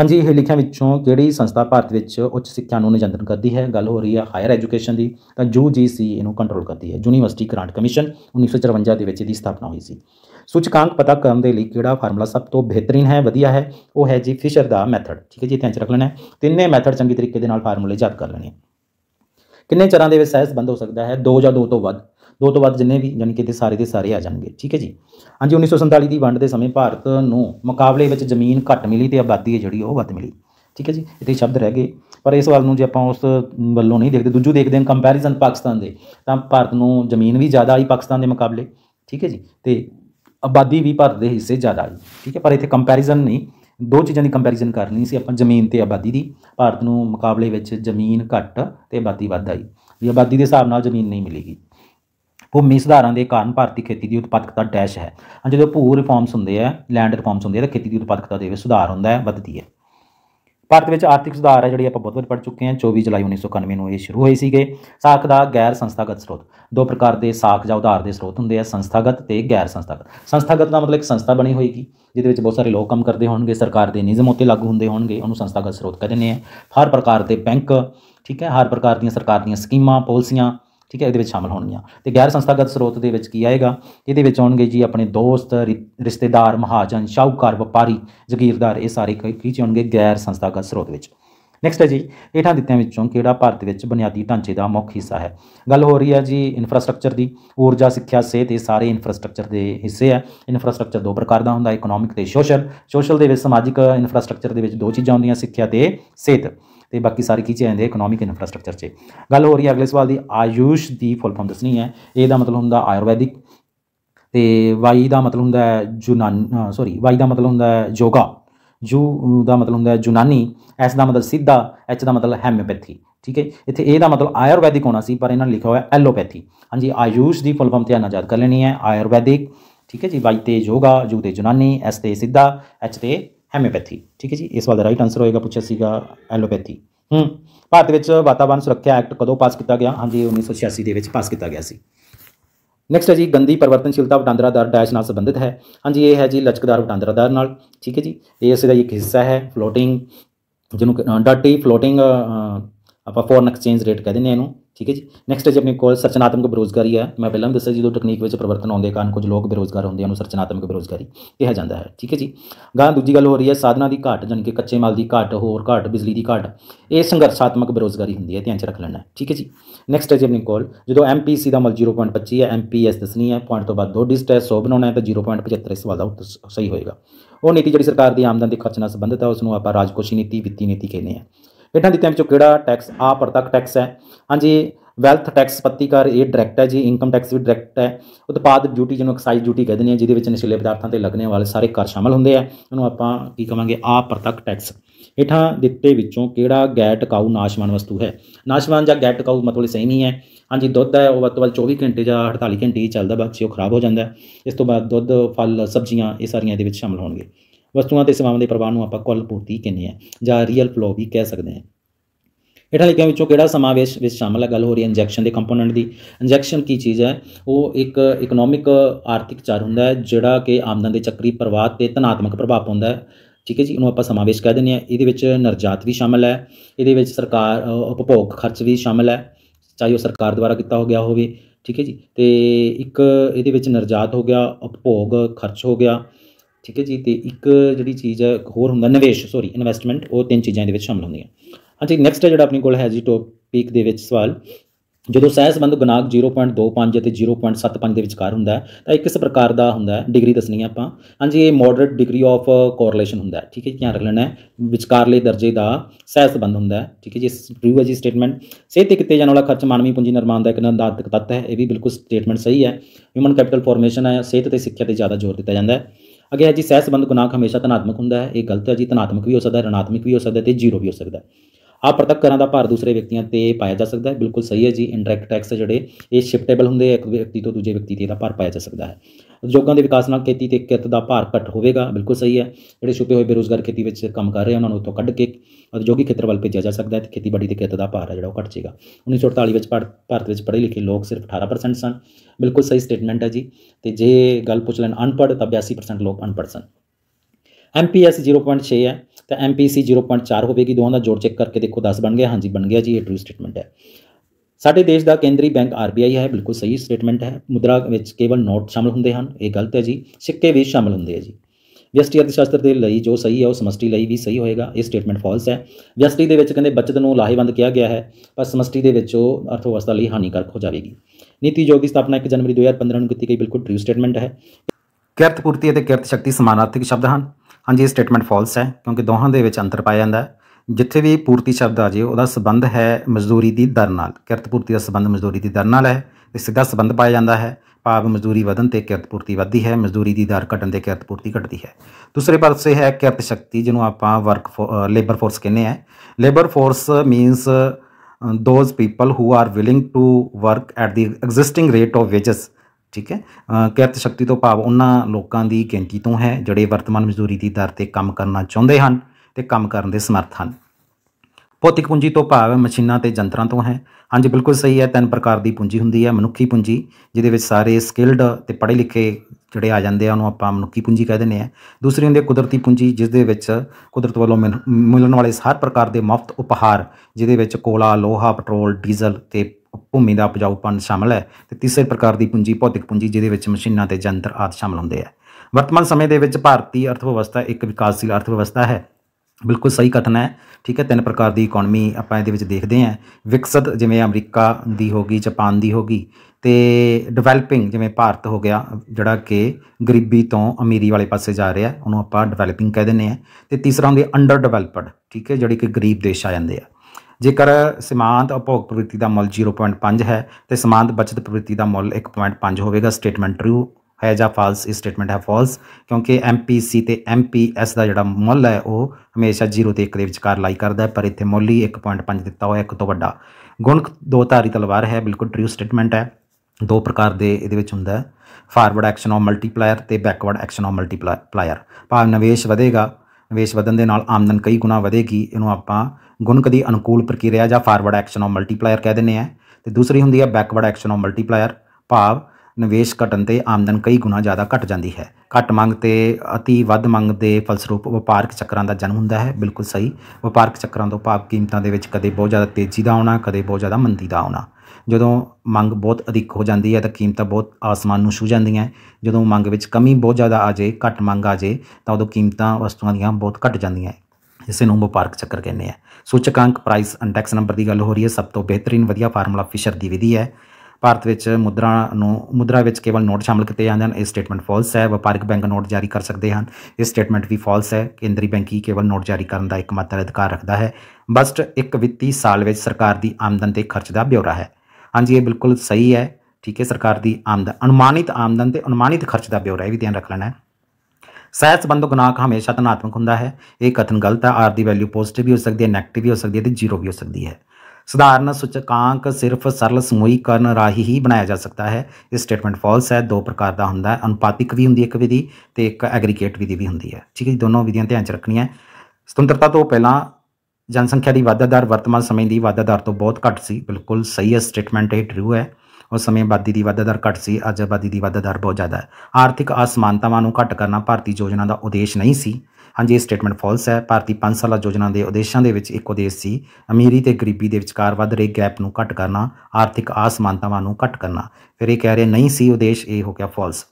ਹਾਂਜੀ ਇਹ ਲਿਖਿਆ ਵਿੱਚੋਂ ਕਿਹੜੀ ਸੰਸਥਾ ਭਾਰਤ ਵਿੱਚ ਉੱਚ ਸਿੱਖਿਆ ਨੂੰ ਨਿਯੰਤਰਣ ਕਰਦੀ ਹੈ ਗੱਲ ਹੋ ਰਹੀ ਹੈ ਹਾਇਰ ਐਜੂਕੇਸ਼ਨ ਦੀ ਤਾਂ ਯੂਜੀਸੀ ਇਹਨੂੰ ਕੰਟਰੋਲ ਕਰਦੀ ਹੈ ਯੂਨੀਵਰਸਿਟੀ ਗ੍ਰਾਂਟ ਕਮਿਸ਼ਨ 1954 ਦੇ ਵਿੱਚ ਇਹਦੀ ਸਥਾਪਨਾ ਹੋਈ ਸੀ ਸੂਚਕਾਂਕ ਪਤਾ ਕਰਨ ਦੇ ਲਈ ਕਿਹੜਾ ਫਾਰਮੂਲਾ ਸਭ ਤੋਂ ਬਿਹਤਰੀਨ ਹੈ ਵਧੀਆ ਹੈ ਉਹ ਹੈ ਜੀ ਫਿਸ਼ਰ ਦਾ ਮੈਥਡ ਠੀਕ ਹੈ ਜੀ ਧਿਆਨ ਚ ਰੱਖ ਲੈਣਾ ਤਿੰਨੇ ਮੈਥਡ ਚੰਗੀ ਤਰੀਕੇ ਦੇ ਨਾਲ ਫਾਰਮੂਲੇ ਯਾਦ ਕਰ ਲੈਣੇ ਕਿੰਨੇ ਚਰਾਂ ਦੇ ਵਿੱਚ ਬੰਦ ਹੋ ਸਕਦਾ ਹੈ 2 ਜਾਂ 2 ਤੋਂ ਵੱਧ 2 ਤੋਂ ਵੱਧ ਜਿੰਨੇ ਵੀ ਯਾਨੀ ਕਿ ਤੇ ਸਾਰੇ ਦੇ ਸਾਰੇ ਆ ਜਾਣਗੇ ਠੀਕ ਹੈ ਜੀ ਹਾਂਜੀ 1947 ਦੀ ਵੰਡ ਦੇ ਸਮੇਂ ਭਾਰਤ ਨੂੰ ਮੁਕਾਬਲੇ ਵਿੱਚ ਜ਼ਮੀਨ ਘੱਟ ਮਿਲੀ ਤੇ ਆਬਾਦੀ ਜਿਹੜੀ ਉਹ ਵੱਧ ਮਿਲੀ ਠੀਕ ਹੈ ਜੀ ਇੱਥੇ ਸ਼ਬਦ ਰਹਿ ਗਏ ਪਰ ਇਸ ਵੱਲ ਨੂੰ ਜੇ ਆਪਾਂ ਉਸ ਵੱਲੋਂ ਨਹੀਂ ਦੇਖਦੇ ਦੂਜੂ ਦੇਖਦੇ ਹਾਂ ਕੰਪੈਰੀਜ਼ਨ ਪਾਕਿਸਤਾਨ ਦੇ ਤਾਂ ਭਾਰਤ ਨੂੰ ਜ਼ਮੀਨ ਵੀ ਜ਼ਿਆਦਾ ਆਈ ਪਾਕਿਸਤਾਨ ਦੇ ਮੁਕਾਬਲੇ ਠੀਕ ਹੈ ਜੀ ਤੇ ਆਬਾਦੀ ਵੀ ਭਾਰਤ ਦੇ ਹਿੱਸੇ ਜ਼ਿਆਦਾ ਹੈ ਠੀਕ ਹੈ ਪਰ ਇੱਥੇ ਕੰਪੈਰੀਜ਼ਨ ਨਹੀਂ ਦੋ ਚੀਜ਼ਾਂ ਦੀ ਕੰਪੈਰੀਜ਼ਨ ਕਰਨੀ ਸੀ ਆਪਾਂ ਜ਼ਮੀਨ ਤੇ ਆਬਾਦੀ ਦੀ ਭਾਰਤ ਨੂੰ ਮੁਕਾਬਲੇ ਵਿੱਚ ਜ਼ਮੀਨ ਘੱਟ ਤੇ ਆਬਾਦੀ ਵੱਧ ਆਈ ਵੀ ਆਬਾਦੀ ਦੇ ਹਿਸਾਬ ਨਾਲ ਜ਼ਮੀਨ ਨਹੀਂ ਮਿਲੇਗੀ ਭੂਮੀ ਸੁਧਾਰਾਂ ਦੇ ਕਾਰਨ ਭਾਰਤੀ ਖੇਤੀ ਦੀ ਉਤਪਾਦਕਤਾ ਡੈਸ਼ ਹੈ ਜਦੋਂ ਭੂ ਰਿਫਾਰਮਸ ਹੁੰਦੇ ਆ ਲੈਂਡ ਰਿਫਾਰਮਸ ਹੁੰਦੇ ਆ ਤਾਂ ਖੇਤੀ ਦੀ ਉਤਪਾਦਕਤਾ ਦੇ ਵਿੱਚ ਸੁਧਾਰ ਹੁੰਦਾ ਹੈ ਵੱਧਦੀ ਹੈ ਭਾਰਤ ਵਿੱਚ ਆਰਥਿਕ ਸੁਧਾਰ ਹੈ ਜਿਹੜੀ ਆਪਾਂ ਬਹੁਤ ਵਾਰ ਪੜ ਚੁੱਕੇ ਹਾਂ 24 ਜੁਲਾਈ 1991 ਨੂੰ ਇਹ ਸ਼ੁਰੂ ਹੋਏ ਸੀਗੇ ਸਾਖ ਦਾ ਗੈਰ ਸੰਸਥਾਗਤ ਸਰੋਤ ਦੋ ਪ੍ਰਕਾਰ ਦੇ ਸਾਖ ਜਾਂ ਉਧਾਰ ਦੇ ਸਰੋਤ ਹੁੰਦੇ ਆ ਸੰਸਥਾਗਤ ਤੇ ਗੈਰ ਸੰਸਥਾਗਤ ਸੰਸਥਾਗਤ ਦਾ ਮਤਲਬ ਇੱਕ ਸੰਸਥਾ ਬਣੀ ਹੋਏਗੀ ਜਿਹਦੇ ਵਿੱਚ ਬਹੁਤ ਸਾਰੇ ਲੋਕ ਕੰਮ ਕਰਦੇ ਹੋਣਗੇ ਸਰਕਾਰ ਦੇ ਨਿਯਮ ਉੱਤੇ ਲਾਗੂ ਹੁੰਦੇ ਹੋਣਗੇ ਉਹਨੂੰ ਸੰਸਥਾਗਤ ਸਰੋਤ ਕਹਿੰਦੇ ਨੇ ਹਰ ਪ੍ਰਕਾਰ ਦੇ ਬੈਂਕ ਠੀਕ ਹੈ ਹਰ ਪ੍ਰਕਾਰ ਦੀਆਂ ਸਰਕਾਰ ਦੀਆਂ ਸਕੀਮਾਂ ਪਾਲਿਸੀਆਂ ਠੀਕ ਹੈ ਇਹਦੇ ਵਿੱਚ ਸ਼ਾਮਲ ਹੋਣਗੀਆਂ ਤੇ ਗੈਰ ਸੰਸਥਾਗਤ ਸਰੋਤ ਦੇ ਵਿੱਚ ਕੀ ਆਏਗਾ ਇਹਦੇ ਵਿੱਚ ਆਉਣਗੇ ਜੀ ਆਪਣੇ ਦੋਸਤ ਰਿਸ਼ਤੇਦਾਰ ਮਹਾਜਨ ਸ਼ਾਹੂਕਾਰ ਵਪਾਰੀ ਜ਼ਗੀਰਦਾਰ ਇਹ ਸਾਰੇ ਕੀ ਚ ਗੈਰ ਸੰਸਥਾਗਤ ਸਰੋਤ ਵਿੱਚ ਨੈਕਸਟ ਹੈ ਜੀ ਇਹਨਾਂ ਦਿੱਤਿਆਂ ਵਿੱਚੋਂ ਕਿਹੜਾ ਭਾਰਤ ਵਿੱਚ ਬੁਨਿਆਦੀ ਢਾਂਚੇ ਦਾ ਮੁੱਖ ਹਿੱਸਾ ਹੈ ਗੱਲ ਹੋ ਰਹੀ ਹੈ ਜੀ ਇਨਫਰਾਸਟ੍ਰਕਚਰ ਦੀ ਊਰਜਾ ਸਿੱਖਿਆ ਸਿਹਤ ਇਹ ਸਾਰੇ ਇਨਫਰਾਸਟ੍ਰਕਚਰ ਦੇ ਹਿੱਸੇ ਹੈ ਇਨਫਰਾਸਟ੍ਰਕਚਰ ਦੋ ਪ੍ਰਕਾਰ ਦਾ ਹੁੰਦਾ ਇਕਨੋਮਿਕ ਤੇ ਸੋਸ਼ਲ ਸੋਸ਼ਲ ਦੇ ਵਿੱਚ ਸਮਾਜਿਕ ਇਨਫਰਾਸਟ੍ਰਕਚਰ ਦੇ ਵਿੱਚ ਦੋ ਚੀਜ਼ਾਂ ਹੁੰਦੀਆਂ ਸਿੱਖਿਆ ਤੇ ਸਿਹਤ ਤੇ ਬਾਕੀ ਸਾਰੀ ਕੀ ਚ ਆਉਂਦੇ ਇਕਨੋਮਿਕ ਇਨਫਰਾਸਟ੍ਰਕਚਰ ਚ ਗੱਲ ਹੋ ਰਹੀ ਹੈ ਅਗਲੇ ਸਵਾਲ ਦੀ ਆਯੂਸ਼ ਦੀ ਫੁੱਲ ਫਾਰਮ ਦੱਸਣੀ ਹੈ ਇਹਦਾ ਮਤਲਬ ਹੁੰਦਾ ਆਯੁਰਵੈਦਿਕ ਤੇ ਵਾਈ ਦਾ ਮਤਲਬ ਹੁੰਦਾ ਜੁਨਾਨ ਸੌਰੀ ਵਾਈ ਦਾ ਮਤਲਬ ਹੁੰਦਾ ਹੈ ਯੋਗਾ ਜੂ ਦਾ ਮਤਲਬ ਹੁੰਦਾ ਜੁਨਾਨੀ ਐਸ ਦਾ ਮਤਲਬ ਸਿੱਧਾ ਐਚ ਦਾ ਮਤਲਬ ਹੈਮਿਓਪੈਥੀ ਠੀਕ ਹੈ ਇੱਥੇ ਇਹ ਦਾ ਮਤਲਬ ਆਯੁਰਵੈਦਿਕ ਹੋਣਾ ਸੀ ਪਰ ਇਹਨਾਂ ਲਿਖਿਆ ਹੋਇਆ ਐਲੋਪੈਥੀ ਹਾਂਜੀ ਆਯੂਸ਼ ਦੀ ਫੁੱਲ ਫਾਰਮ ਧਿਆਨ ਨਾਲ ਯਾਦ ਕਰ ਲੈਣੀ ਹੈ ਆਯੁਰਵੈਦਿਕ ਠੀਕ ਹੈ ਜੀ ਵਾਈ ਤੇ ਯੋਗਾ ਜੂ ਤੇ ਜੁਨਾਨੀ ਐਸ ਤੇ ਸਿੱਧਾ ਐਚ ਤੇ ਹੈਮੋਪੈਥੀ ਠੀਕ ਹੈ ਜੀ ਇਸ ਵਾਲਾ ਦਾ ਰਾਈਟ ਆਨਸਰ ਹੋਏਗਾ ਪੁੱਛਿਆ ਸੀਗਾ ਐਲੋਪੈਥੀ ਹੂੰ ਭਾਰਤ ਵਿੱਚ ਵਾਤਾਵਰਣ ਸੁਰੱਖਿਆ ਐਕਟ ਕਦੋਂ ਪਾਸ ਕੀਤਾ ਗਿਆ ਹਾਂਜੀ 1986 ਦੇ ਵਿੱਚ ਪਾਸ ਕੀਤਾ ਗਿਆ ਸੀ ਨੈਕਸਟ ਹੈ ਜੀ ਗੰਦੀ ਪਰਵਰਤਨਸ਼ੀਲਤਾ ਦਰ ਡੈਸ਼ ਨਾਲ ਸੰਬੰਧਿਤ ਹੈ ਹਾਂਜੀ ਇਹ ਹੈ ਜੀ ਲਚਕਦਾਰ ਵਟਾਂਦਰਾ ਦਰ ਨਾਲ ਠੀਕ ਹੈ ਜੀ ਇਹ ਇਸ ਦਾ ਇੱਕ ਹਿੱਸਾ ਹੈ ਫਲੋਟਿੰਗ ਜਿਹਨੂੰ ਡਾਟੀ ਫਲੋਟਿੰਗ ਆਪਾਂ ਫੋਰਨ ਐਕਸਚੇਂਜ ਰੇਟ ਕਹਿੰਦੇ ਨੇ ਇਹਨੂੰ ਠੀਕ ਹੈ ਜੀ ਨੈਕਸਟ ਹੈ ਜੀ ਆਪਣੇ ਕੋਲ ਸਰਚਨਾਤਮਕ ਬੇਰੋਜ਼ਗਾਰੀ ਹੈ ਮੈਂ ਪਹਿਲਾਂ ਵੀ ਦੱਸਿਆ ਜਦੋਂ ਟੈਕਨੀਕ ਵਿੱਚ ਪਰਿਵਰਤਨ ਆਉਂਦੇ ਕਾਰਨ ਕੁਝ ਲੋਕ ਬੇਰੋਜ਼ਗਾਰ ਹੁੰਦੇ ਹਨ ਉਹ ਸਰਚਨਾਤਮਕ ਬੇਰੋਜ਼ਗਾਰੀ ਕਿਹਾ ਜਾਂਦਾ ਹੈ ਠੀਕ ਹੈ ਜੀ ਗਾਂ ਦੂਜੀ ਗੱਲ ਹੋ ਰਹੀ ਹੈ ਸਾਧਨਾਂ ਦੀ ਘਾਟ ਜਾਨਕਿ ਕੱਚੇ ਮਾਲ ਦੀ ਘਾਟ ਹੋਰ ਘਾਟ ਬਿਜਲੀ ਦੀ ਘਾਟ ਇਹ ਸੰਘਰਸ਼ਾਤਮਕ ਬੇਰੋਜ਼ਗਾਰੀ ਹੁੰਦੀ ਹੈ ਧਿਆਨ ਚ ਰੱਖ ਲੈਣਾ ਠੀਕ ਹੈ ਜੀ ਨੈਕਸਟ ਹੈ ਜੀ ਆਪਣੇ ਕੋਲ ਜਦੋਂ ਐਮਪੀਸੀ ਦਾ ਮਲ 0.25 ਹੈ ਐਮਪੀਐਸ ਦੱਸਣੀ ਹੈ ਪੁਆਇੰਟ ਤੋਂ ਬਾਅਦ ਦੋ ਡਿਜਿਟ ਹੈ 100 ਬਣਾਉਣਾ ਹੈ ਤਾਂ 0.75 ਇਸ ਵਾਲਾ ਉੱਤਰ ਸਹੀ ਹੋਏਗਾ ਉਹ ਨੀਤੀ ਜਿਹੜੀ ਸਰਕਾਰ ਦੀ ਆਮਦਨ ਦੇ ਖਰਚ ਨਾਲ ਸੰਬੰਧਿਤ ਹੈ ਉਸ ਨੂੰ ਆਪਾਂ ਰਾਜਕੋਸ਼ੀ ਨੀਤੀ ਵਿੱਤੀ ਨੀਤੀ ਕਹਿੰਦੇ ਆ ਦੀ ਦਿੱਤਿਆਂ ਵਿੱਚੋਂ ਕਿਹੜਾ ਟੈਕਸ ਆ ਪ੍ਰਤੱਖ ਟੈਕਸ ਹੈ ਹਾਂਜੀ ਵੈਲਥ ਟੈਕਸ ਪੱਤੀਕਾਰ ਇਹ ਡਾਇਰੈਕਟ ਹੈ ਜੀ ਇਨਕਮ ਟੈਕਸ ਵੀ ਡਾਇਰੈਕਟ ਹੈ ਉਤਪਾਦ ਡਿਊਟੀ ਜਿਹਨੂੰ ਐਕਸਾਈਜ਼ ਡਿਊਟੀ ਕਹਿੰਦੇ ਨੇ ਜਿਹਦੇ ਵਿੱਚ ਨਸ਼ੀਲੇ ਪਦਾਰਥਾਂ ਤੇ ਲੱਗਣ ਵਾਲੇ ਸਾਰੇ ਕਰ ਸ਼ਾਮਲ ਹੁੰਦੇ ਆ ਇਹਨੂੰ ਆਪਾਂ ਕੀ ਕਵਾਂਗੇ ਆ ਪ੍ਰਤੱਖ ਟੈਕਸ ਹੇਠਾਂ ਦਿੱਤੇ ਵਿੱਚੋਂ ਕਿਹੜਾ ਗੈਰ ਟਿਕਾਊ ਨਾਸ਼ਵਾਨ ਵਸਤੂ ਹੈ ਨਾਸ਼ਵਾਨ ਜਾਂ ਗੈਰ ਟਿਕਾਊ ਮਤਲਬ ਸਹੀ ਨਹੀਂ ਹੈ ਹਾਂਜੀ ਦੁੱਧ ਹੈ ਉਹ ਵੱਤਵਲ 24 ਘੰਟੇ ਜਾਂ 48 ਘੰਟੇ ਚੱਲਦਾ ਬਾਕੀ ਉਹ ਖਰਾਬ ਹੋ ਜਾਂਦਾ ਇਸ ਤੋਂ ਬਾਅਦ ਦੁੱਧ ਫਲ ਸਬਜ਼ੀਆਂ ਇਹ ਸਾਰੀਆਂ ਇਹਦੇ ਵਿੱਚ ਸ਼ਾਮਲ ਹੋਣਗੇ ਵਸਤੂਆਂ ਤੇ ਸੇਵਾਵਾਂ ਦੇ ਪ੍ਰਵਾਹ ਨੂੰ ਆਪਾਂ ਕੁੱਲ ਪੂਰਤੀ ਕਹਿੰਦੇ ਆ ਜਾਂ ਰੀਅਲ ਫਲੋ ਵੀ ਕਹਿ ਸਕਦੇ ਆ ਹੇਠਾਂ ਲਿਖਿਆ ਵਿੱਚੋਂ ਕਿਹੜਾ ਸਮਾਵੇਸ਼ ਵਿੱਚ ਸ਼ਾਮਲ ਹੈ ਗੱਲ ਹੋ ਰਹੀ ਹੈ ਇੰਜੈਕਸ਼ਨ ਦੇ ਕੰਪੋਨੈਂਟ ਦੀ ਇੰਜੈਕਸ਼ਨ ਕੀ ਚੀਜ਼ ਹੈ ਉਹ ਇੱਕ ਇਕਨੋਮਿਕ ਆਰਥਿਕ ਚਾਰ ਹੁੰਦਾ ਹੈ ਜਿਹੜਾ ਕਿ ਆਮਦਨ ਦੇ ਚੱਕਰੀ ਪ੍ਰਵਾਹ ਤੇ ਧਨਾਤਮਕ ਪ੍ਰਭਾਵ ਪਾਉਂਦਾ ਹੈ ਠੀਕ ਹੈ ਜੀ ਉਹਨੂੰ ਆਪਾਂ ਸਮਾਵੇਸ਼ ਕਹਿ ਦਿੰਦੇ ਆ ਇਹਦੇ ਵਿੱਚ ਨਰਜਾਤ ਵੀ ਸ਼ਾਮਲ ਹੈ ਇਹਦੇ ਵਿੱਚ ਸਰਕਾਰ ਉਪਭੋਗ ਖਰਚ ਵੀ ਸ਼ਾਮਲ ਹੈ ਚਾਹੇ ਉਹ ਸਰਕਾਰ ਦੁਆਰਾ ਕੀਤਾ ਹੋ ਗਿਆ ਹੋਵੇ ਠੀਕ ਹੈ ਜੀ ਤੇ ਇੱਕ ਇਹਦੇ ਵਿੱਚ ਨਰਜਾਤ ਹੋ ਗਿਆ ਉਪਭੋਗ ਖਰਚ ਹੋ ਗਿਆ ਠੀਕ ਹੈ ਜੀ ਤੇ ਇੱਕ ਜਿਹੜੀ ਚੀਜ਼ ਹੈ ਹੋਰ ਹੁੰਦਾ ਨਿਵੇਸ਼ ਸੌਰੀ ਇਨਵੈਸਟਮੈਂਟ ਉਹ ਤਿੰਨ ਚੀਜ਼ਾਂ ਦੇ ਵਿੱਚ ਸ਼ਾਮਲ ਹੁੰਦੀਆਂ ਹਾਂਜੀ ਨੈਕਸਟ ਹੈ ਜਿਹੜਾ ਆਪਣੇ ਕੋਲ ਹੈ ਜੀ ਟੌਪਿਕ ਦੇ ਵਿੱਚ ਸਵਾਲ ਜਦੋਂ ਸਹਿ ਸੰਬੰਧ ਗੁਣਾਕ 0.25 ਅਤੇ 0.75 ਦੇ ਵਿਚਕਾਰ ਹੁੰਦਾ ਹੈ ਤਾਂ ਇਹ ਕਿਸ ਪ੍ਰਕਾਰ ਦਾ ਹੁੰਦਾ ਹੈ ਡਿਗਰੀ ਦੱਸਣੀ ਹੈ ਆਪਾਂ ਹਾਂਜੀ ਇਹ ਮੋਡਰੇਟ ਡਿਗਰੀ ਆਫ ਕੋਰਿਲੇਸ਼ਨ ਹੁੰਦਾ ਹੈ ਠੀਕ ਹੈ ਧਿਆਨ ਰੱਖ ਲੈਣਾ ਹੈ ਵਿਚਕਾਰਲੇ ਦਰਜੇ ਦਾ ਸਹਿ ਸੰਬੰਧ ਹੁੰਦਾ ਹੈ ਠੀਕ ਹੈ ਜੀ ਟਰੂ ਹੈ ਜੀ ਸਟੇਟਮੈਂਟ ਸਿਹਤ ਤੇ ਕਿਤੇ ਜਾਣ ਵਾਲਾ ਖਰਚ ਮਾਨਵੀ ਪੂੰਜੀ ਨਿਰਮਾਣ ਦਾ ਇੱਕ ਨਿਰਦਾਤਕ ਤੱਤ ਹੈ ਇਹ ਵੀ ਬਿਲਕੁਲ ਸਟੇਟਮੈਂਟ ਸਹੀ ਹੈ ਹਿਊਮਨ ਕੈਪੀਟਲ ਫਾਰਮੇਸ਼ਨ ਹੈ ਸਿਹਤ ਤੇ ਸਿੱਖਿਆ ਤੇ ਜ਼ਿਆਦਾ ਜ਼ੋਰ ਦਿੱਤਾ ਜਾਂਦਾ ਹੈ ਅਗੇ ਹੈ ਜੀ ਸਹਿ ਸੰਬੰਧ ਗੁਣਾਂਕ ਹਮੇਸ਼ਾ ਧਨਾਤਮਕ ਹੁੰਦਾ ਹੈ ਇਹ ਗਲਤ ਹੈ ਜੀ ਧਨਾਤਮਕ ਵੀ ਹੋ ਸਕਦਾ ਹੈ ਰਣਾਤਮਕ ਵੀ ਹੋ ਸਕਦਾ ਹੈ ਤੇ ਜ਼ੀਰੋ ਵੀ ਹੋ ਸਕਦਾ ਹੈ ਆ ਪ੍ਰਤੱਖ ਕਰਾਂ ਦਾ ਭਾਰ ਦੂਸਰੇ ਵਿਅਕਤੀਆਂ ਤੇ ਪਾਇਆ ਜਾ ਸਕਦਾ ਹੈ ਬਿਲਕੁਲ ਸਹੀ ਹੈ ਜੀ ਇਨਡਾਇਰੈਕਟ ਟੈਕਸ ਜਿਹੜੇ ਇਹ ਸ਼ਿਫਟੇਬਲ ਹੁੰਦੇ ਇੱਕ ਵਿਅਕਤੀ ਤੋਂ ਦੂਜੇ ਵਿਅਕਤੀ ਤੇ ਇਹਦਾ ਭਾਰ ਪਾਇਆ ਜਾ ਸਕਦਾ ਹੈ ਉਦਯੋਗਾਂ ਦੇ ਵਿਕਾਸ ਨਾਲ ਖੇਤੀ ਤੇ ਕਿਰਤ ਦਾ ਭਾਰ ਘਟ ਹੋਵੇਗਾ ਬਿਲਕੁਲ ਸਹੀ ਹੈ ਜਿਹੜੇ ਛੁਪੇ ਹੋਏ ਬੇਰੋਜ਼ਗਾਰ ਖੇਤੀ ਵਿੱਚ ਕੰਮ ਕਰ ਰਹੇ ਉਹਨਾਂ ਨੂੰ ਉੱਥੋਂ ਕੱਢ ਕੇ ਉਦਯੋਗਿਕ ਖੇਤਰ ਵੱਲ ਭੇਜਿਆ ਜਾ ਸਕਦਾ ਹੈ ਤੇ ਖੇਤੀਬਾੜੀ ਦੇ ਖੇਤਰ ਦਾ ਭਾਰ ਹੈ ਜਿਹੜਾ ਉਹ ਘਟ ਜਾਏਗਾ 1948 ਵਿੱਚ ਭਾਰਤ ਵਿੱਚ ਪੜ੍ਹੇ ਲਿਖੇ ਲੋਕ ਸਿਰਫ 18% ਸਨ ਬਿਲਕੁਲ ਸਹੀ ਸਟੇਟਮੈਂਟ ਹੈ ਜੀ ਤੇ ਜੇ ਗੱਲ ਪੁੱਛ ਲੈਣ ਅਨਪੜ੍ਹ ਤਾਂ 82% ਲੋਕ ਅਨਪੜ੍ਹ ਸਨ MPS 0.6 ਹੈ ਤਾਂ ਐਮਪੀਸੀ 0.4 ਹੋਵੇਗੀ ਦੋਵਾਂ ਦਾ ਜੋੜ ਚੈੱਕ ਕਰਕੇ ਦੇਖੋ 10 ਬਣ ਗਿਆ ਹਾਂਜੀ ਬਣ ਗਿਆ ਜੀ ਇਹ ਟਰੂ ਸਟੇਟਮੈਂਟ ਹੈ ਸਾਡੇ ਦੇਸ਼ ਦਾ ਕੇਂਦਰੀ ਬੈਂਕ ਆਰਬੀਆਈ ਹੈ ਬਿਲਕੁਲ ਸਹੀ ਸਟੇਟਮੈਂਟ ਹੈ ਮੁਦਰਾ ਵਿੱਚ ਕੇਵਲ ਨੋਟ ਸ਼ਾਮਲ ਹੁੰਦੇ ਹਨ ਇਹ ਗਲਤ ਹੈ ਜੀ ਸਿੱਕੇ ਵੀ ਸ਼ਾਮਲ ਹੁੰਦੇ ਹੈ ਜੀ ਵਿਅਸਟੀ ਅਰਥਸ਼ਾਸਤਰ ਦੇ ਲਈ ਜੋ ਸਹੀ ਹੈ ਉਹ ਸਮਸ਼ਟੀ ਲਈ ਵੀ ਸਹੀ ਹੋਏਗਾ ਇਹ ਸਟੇਟਮੈਂਟ ਫਾਲਸ ਹੈ ਵਿਅਸਟੀ ਦੇ ਵਿੱਚ ਕਹਿੰਦੇ ਬਚਤ ਨੂੰ ਲਾਹੇਵੰਦ ਕਿਹਾ ਗਿਆ ਹੈ ਪਰ ਸਮਸ਼ਟੀ ਦੇ ਵਿੱਚ ਉਹ ਅਰਥ ਲਈ ਹਾਨੀਕਾਰਕ ਹੋ ਜਾਵੇਗੀ ਨੀਤੀ ਯੋਗ ਦੀ ਸਥਾਪਨਾ 1 ਜਨਵਰੀ 2015 ਨੂੰ ਕੀਤੀ ਗਈ ਬਿਲਕੁਲ ਟ੍ਰੂ ਸਟੇਟਮੈਂਟ ਹੈ ਕਿਰਤ ਪੂਰਤੀ ਅਤੇ ਕਿਰਤ ਸ਼ਕਤੀ ਸਮਾਨਾਰਥਕ ਸ਼ਬਦ ਹਨ ਹਾਂਜੀ ਇਹ ਸਟੇਟਮੈਂਟ ਫਾਲਸ ਹੈ ਕਿਉਂਕਿ ਦੋਹਾਂ ਦੇ ਵਿੱਚ ਅੰਤਰ ਪਾਇਆ ਜਾਂਦਾ ਹੈ ਜਿੱਥੇ ਵੀ ਪੂਰਤੀ ਸ਼ਬਦ ਆ ਜੇ ਉਹਦਾ ਸਬੰਧ ਹੈ ਮਜ਼ਦੂਰੀ ਦੀ ਦਰ ਨਾਲ ਕਿਰਤ ਪੂਰਤੀ ਦਾ ਸਬੰਧ ਮਜ਼ਦੂਰੀ ਦੀ ਦਰ ਨਾਲ ਹੈ ਇਸ ਸਿੱਧਾ ਸਬੰਧ ਪਾਇਆ ਜਾਂਦਾ ਹੈ ਭਾਵ ਮਜ਼ਦੂਰੀ ਵਧਨ ਤੇ ਕਿਰਤ ਪੂਰਤੀ ਵਧਦੀ ਹੈ ਮਜ਼ਦੂਰੀ ਦੀ ਦਰ ਘਟਣ ਤੇ ਕਿਰਤ ਪੂਰਤੀ ਘਟਦੀ ਹੈ ਦੂਸਰੇ ਪਾਸੇ ਹੈ ਕਿਰਤ ਸ਼ਕਤੀ ਜਿਹਨੂੰ ਆਪਾਂ ਵਰਕ ਲੇਬਰ ਫੋਰਸ ਕਹਿੰਦੇ ਆ labour force means those people who are willing to work at the existing rate of wages ਠੀਕ ਹੈ ਕਿਰਤ ਸ਼ਕਤੀ ਤੋਂ ਭਾਵ ਉਹਨਾਂ ਲੋਕਾਂ ਦੀ ਗਿਣਤੀ ਤੋਂ ਹੈ ਜਿਹੜੇ ਵਰਤਮਾਨ ਮਜ਼ਦੂਰੀ ਦੀ ਦਰ ਤੇ ਕੰਮ ਕਰਨਾ ਚਾਹੁੰਦੇ ਹਨ ਤੇ ਕੰਮ ਕਰਨ ਦੇ ਸਮਰੱਥ ਹਨ ਭੌਤਿਕ ਪੂੰਜੀ ਤੋਂ ਭਾਵ ਮਸ਼ੀਨਾਂ ਤੇ ਯੰਤਰਾਂ ਤੋਂ ਹੈ ਹਾਂਜੀ ਬਿਲਕੁਲ ਸਹੀ ਹੈ ਤਿੰਨ ਪ੍ਰਕਾਰ ਦੀ ਪੂੰਜੀ ਹੁੰਦੀ ਹੈ ਮਨੁੱਖੀ ਪੂੰਜੀ ਜਿਹਦੇ ਵਿੱਚ ਸਾਰੇ ਸਕਿਲਡ ਤੇ ਪੜ੍ਹੇ ਲਿਖੇ ਜਿਹੜੇ ਆ ਜਾਂਦੇ ਆ ਉਹਨੂੰ ਆਪਾਂ ਮਨੁੱਖੀ ਪੂੰਜੀ ਕਹਿ ਦਿੰਦੇ ਆ ਦੂਸਰੀ ਹੁੰਦੀ ਹੈ ਕੁਦਰਤੀ ਪੂੰਜੀ ਜਿਸ ਦੇ ਵਿੱਚ ਕੁਦਰਤ ਵੱਲੋਂ ਮਿਲਣ ਵਾਲੇ ਹਰ ਪ੍ਰਕਾਰ ਦੇ ਮੁਫਤ ਉਪਹਾਰ ਜਿਹਦੇ ਵਿੱਚ ਕੋਲਾ ਲੋਹਾ ਪੈਟਰੋਲ ਡੀਜ਼ਲ ਤੇ ਭੂਮੀ ਦਾ ਉਪਜਾਊਪਨ ਸ਼ਾਮਲ ਹੈ ਤੇ ਤੀਸਰੇ ਪ੍ਰਕਾਰ ਦੀ ਪੂੰਜੀ ਭੌਤਿਕ ਪੂੰਜੀ ਜਿਹਦੇ ਵਿੱਚ ਮਸ਼ੀਨਾਂ ਤੇ ਯੰਤਰ ਆਦਿ ਸ਼ਾਮਲ ਹੁੰਦੇ ਆ ਵਰਤਮਾਨ ਸਮੇਂ ਦੇ ਵਿੱਚ ਭਾਰਤੀ ਅਰਥ ਵਿਵਸਥਾ ਇੱਕ ਵਿਕਾਸਸ਼ੀਲ ਅਰਥ ਵਿਵਸਥਾ ਹੈ ਬਿਲਕੁਲ ਸਹੀ ਕਥਨ ਹੈ ਠੀਕ ਹੈ ਤਿੰਨ ਪ੍ਰਕਾਰ ਦੀ ਇਕਨੋਮੀ ਆਪਾਂ ਇਹਦੇ ਵਿੱਚ ਦੇਖਦੇ ਹਾਂ ਵਿਕਸਿਤ ਜਿਵੇਂ ਅਮਰੀਕਾ ਦੀ ਹੋਗੀ ਜਾਪਾਨ ਦੀ ਹੋਗੀ ਤੇ ਡਿਵੈਲਪਿੰਗ ਜਿਵੇਂ ਭਾਰਤ ਹੋ ਗਿਆ ਜਿਹੜਾ ਕਿ ਗਰੀਬੀ ਤੋਂ ਅਮੀਰੀ ਵਾਲੇ ਪਾਸੇ ਜਾ ਰਿਹਾ ਉਹਨੂੰ ਆਪਾਂ ਡਿਵੈਲਪਿੰਗ ਕਹਿ ਦਿੰਦੇ ਆ ਤੇ ਤੀਸਰਾ ਹੁੰਦੀ ਅੰਡਰ ਡਿਵੈਲਪਡ ਠੀਕ ਹੈ ਜਿਹੜੇ ਕਿ ਗਰੀਬ ਦੇਸ਼ ਆ ਜਾਂਦੇ ਆ ਜੇਕਰ ਸੀਮਾਂਤ ਉਪਭੋਗ ਪ੍ਰਵਿਰਤੀ ਦਾ ਮੁੱਲ 0.5 ਹੈ ਤੇ ਸੀਮਾਂਤ ਬਚਤ ਪ੍ਰਵਿਰਤੀ ਦਾ ਮੁੱਲ 1.5 ਹੋਵੇਗਾ ਸਟੇਟਮੈਂਟ ਟਰੂ ਹੈ ਜਾਂ ਫਾਲਸ ਇਸ ਸਟੇਟਮੈਂਟ ਹੈ ਫਾਲਸ ਕਿਉਂਕਿ ਐਮਪੀਸੀ ਤੇ ਐਮਪੀਐਸ ਦਾ ਜਿਹੜਾ ਮੁੱਲ ਹੈ ਉਹ ਹਮੇਸ਼ਾ 0 ਤੇ 1 ਦੇ ਵਿਚਕਾਰ ਲਾਈ ਕਰਦਾ ਹੈ ਪਰ ਇੱਥੇ ਮੁੱਲ ਹੀ 1.5 ਦਿੱਤਾ ਹੋਇਆ ਇੱਕ ਤੋਂ ਵੱਡਾ ਗੁਣਕ ਦੋ ਧਾਰੀ ਤਲਵਾਰ ਹੈ ਬਿਲਕੁਲ ਟ੍ਰੂ ਸਟੇਟਮੈਂਟ ਹੈ ਦੋ ਪ੍ਰਕਾਰ ਦੇ ਇਹਦੇ ਵਿੱਚ ਹੁੰਦਾ ਹੈ ਫਾਰਵਰਡ ਐਕਸ਼ਨ ਆਫ ਮਲਟੀਪਲਾਇਰ ਤੇ ਬੈਕਵਰਡ ਐਕਸ਼ਨ ਆਫ ਮਲਟੀਪਲਾਇਰ ਭਾਵ ਨਿਵੇਸ਼ ਵਧੇਗਾ ਨਿਵੇਸ਼ ਵਧਣ ਦੇ ਨਾਲ ਆਮਦਨ ਕਈ ਗੁਣਾ ਵਧੇਗੀ ਇਹਨੂੰ ਆਪਾਂ ਗੁਣਕ ਦੀ ਅਨੁਕੂਲ ਪ੍ਰਕਿਰਿਆ ਜਾਂ ਫਾਰਵਰਡ ਐਕਸ਼ਨ ਆਫ ਮਲਟੀਪਲਾਇਰ ਕਹਿ ਦਿੰਦੇ ਆ ਤੇ ਦੂਸਰੀ ਹੁੰਦੀ ਹੈ ਬੈਕਵਰਡ ਐਕਸ਼ਨ ਆਫ ਮਲਟੀਪਲਾਇਰ ਭਾਵ ਨਿਵੇਸ਼ ਘਟਣ ਤੇ ਆਮਦਨ ਕਈ ਗੁਣਾ ਜ਼ਿਆਦਾ ਘਟ ਜਾਂਦੀ ਹੈ ਘਟ ਮੰਗ ਤੇ ਅਤੀ ਵੱਧ ਮੰਗ ਦੇ ਫਲਸਰੂਪ ਵਪਾਰਕ ਚੱਕਰਾਂ ਦਾ ਜਨਮ ਹੁੰਦਾ ਹੈ ਬਿਲਕੁਲ ਸਹੀ ਵਪਾਰਕ ਚੱਕਰਾਂ ਤੋਂ ਭਾਵ ਕੀਮਤਾਂ ਦੇ ਵਿੱਚ ਕਦੇ ਬਹੁਤ ਜ਼ਿਆਦਾ ਤੇਜ਼ੀ ਦਾ ਆਉਣਾ ਕਦੇ ਬਹੁਤ ਜ਼ਿਆਦਾ ਮੰਦੀ ਦਾ ਆਉਣਾ ਜਦੋਂ ਮੰਗ ਬਹੁਤ ਅਧਿਕ ਹੋ ਜਾਂਦੀ ਹੈ ਤਾਂ ਕੀਮਤਾਂ ਬਹੁਤ ਆਸਮਾਨ ਨੂੰ ਛੂ ਜਾਂਦੀਆਂ ਜਦੋਂ ਮੰਗ ਵਿੱਚ ਕਮੀ ਬਹੁਤ ਜ਼ਿਆਦਾ ਆ ਜਾਏ ਘਟ ਮੰਗ ਆ ਜਾਏ ਤਾਂ ਉਦੋਂ ਕੀਮਤਾਂ ਵਸਤੂਆਂ ਦੀਆਂ ਬਹੁਤ ਘਟ ਜਾਂਦੀਆਂ ਇਸੇ ਨੂੰ ਵਪਾਰਕ ਚੱਕਰ ਕਹਿੰਦੇ ਆ ਸੂਚਕਾਂਕ ਪ੍ਰਾਈਸ ਇੰਡੈਕਸ ਨੰਬਰ ਦੀ ਗੱਲ ਹੋ ਰਹੀ ਹੈ ਸਭ ਤੋਂ ਬਿਹਤਰੀਨ ਵਧੀਆ ਫਾਰਮੂਲਾ ਫਿਸ਼ਰ ਦੀ ਵਿਧੀ ਹੈ ਭਾਰਤ ਵਿੱਚ ਮੁਦਰਾ ਨੂੰ ਮੁਦਰਾ ਵਿੱਚ ਕੇਵਲ ਨੋਟ ਸ਼ਾਮਲ ਕੀਤੇ ਜਾਂਦੇ ਹਨ ਇਹ ਸਟੇਟਮੈਂਟ ਫਾਲਸ ਹੈ ਵਪਾਰਕ ਬੈਂਕ ਨੋਟ ਜਾਰੀ ਕਰ ਸਕਦੇ ਹਨ ਇਹ ਸਟੇਟਮੈਂਟ ਵੀ ਫਾਲਸ ਹੈ ਕੇਂਦਰੀ ਬੈਂਕੀ ਕੇਵਲ ਨੋਟ ਜਾਰੀ ਕਰਨ ਦਾ ਇੱਕਮਾਤਰ ਅਧਿਕਾਰ ਰੱਖਦਾ ਹੈ ਬਸਟ ਇੱਕ ਵਿੱਤੀ ਸਾਲ ਵਿੱਚ ਸਰਕਾਰ ਦੀ ਆਮਦਨ ਤੇ ਖਰਚ ਦਾ ਬਿਊਰਾ ਹੈ ਹਾਂਜੀ ਇਹ ਬਿਲਕੁਲ ਸਹੀ ਹੈ ਠੀਕ ਹੈ ਸਰਕਾਰ ਦੀ ਆਮਦਨ ਅਨੁਮਾਨਿਤ ਆਮਦਨ ਤੇ ਅਨੁਮਾਨਿਤ ਖਰਚ ਦਾ ਬਿਊਰਾ ਇਹ ਵੀ ਧਿਆਨ ਰੱਖ ਲੈਣਾ ਹੈ ਸਹਿਤ ਸੰਬੰਧੋ ਗੁਣਾਕ ਹਮੇਸ਼ਾ ਧਨਾਤਮਕ ਹੁੰਦਾ ਹੈ ਇਹ ਕਥਨ ਗਲਤ ਹੈ ਆਰ ਦੀ ਵੈਲਿਊ ਪੋਜ਼ਿਟਿਵ ਵੀ ਹੋ ਸਕਦੀ ਹੈ ਨੈਗੇਟਿਵ ਵੀ ਹੋ ਸਕਦੀ ਹੈ ਤੇ ਜ਼ੀਰੋ ਵੀ ਹੋ ਸਕਦੀ ਹੈ ਸਧਾਰਨ ਸੂਚਕਾਂਕ ਸਿਰਫ ਸਰਲ ਸਮੂਹੀਕਰਨ ਰਾਹੀਂ ਹੀ ਬਣਾਇਆ ਜਾ ਸਕਦਾ ਹੈ ਇਸ ਸਟੇਟਮੈਂਟ ਫਾਲਸ ਹੈ ਦੋ ਪ੍ਰਕਾਰ ਦਾ ਹੁੰਦਾ ਹੈ ਅਨੁਪਾਤਿਕ ਵੀ ਹੁੰਦੀ ਹੈ ਇੱਕ ਵਿਧੀ ਤੇ ਇੱਕ ਐਗਰੀਗੇਟ ਵਿਧੀ ਵੀ ਹੁੰਦੀ ਹੈ ਠੀਕ ਹੈ ਦੋਨੋਂ ਵਿਧੀਆਂ ਧਿਆਨ ਚ ਰੱਖਣੀਆਂ ਸੁਤੰਤਰਤਾ ਤੋਂ ਪਹਿਲਾਂ ਜਨਸੰਖਿਆ ਦੀ ਵਾਧਾ ਦਰ ਵਰਤਮਾਨ ਸਮੇਂ ਦੀ ਵਾਧਾ ਦਰ ਤੋਂ ਬਹੁਤ ਘੱਟ ਸੀ ਬਿਲਕੁਲ ਸਹੀ ਹੈ ਸਟੇਟਮੈਂਟ ਇਹ ਟਰੂ ਹੈ ਉਸ ਸਮੇਂ ਆਬਾਦੀ ਦੀ ਵਾਧਾ ਦਰ ਘਟ ਸੀ ਅੱਜ ਆਬਾਦੀ ਦੀ ਵਾਧਾ ਦਰ ਬਹੁਤ ਜ਼ਿਆਦਾ ਹੈ ਆਰਥਿਕ ਅਸਮਾਨਤਾਵਾਂ ਨੂੰ ਘਟ ਕਰਨਾ ਭਾਰਤੀ ਯੋਜਨਾ ਦਾ ਉਦੇਸ਼ ਨਹੀਂ ਸੀ ਹਾਂਜੀ ਇਹ ਸਟੇਟਮੈਂਟ ਫਾਲਸ ਹੈ ਭਾਰਤੀ 5 ਸਾਲਾ ਯੋਜਨਾ ਦੇ ਉਦੇਸ਼ਾਂ ਦੇ ਵਿੱਚ ਇੱਕ ਉਦੇਸ਼ ਸੀ ਅਮੀਰੀ ਤੇ ਗਰੀਬੀ ਦੇ ਵਿਚਕਾਰ ਵੱਧ ਰਹੇ ਗੈਪ ਨੂੰ ਘਟ ਕਰਨਾ ਆਰਥਿਕ ਅਸਮਾਨਤਾਵਾਂ ਨੂੰ ਘਟ ਕਰਨਾ ਫਿਰ ਇਹ ਕਹਿ ਰਹੇ ਨਹੀਂ ਸੀ ਉਦੇਸ਼ ਇਹ ਹੋ ਗਿਆ ਫਾਲਸ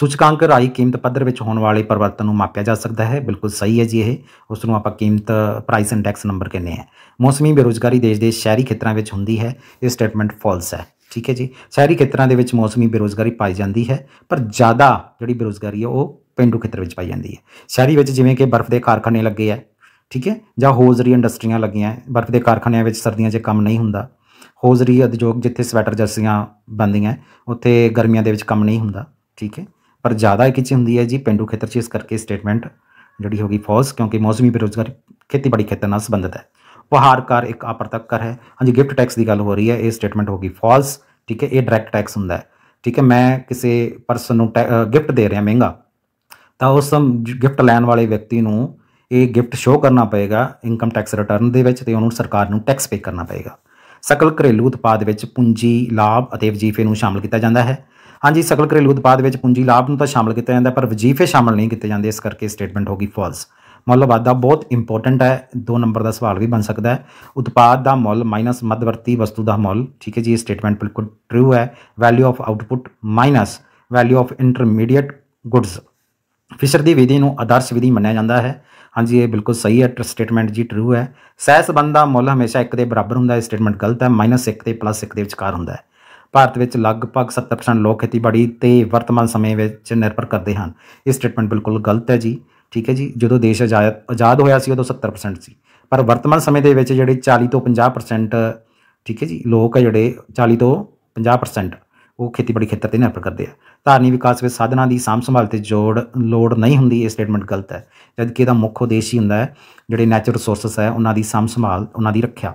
ਸੂਚਕਾਂਕ ਰਾਈ ਕੀਮਤ ਪੱਧਰ ਵਿੱਚ ਹੋਣ ਵਾਲੇ ਪਰਿਵਰਤਨ ਨੂੰ ਮਾਪਿਆ ਜਾ ਸਕਦਾ ਹੈ ਬਿਲਕੁਲ ਸਹੀ ਹੈ ਜੀ ਇਹ ਉਸ ਨੂੰ ਆਪਾਂ ਕੀਮਤ ਪ੍ਰਾਈਸ ਇੰਡੈਕਸ ਨੰਬਰ ਕਹਿੰਦੇ ਹਾਂ ਮੌਸਮੀ ਬੇਰੋਜ਼ਗਾਰੀ ਦੇਸ਼ ਦੇ ਸ਼ਹਿਰੀ ਖੇਤਰਾਂ ਵਿੱਚ ਹੁੰਦੀ ਹੈ ਇਹ ਸਟੇਟਮੈਂਟ ਫਾਲਸ ਹੈ ਠੀਕ ਹੈ ਜੀ ਸ਼ਹਿਰੀ ਖੇਤਰਾਂ ਦੇ ਵਿੱਚ ਮੌਸਮੀ ਬੇਰੋਜ਼ਗਾਰੀ ਪਾਈ ਜਾਂਦੀ ਹੈ ਪਰ ਜ਼ਿਆਦਾ ਜਿਹੜੀ ਬੇਰੋਜ਼ਗਾਰੀ ਹੈ ਉਹ ਪਿੰਡੂ ਖੇਤਰ ਵਿੱਚ ਪਾਈ ਜਾਂਦੀ ਹੈ ਸ਼ਹਿਰੀ ਵਿੱਚ ਜਿਵੇਂ ਕਿ ਬਰਫ਼ ਦੇ ਕਾਰਖਾਨੇ ਲੱਗੇ ਆ ਠੀਕ ਹੈ ਜਾਂ ਹੋਜ਼ਰੀ ਇੰਡਸਟਰੀਆਂ ਲੱਗੀਆਂ ਬਰਫ਼ ਦੇ ਕਾਰਖਾਨਿਆਂ ਵਿੱਚ ਸਰਦੀਆਂ 'ਚ ਕੰਮ ਨਹੀਂ ਹੁੰਦਾ ਹੋਜ਼ਰੀ ਉਦਯੋਗ ਜਿੱਥੇ ਸਵੈਟਰ ਜਰਸੀਆਂ ਬਣਦੀਆਂ ਉੱਥੇ ਗਰਮੀਆਂ ਦੇ ਵਿੱਚ ਕੰਮ ਨਹੀਂ ਹੁੰਦਾ ਠੀਕ ਹੈ ਪਰ ਜ਼ਿਆਦਾ ਕਿਚ ਹੁੰਦੀ ਹੈ ਜੀ ਪਿੰਡੂ ਖੇਤਰ 'ਚ ਇਸ ਕਰਕੇ ਸਟੇਟਮੈਂਟ ਜਿਹੜੀ ਹੋਗੀ ਫੌਸ ਕਿਉਂਕਿ ਮੌਸਮੀ ਬੇਰੋਜ਼ਗਾਰੀ ਖੇਤੀਬਾੜੀ ਖੇਤਰ ਨਾਲ ਸੰਬੰਧਿਤ ਹੈ ਵਹਾਰ ਕਰ ਇੱਕ ਆਪਰਤਕ ਕਰ ਹੈ ਹਾਂਜੀ ਗਿਫਟ ਟੈਕਸ ਦੀ ਗੱਲ ਹੋ ਰਹੀ ਹੈ ਇਹ ਸਟੇਟਮੈਂਟ ਹੋਗੀ ਫਾਲਸ ਠੀਕ ਹੈ ਇਹ ਡਾਇਰੈਕਟ ਟੈਕਸ ਹੁੰਦਾ ਹੈ ਠੀਕ ਹੈ ਮੈਂ ਕਿਸੇ ਪਰਸਨ ਨੂੰ ਗਿਫਟ ਦੇ ਰਿਹਾ ਮਹਿੰਗਾ ਤਾਂ ਉਸ ਗਿਫਟ ਲੈਣ ਵਾਲੇ ਵਿਅਕਤੀ ਨੂੰ ਇਹ ਗਿਫਟ ਸ਼ੋਅ ਕਰਨਾ ਪਏਗਾ ਇਨਕਮ ਟੈਕਸ ਰਿਟਰਨ ਦੇ ਵਿੱਚ ਤੇ ਉਹਨੂੰ ਸਰਕਾਰ ਨੂੰ ਟੈਕਸ ਪੇ ਕਰਨਾ ਪਏਗਾ ਸਕਲ ਘਰੇਲੂ ਉਤਪਾਦ ਵਿੱਚ ਪੂੰਜੀ ਲਾਭ ਅਤੇ ਵਜੀਫੇ ਨੂੰ ਸ਼ਾਮਲ ਕੀਤਾ ਜਾਂਦਾ ਹੈ ਹਾਂਜੀ ਸਕਲ ਘਰੇਲੂ ਉਤਪਾਦ ਵਿੱਚ ਪੂੰਜੀ ਲਾਭ ਨੂੰ ਤਾਂ ਸ਼ਾਮਲ ਕੀਤਾ ਜਾਂਦਾ ਪਰ ਵਜੀਫੇ ਸ਼ਾਮਲ ਨਹੀਂ ਕੀਤੇ ਜਾਂਦੇ ਇਸ ਕਰਕੇ ਸਟੇਟਮੈਂਟ ਹੋਗੀ ਫਾਲਸ ਮੁੱਲ ਵਾਧਾ ਬਹੁਤ ਇੰਪੋਰਟੈਂਟ ਹੈ ਦੋ ਨੰਬਰ ਦਾ ਸਵਾਲ ਵੀ ਬਣ ਸਕਦਾ ਹੈ ਉਤਪਾਦ ਦਾ ਮੁੱਲ ਮਾਈਨਸ ਮੱਧਵਰਤੀ ਵਸਤੂ ਦਾ ਮੁੱਲ ਠੀਕ ਹੈ ਜੀ ਇਹ ਸਟੇਟਮੈਂਟ ਬਿਲਕੁਲ ਟਰੂ ਹੈ value of output minus value of intermediate goods Fisher ਦੀ ਵਿਧੀ ਨੂੰ ਆਦਰਸ਼ ਵਿਧੀ ਮੰਨਿਆ ਜਾਂਦਾ ਹੈ ਹਾਂਜੀ ਇਹ ਬਿਲਕੁਲ ਸਹੀ ਹੈ ਸਟੇਟਮੈਂਟ ਜੀ ਟਰੂ ਹੈ ਸਹਿ ਸਬੰਧ ਦਾ ਮੁੱਲ ਹਮੇਸ਼ਾ 1 ਦੇ ਬਰਾਬਰ ਹੁੰਦਾ ਹੈ ਸਟੇਟਮੈਂਟ ਗਲਤ ਹੈ -1 ਤੇ +1 ਦੇ ਵਿਚਕਾਰ ਹੁੰਦਾ ਹੈ ਭਾਰਤ ਵਿੱਚ ਲਗਭਗ 70% ਲੋਕ ਖੇਤੀਬਾੜੀ ਤੇ ਵਰਤਮਾਨ ਸਮੇਂ ਵਿੱਚ ਨਿਰਭਰ ਕਰਦੇ ਹਨ ਇਹ ਸਟੇਟਮੈਂਟ ਬਿਲਕੁਲ ਗਲਤ ਹੈ ਜੀ ਠੀਕ ਹੈ ਜੀ ਜਦੋਂ ਦੇਸ਼ ਆਜ਼ਾਦ ਆਜ਼ਾਦ ਹੋਇਆ ਸੀ ਉਦੋਂ 70% ਸੀ ਪਰ ਵਰਤਮਾਨ ਸਮੇਂ ਦੇ ਵਿੱਚ ਜਿਹੜੇ 40 ਤੋਂ 50% ਠੀਕ ਹੈ ਜੀ ਲੋਕ ਆ ਜਿਹੜੇ 40 ਤੋਂ 50% ਉਹ ਖੇਤੀਬਾੜੀ ਖੇਤਰ ਤੇ ਨਿਰਭਰ ਕਰਦੇ ਆ ਧਾਰਨੀ ਵਿਕਾਸ ਵਿੱਚ ਸਾਧਨਾਂ ਦੀ ਸਾਂਭ ਸੰਭਾਲ ਤੇ ਜੋੜ ਲੋੜ ਨਹੀਂ ਹੁੰਦੀ ਇਹ ਸਟੇਟਮੈਂਟ ਗਲਤ ਹੈ ਜਦਕਿ ਇਹਦਾ ਮੁੱਖ ਉਦੇਸ਼ ਹੀ ਹੁੰਦਾ ਹੈ ਜਿਹੜੇ ਨੇਚਰ ਰਿਸੋਰਸਸ ਹੈ ਉਹਨਾਂ ਦੀ ਸਾਂਭ ਸੰਭਾਲ ਉਹਨਾਂ ਦੀ ਰੱਖਿਆ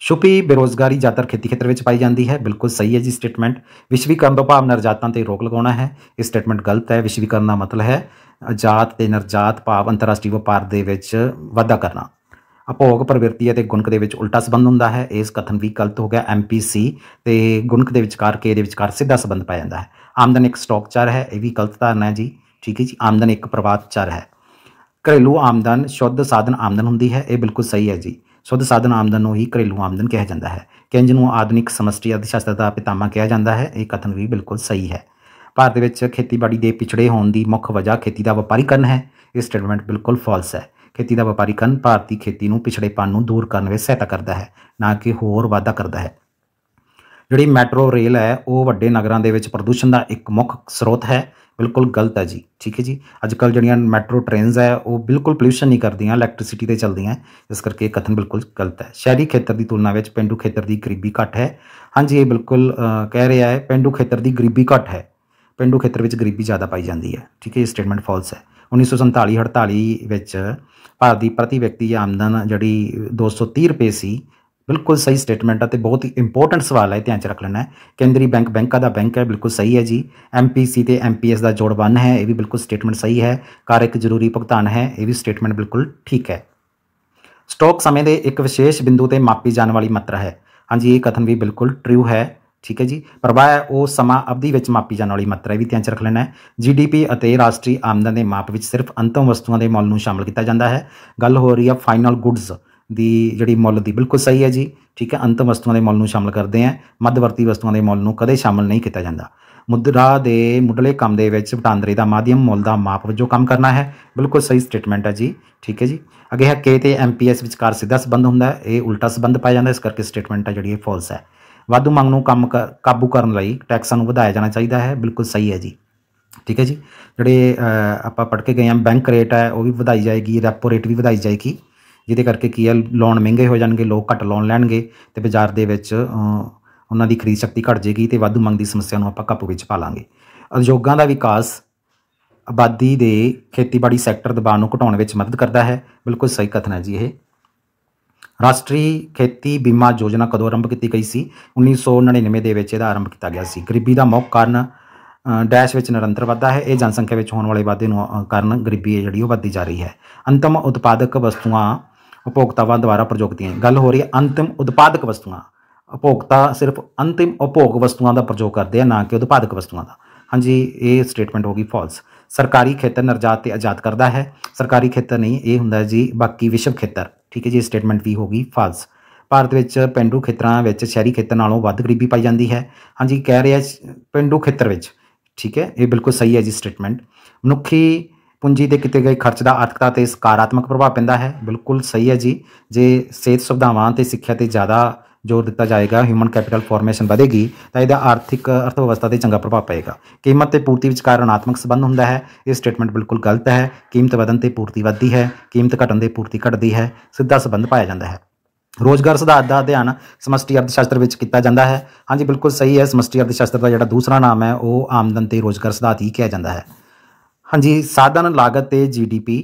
ਛੁਪੀ ਬੇਰੋਜ਼ਗਾਰੀ ਜ਼ਿਆਦਾਤਰ ਖੇਤੀ ਖੇਤਰ ਵਿੱਚ ਪਾਈ ਜਾਂਦੀ ਹੈ ਬਿਲਕੁਲ ਸਹੀ ਹੈ ਜੀ ਸਟੇਟਮੈਂਟ ਵਿਸ਼ਵੀਕਰਨ ਤੋਂ ਭਾਵ ਨਰਜਾਤਾਂ ਤੇ ਰੋਕ ਲਗਾਉਣਾ ਹੈ ਇਹ ਸਟੇਟਮੈਂਟ ਗਲਤ ਹੈ ਵਿਸ਼ਵੀਕਰਨ ਦਾ ਮਤਲਬ ਹੈ ਆਜ਼ਾਦ ਤੇ ਨਰਜਾਤ ਭਾਵ ਅੰਤਰਰਾਸ਼ਟਰੀ ਵਪਾਰ ਦੇ ਵਿੱਚ ਵਾਧਾ ਕਰਨਾ ਅਪੋਗ ਪ੍ਰਵਿਰਤੀ ਅਤੇ ਗੁਣਕ ਦੇ ਵਿੱਚ ਉਲਟਾ ਸੰਬੰਧ ਹੁੰਦਾ ਹੈ ਇਸ ਕਥਨ ਵੀ ਗਲਤ ਹੋ ਗਿਆ ਐਮਪੀਸੀ ਤੇ ਗੁਣਕ ਦੇ ਵਿਚਕਾਰ ਕੇ ਦੇ ਵਿਚਕਾਰ ਸਿੱਧਾ ਸੰਬੰਧ ਪਾਇਆ ਜਾਂਦਾ ਹੈ ਆਮਦਨ ਇੱਕ ਸਟਾਕ ਚਰ ਹੈ ਇਹ ਵੀ ਗਲਤ ਧਾਰਨਾ ਹੈ ਜੀ ਠੀਕ ਹੈ ਜੀ ਆਮਦਨ ਇੱਕ ਪ੍ਰਵਾਹ ਚਰ ਹੈ ਘਰੇਲੂ ਆਮਦਨ ਸ਼ੁੱਧ ਸਾਧਨ ਆਮਦਨ ਹੁੰਦੀ ਹੈ ਇਹ ਬਿਲਕੁਲ ਸਹੀ ਹੈ ਜੀ ਸੁੱਧ ਸਾਧਨ ਆਮਦਨ ਨੂੰ ਹੀ ਘਰੇਲੂ ਆਮਦਨ ਕਿਹਾ ਜਾਂਦਾ ਹੈ ਕਿੰਜ ਨੂੰ ਆਧੁਨਿਕ ਸਮਸ਼ਟੀ ਅਰਥਸ਼ਾਸਤਰ ਦਾ ਪਿਤਾਮਾ ਕਿਹਾ ਜਾਂਦਾ ਹੈ ਇਹ ਕਥਨ ਵੀ ਬਿਲਕੁਲ ਸਹੀ ਹੈ ਭਾਰਤ ਵਿੱਚ ਖੇਤੀਬਾੜੀ ਦੇ ਪਿਛੜੇ ਹੋਣ ਦੀ ਮੁੱਖ ਵਜ੍ਹਾ ਖੇਤੀ ਦਾ ਵਪਾਰੀਕਰਨ ਹੈ ਇਹ ਸਟੇਟਮੈਂਟ ਬਿਲਕੁਲ ਫਾਲਸ ਹੈ ਖੇਤੀ ਦਾ ਵਪਾਰੀਕਰਨ ਭਾਰਤੀ ਖੇਤੀ ਨੂੰ ਪਿਛੜੇਪਨ ਨੂੰ ਦੂਰ ਕਰਨ ਵਿੱਚ ਸਹਾਇਤਾ ਕਰਦਾ ਹੈ ਨਾ ਕਿ ਹੋਰ ਵਾਧਾ ਕਰਦਾ ਹੈ ਜਿਹੜੀ ਮੈਟਰੋ ਰੇਲ ਹੈ ਉਹ ਵੱਡੇ ਨਗਰਾਂ ਦੇ ਵਿੱਚ ਪ੍ਰਦੂਸ਼ਣ ਦਾ ਇੱਕ ਮੁੱਖ ਸਰੋਤ ਹੈ ਬਿਲਕੁਲ ਗਲਤ ਹੈ ਜੀ ਠੀਕ ਹੈ ਜੀ ਅੱਜ ਕੱਲ ਜਿਹੜੀਆਂ ਮੈਟਰੋ ਟ੍ਰੇਨਸ ਆ ਉਹ ਬਿਲਕੁਲ ਪੋਲੂਸ਼ਨ ਨਹੀਂ ਕਰਦੀਆਂ ਇਲੈਕਟ੍ਰਿਸਿਟੀ ਤੇ ਚੱਲਦੀਆਂ ਇਸ ਕਰਕੇ ਕਥਨ ਬਿਲਕੁਲ ਗਲਤ ਹੈ ਸ਼ਹਿਰੀ ਖੇਤਰ ਦੀ ਤੁਲਨਾ ਵਿੱਚ ਪਿੰਡੂ ਖੇਤਰ ਦੀ ਗਰੀਬੀ ਘੱਟ ਹੈ ਹਾਂਜੀ ਇਹ ਬਿਲਕੁਲ ਕਹਿ ਰਿਹਾ ਹੈ ਪਿੰਡੂ ਖੇਤਰ ਦੀ ਗਰੀਬੀ ਘੱਟ ਹੈ ਪਿੰਡੂ ਖੇਤਰ ਵਿੱਚ ਗਰੀਬੀ ਜ਼ਿਆਦਾ ਪਾਈ ਜਾਂਦੀ ਹੈ ਠੀਕ ਹੈ ਇਹ ਸਟੇਟਮੈਂਟ ਫਾਲਸ ਹੈ 1947-48 ਵਿੱਚ ਭਾਰਤ ਦੀ ਪ੍ਰਤੀ ਵਿਅਕਤੀ ਆਮਦਨ ਜਿਹੜੀ 230 ਰੁਪਏ ਸੀ ਬਿਲਕੁਲ ਸਹੀ ਸਟੇਟਮੈਂਟ ਆ ਤੇ ਬਹੁਤ ਹੀ ਇੰਪੋਰਟੈਂਟ ਸਵਾਲ ਹੈ ਧਿਆਨ ਚ ਰੱਖ ਲੈਣਾ ਹੈ ਕੇਂਦਰੀ ਬੈਂਕ ਬੈਂਕਾਂ ਦਾ ਬੈਂਕ ਹੈ ਬਿਲਕੁਲ ਸਹੀ ਹੈ ਜੀ ਐਮਪੀਸੀ ਤੇ ਐਮਪੀਐਸ ਦਾ ਜੋੜ ਬੰਨ ਹੈ ਇਹ ਵੀ ਬਿਲਕੁਲ ਸਟੇਟਮੈਂਟ ਸਹੀ ਹੈ ਕਾਰ ਇੱਕ ਜ਼ਰੂਰੀ ਭੁਗਤਾਨ ਹੈ ਇਹ ਵੀ ਸਟੇਟਮੈਂਟ ਬਿਲਕੁਲ ਠੀਕ ਹੈ ਸਟਾਕ ਸਮੇਂ ਦੇ ਇੱਕ ਵਿਸ਼ੇਸ਼ ਬਿੰਦੂ ਤੇ ਮਾਪੀ ਜਾਣ ਵਾਲੀ ਮਾਤਰਾ ਹੈ ਹਾਂਜੀ ਇਹ ਕਥਨ ਵੀ ਬਿਲਕੁਲ ਟ੍ਰੂ ਹੈ ਠੀਕ ਹੈ ਜੀ ਪ੍ਰਵਾਹ ਉਹ ਸਮਾਂ ਅਵਧੀ ਵਿੱਚ ਮਾਪੀ ਜਾਣ ਵਾਲੀ ਮਾਤਰਾ ਵੀ ਧਿਆਨ ਚ ਰੱਖ ਲੈਣਾ ਹੈ ਜੀਡੀਪੀ ਅਤੇ ਰਾਸ਼ਟਰੀ ਆਮਦਨ ਦੇ ਮਾਪ ਵਿੱਚ ਸਿਰਫ ਅੰਤਮ ਵਸਤੂਆਂ ਦੇ ਮੁੱਲ ਨੂੰ ਸ਼ਾਮਲ ਕੀਤਾ ਜਾਂਦਾ ਹੈ ਗੱਲ ਹੋ ਰਹੀ ਹੈ ਫਾਈਨਲ ਗੁੱਡਸ ਦੀ ਜਿਹੜੀ ਮੁੱਲ ਦੀ ਬਿਲਕੁਲ ਸਹੀ ਹੈ ਜੀ ਠੀਕ ਹੈ ਅੰਤਮ ਵਸਤੂਆਂ ਦੇ ਮੁੱਲ ਨੂੰ ਸ਼ਾਮਲ ਕਰਦੇ ਆ ਮੱਧਵਰਤੀ ਵਸਤੂਆਂ ਦੇ ਮੁੱਲ ਨੂੰ ਕਦੇ ਸ਼ਾਮਲ ਨਹੀਂ ਕੀਤਾ ਜਾਂਦਾ ਮੁਦਰਾ ਦੇ ਮੁੱਢਲੇ ਕੰਮ ਦੇ ਵਿੱਚ ਵਟਾਂਦਰੇ ਦਾ ਮਾਧਿਅਮ ਮੁੱਲ ਦਾ ਮਾਪ ਵਜੋਂ ਕੰਮ ਕਰਨਾ ਹੈ ਬਿਲਕੁਲ ਸਹੀ ਸਟੇਟਮੈਂਟ ਹੈ ਜੀ ਠੀਕ ਹੈ ਜੀ ਅਗੇ ਹੈ ਕੇ ਤੇ ਐਮਪੀਐਸ ਵਿਚਕਾਰ ਸਿੱਧਾ ਸੰਬੰਧ ਹੁੰਦਾ ਹੈ ਇਹ ਉਲਟਾ ਸੰਬੰਧ ਪਾਇਆ ਜਾਂਦਾ ਇਸ ਕਰਕੇ ਸਟੇਟਮੈਂਟ ਹੈ ਜਿਹੜੀ ਇਹ ਫਾਲਸ ਹੈ ਵਾਧੂ ਮੰਗ ਨੂੰ ਕੰਮ ਕਾਬੂ ਕਰਨ ਲਈ ਟੈਕਸਾਂ ਨੂੰ ਵਧਾਇਆ ਜਾਣਾ ਚਾਹੀਦਾ ਹੈ ਬਿਲਕੁਲ ਸਹੀ ਹੈ ਜੀ ਠੀਕ ਹੈ ਜੀ ਜਿਹੜੇ ਆਪਾਂ ਪੜ੍ਹ ਕੇ ਗਏ ਆ ਬੈਂਕ ਰੇਟ ਹੈ ਉਹ ਵੀ ਵਧਾਈ ਜਾਏਗੀ ਰੈਪੋ ਰੇਟ ਵੀ ਵਧਾਈ ਜਾਏਗੀ ਜਿਹਦੇ ਕਰਕੇ ਕੀ ਹੈ ਲੋਨ ਮਹਿੰਗੇ ਹੋ ਜਾਣਗੇ ਲੋਕ ਘੱਟ ਲੋਨ ਲੈਣਗੇ ਤੇ ਬਾਜ਼ਾਰ ਦੇ ਵਿੱਚ ਉਹਨਾਂ ਦੀ ਖਰੀਦ ਸ਼ਕਤੀ ਘਟ ਜੇਗੀ ਤੇ ਵਾਧੂ ਮੰਗ ਦੀ ਸਮੱਸਿਆ ਨੂੰ ਆਪਾਂ ਕਾਬੂ ਵਿੱਚ ਪਾ ਲਾਂਗੇ ਉਦਯੋਗਾਂ ਦਾ ਵਿਕਾਸ ਆਬਾਦੀ ਦੇ ਖੇਤੀਬਾੜੀ ਸੈਕਟਰ ਦਬਾਅ ਨੂੰ ਘਟਾਉਣ ਵਿੱਚ ਮਦਦ ਕਰਦਾ ਹੈ ਬਿਲਕੁਲ ਸਹੀ ਕਥਨ ਹੈ ਜੀ ਇਹ ਰਾਸ਼ਟਰੀ ਖੇਤੀ ਬੀਮਾ ਯੋਜਨਾ ਕਦੋਂ ਆਰੰਭ ਕੀਤੀ ਗਈ ਸੀ 1999 ਦੇ ਵਿੱਚ ਇਹਦਾ ਆਰੰਭ ਕੀਤਾ ਗਿਆ ਸੀ ਗਰੀਬੀ ਦਾ ਮੁੱਖ ਕਾਰਨ ਡੈਸ਼ ਵਿੱਚ ਨਿਰੰਤਰ ਵਾਧਾ ਹੈ ਇਹ ਜਨਸੰਖਿਆ ਵਿੱਚ ਹੋਣ ਵਾਲੇ ਵਾਧੇ ਨੂੰ ਕਾਰਨ ਗਰੀਬੀ ਹੈ ਜਿਹੜੀ ਉਹ ਵੱਧਦੀ ਜਾ ਰਹੀ ਹੈ ਅੰਤਮ ਉਤਪਾਦਕ ਵਸਤੂਆਂ ਉਪਭੋਗਤਾਵਾਂ ਦੁਆਰਾ ਪ੍ਰਯੋਗਤੀਆਂ ਗੱਲ ਹੋ ਰਹੀ ਹੈ ਅੰਤਿਮ ਉਤਪਾਦਕ ਵਸਤੂਆਂ ਉਪਭੋਗਤਾ ਸਿਰਫ ਅੰਤਿਮ ਉਪਭੋਗ ਵਸਤੂਆਂ ਦਾ ਪ੍ਰਯੋਗ ਕਰਦੇ ਆ ਨਾ ਕਿ ਉਤਪਾਦਕ ਵਸਤੂਆਂ ਦਾ ਹਾਂਜੀ ਇਹ ਸਟੇਟਮੈਂਟ ਹੋ ਗਈ ਫਾਲਸ ਸਰਕਾਰੀ ਖੇਤਰ ਨਰਜਾਤ ਤੇ ਆਜ਼ਾਦ ਕਰਦਾ ਹੈ ਸਰਕਾਰੀ ਖੇਤਰ ਨਹੀਂ ਇਹ ਹੁੰਦਾ ਜੀ ਬਾਕੀ ਵਿਸ਼ਵ ਖੇਤਰ ਠੀਕ ਹੈ ਜੀ ਸਟੇਟਮੈਂਟ ਵੀ ਹੋ ਗਈ ਫਾਲਸ ਭਾਰਤ ਵਿੱਚ ਪਿੰਡੂ ਖੇਤਰਾਂ ਵਿੱਚ ਸ਼ਹਿਰੀ ਖੇਤਰ ਨਾਲੋਂ ਵੱਧ ਗਰੀਬੀ ਪਾਈ ਜਾਂਦੀ ਹੈ ਹਾਂਜੀ ਕਹਿ ਰਿਹਾ ਪਿੰਡੂ ਖੇਤਰ ਵਿੱਚ ਠੀਕ ਹੈ ਇਹ ਬਿਲਕੁਲ ਸਹੀ ਹੈ ਜੀ ਸਟੇਟਮੈਂਟ ਮਨੁੱਖੀ ਪੂੰਜੀ ਦੇ ਕਿਤੇ ਗਏ ਖਰਚ ਦਾ ਆਰਥਿਕਤਾ ਤੇ ਸਕਾਰਾਤਮਕ ਪ੍ਰਭਾਵ ਪੈਂਦਾ ਹੈ ਬਿਲਕੁਲ ਸਹੀ ਹੈ ਜੀ ਜੇ ਸਿਹਤ ਸੁਵਿਧਾਵਾਂ ਤੇ ਸਿੱਖਿਆ ਤੇ ਜ਼ਿਆਦਾ ਜ਼ੋਰ ਦਿੱਤਾ ਜਾਏਗਾ ਹਿਊਮਨ ਕੈਪੀਟਲ ਫਾਰਮੇਸ਼ਨ ਵਧੇਗੀ ਤਾਂ ਇਹਦਾ ਆਰਥਿਕ ਅਰਥ ਵਿਵਸਥਾ ਤੇ ਚੰਗਾ ਪ੍ਰਭਾਵ ਪਏਗਾ ਕੀਮਤ ਤੇ ਪੂਰਤੀ ਵਿਚਕਾਰ ਰਣਾਤਮਕ ਸਬੰਧ ਹੁੰਦਾ ਹੈ ਇਹ ਸਟੇਟਮੈਂਟ ਬਿਲਕੁਲ ਗਲਤ ਹੈ ਕੀਮਤ ਵਧਣ ਤੇ ਪੂਰਤੀ ਵਧਦੀ ਹੈ ਕੀਮਤ ਘਟਣ ਤੇ ਪੂਰਤੀ ਘਟਦੀ ਹੈ ਸਿੱਧਾ ਸਬੰਧ ਪਾਇਆ ਜਾਂਦਾ ਹੈ ਰੋਜ਼ਗਾਰ ਸਿਧਾਂਤ ਦਾ ਅਧਿਐਨ ਸਮਸ਼ਟੀ ਅਰਥ ਸ਼ਾਸਤਰ ਵਿੱਚ ਕੀਤਾ ਜਾਂਦਾ ਹੈ ਹਾਂਜੀ ਬਿਲਕੁਲ ਸਹੀ ਹੈ ਸਮਸ਼ਟੀ ਅਰਥ ਸ਼ਾਸਤਰ ਦਾ ਜਿਹੜਾ ਦੂਸਰਾ ਨਾਮ ਹੈ ਉਹ ਆਮਦਨ ਤੇ ਰੋਜ਼ਗਾਰ ਸਿਧਾਂਤ ਹੀ ਕਿਹਾ ਜਾਂਦਾ ਹੈ ਹਾਂਜੀ ਸਾਧਨ ਲਾਗਤ ਤੇ ਜੀਡੀਪੀ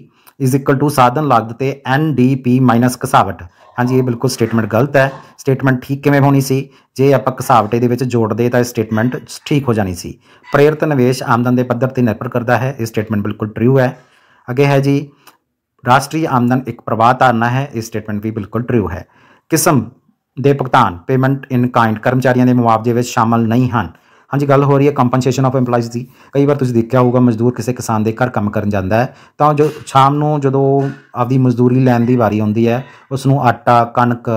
ਇਜ਼ ਇਕੁਅਲ ਟੂ ਸਾਧਨ ਲਾਗਤ ਤੇ ਐਨਡੀਪੀ ਮਾਈਨਸ ਕਸਾਵਟ ਹਾਂਜੀ ਇਹ ਬਿਲਕੁਲ ਸਟੇਟਮੈਂਟ ਗਲਤ ਹੈ ਸਟੇਟਮੈਂਟ ਠੀਕ ਕਿਵੇਂ ਹੋਣੀ ਸੀ ਜੇ ਆਪਾਂ ਕਸਾਵਟੇ ਦੇ ਵਿੱਚ ਜੋੜਦੇ ਤਾਂ ਇਹ ਸਟੇਟਮੈਂਟ ਠੀਕ ਹੋ ਜਾਣੀ ਸੀ ਪ੍ਰੇਰਿਤ ਨਿਵੇਸ਼ ਆਮਦਨ ਦੇ ਪੱਧਰ ਤੇ ਨਿਰਭਰ ਕਰਦਾ ਹੈ ਇਹ ਸਟੇਟਮੈਂਟ ਬਿਲਕੁਲ ਟ੍ਰੂ ਹੈ ਅੱਗੇ ਹੈ ਜੀ ਰਾਸ਼ਟਰੀ ਆਮਦਨ ਇੱਕ ਪ੍ਰਵਾਹ ਧਾਰਨਾ ਹੈ ਇਹ ਸਟੇਟਮੈਂਟ ਵੀ ਬਿਲਕੁਲ ਟ੍ਰੂ ਹੈ ਕਿਸਮ ਦੇ ਭੁਗਤਾਨ ਪੇਮੈਂਟ ਇਨ ਕਾਈਂਡ ਕਰਮਚਾਰੀਆਂ ਦੇ ਮੁਆਵਜ਼ੇ ਵਿੱਚ ਸ਼ਾਮਲ ਨਹੀਂ ਹਨ ਹਾਂਜੀ ਗੱਲ ਹੋ ਰਹੀ ਹੈ ਕੰਪਨਸੇਸ਼ਨ ਆਫ EMPLOYEES ਦੀ ਕਈ ਵਾਰ ਤੁਸੀਂ ਦੇਖਿਆ ਹੋਊਗਾ ਮਜ਼ਦੂਰ ਕਿਸੇ ਕਿਸਾਨ ਦੇ ਘਰ ਕੰਮ ਕਰਨ ਜਾਂਦਾ ਹੈ ਤਾਂ ਜੋ ਸ਼ਾਮ ਨੂੰ ਜਦੋਂ ਆਪਦੀ ਮਜ਼ਦੂਰੀ ਲੈਣ ਦੀ ਵਾਰੀ ਆਉਂਦੀ ਹੈ ਉਸ ਨੂੰ ਆਟਾ ਕਣਕ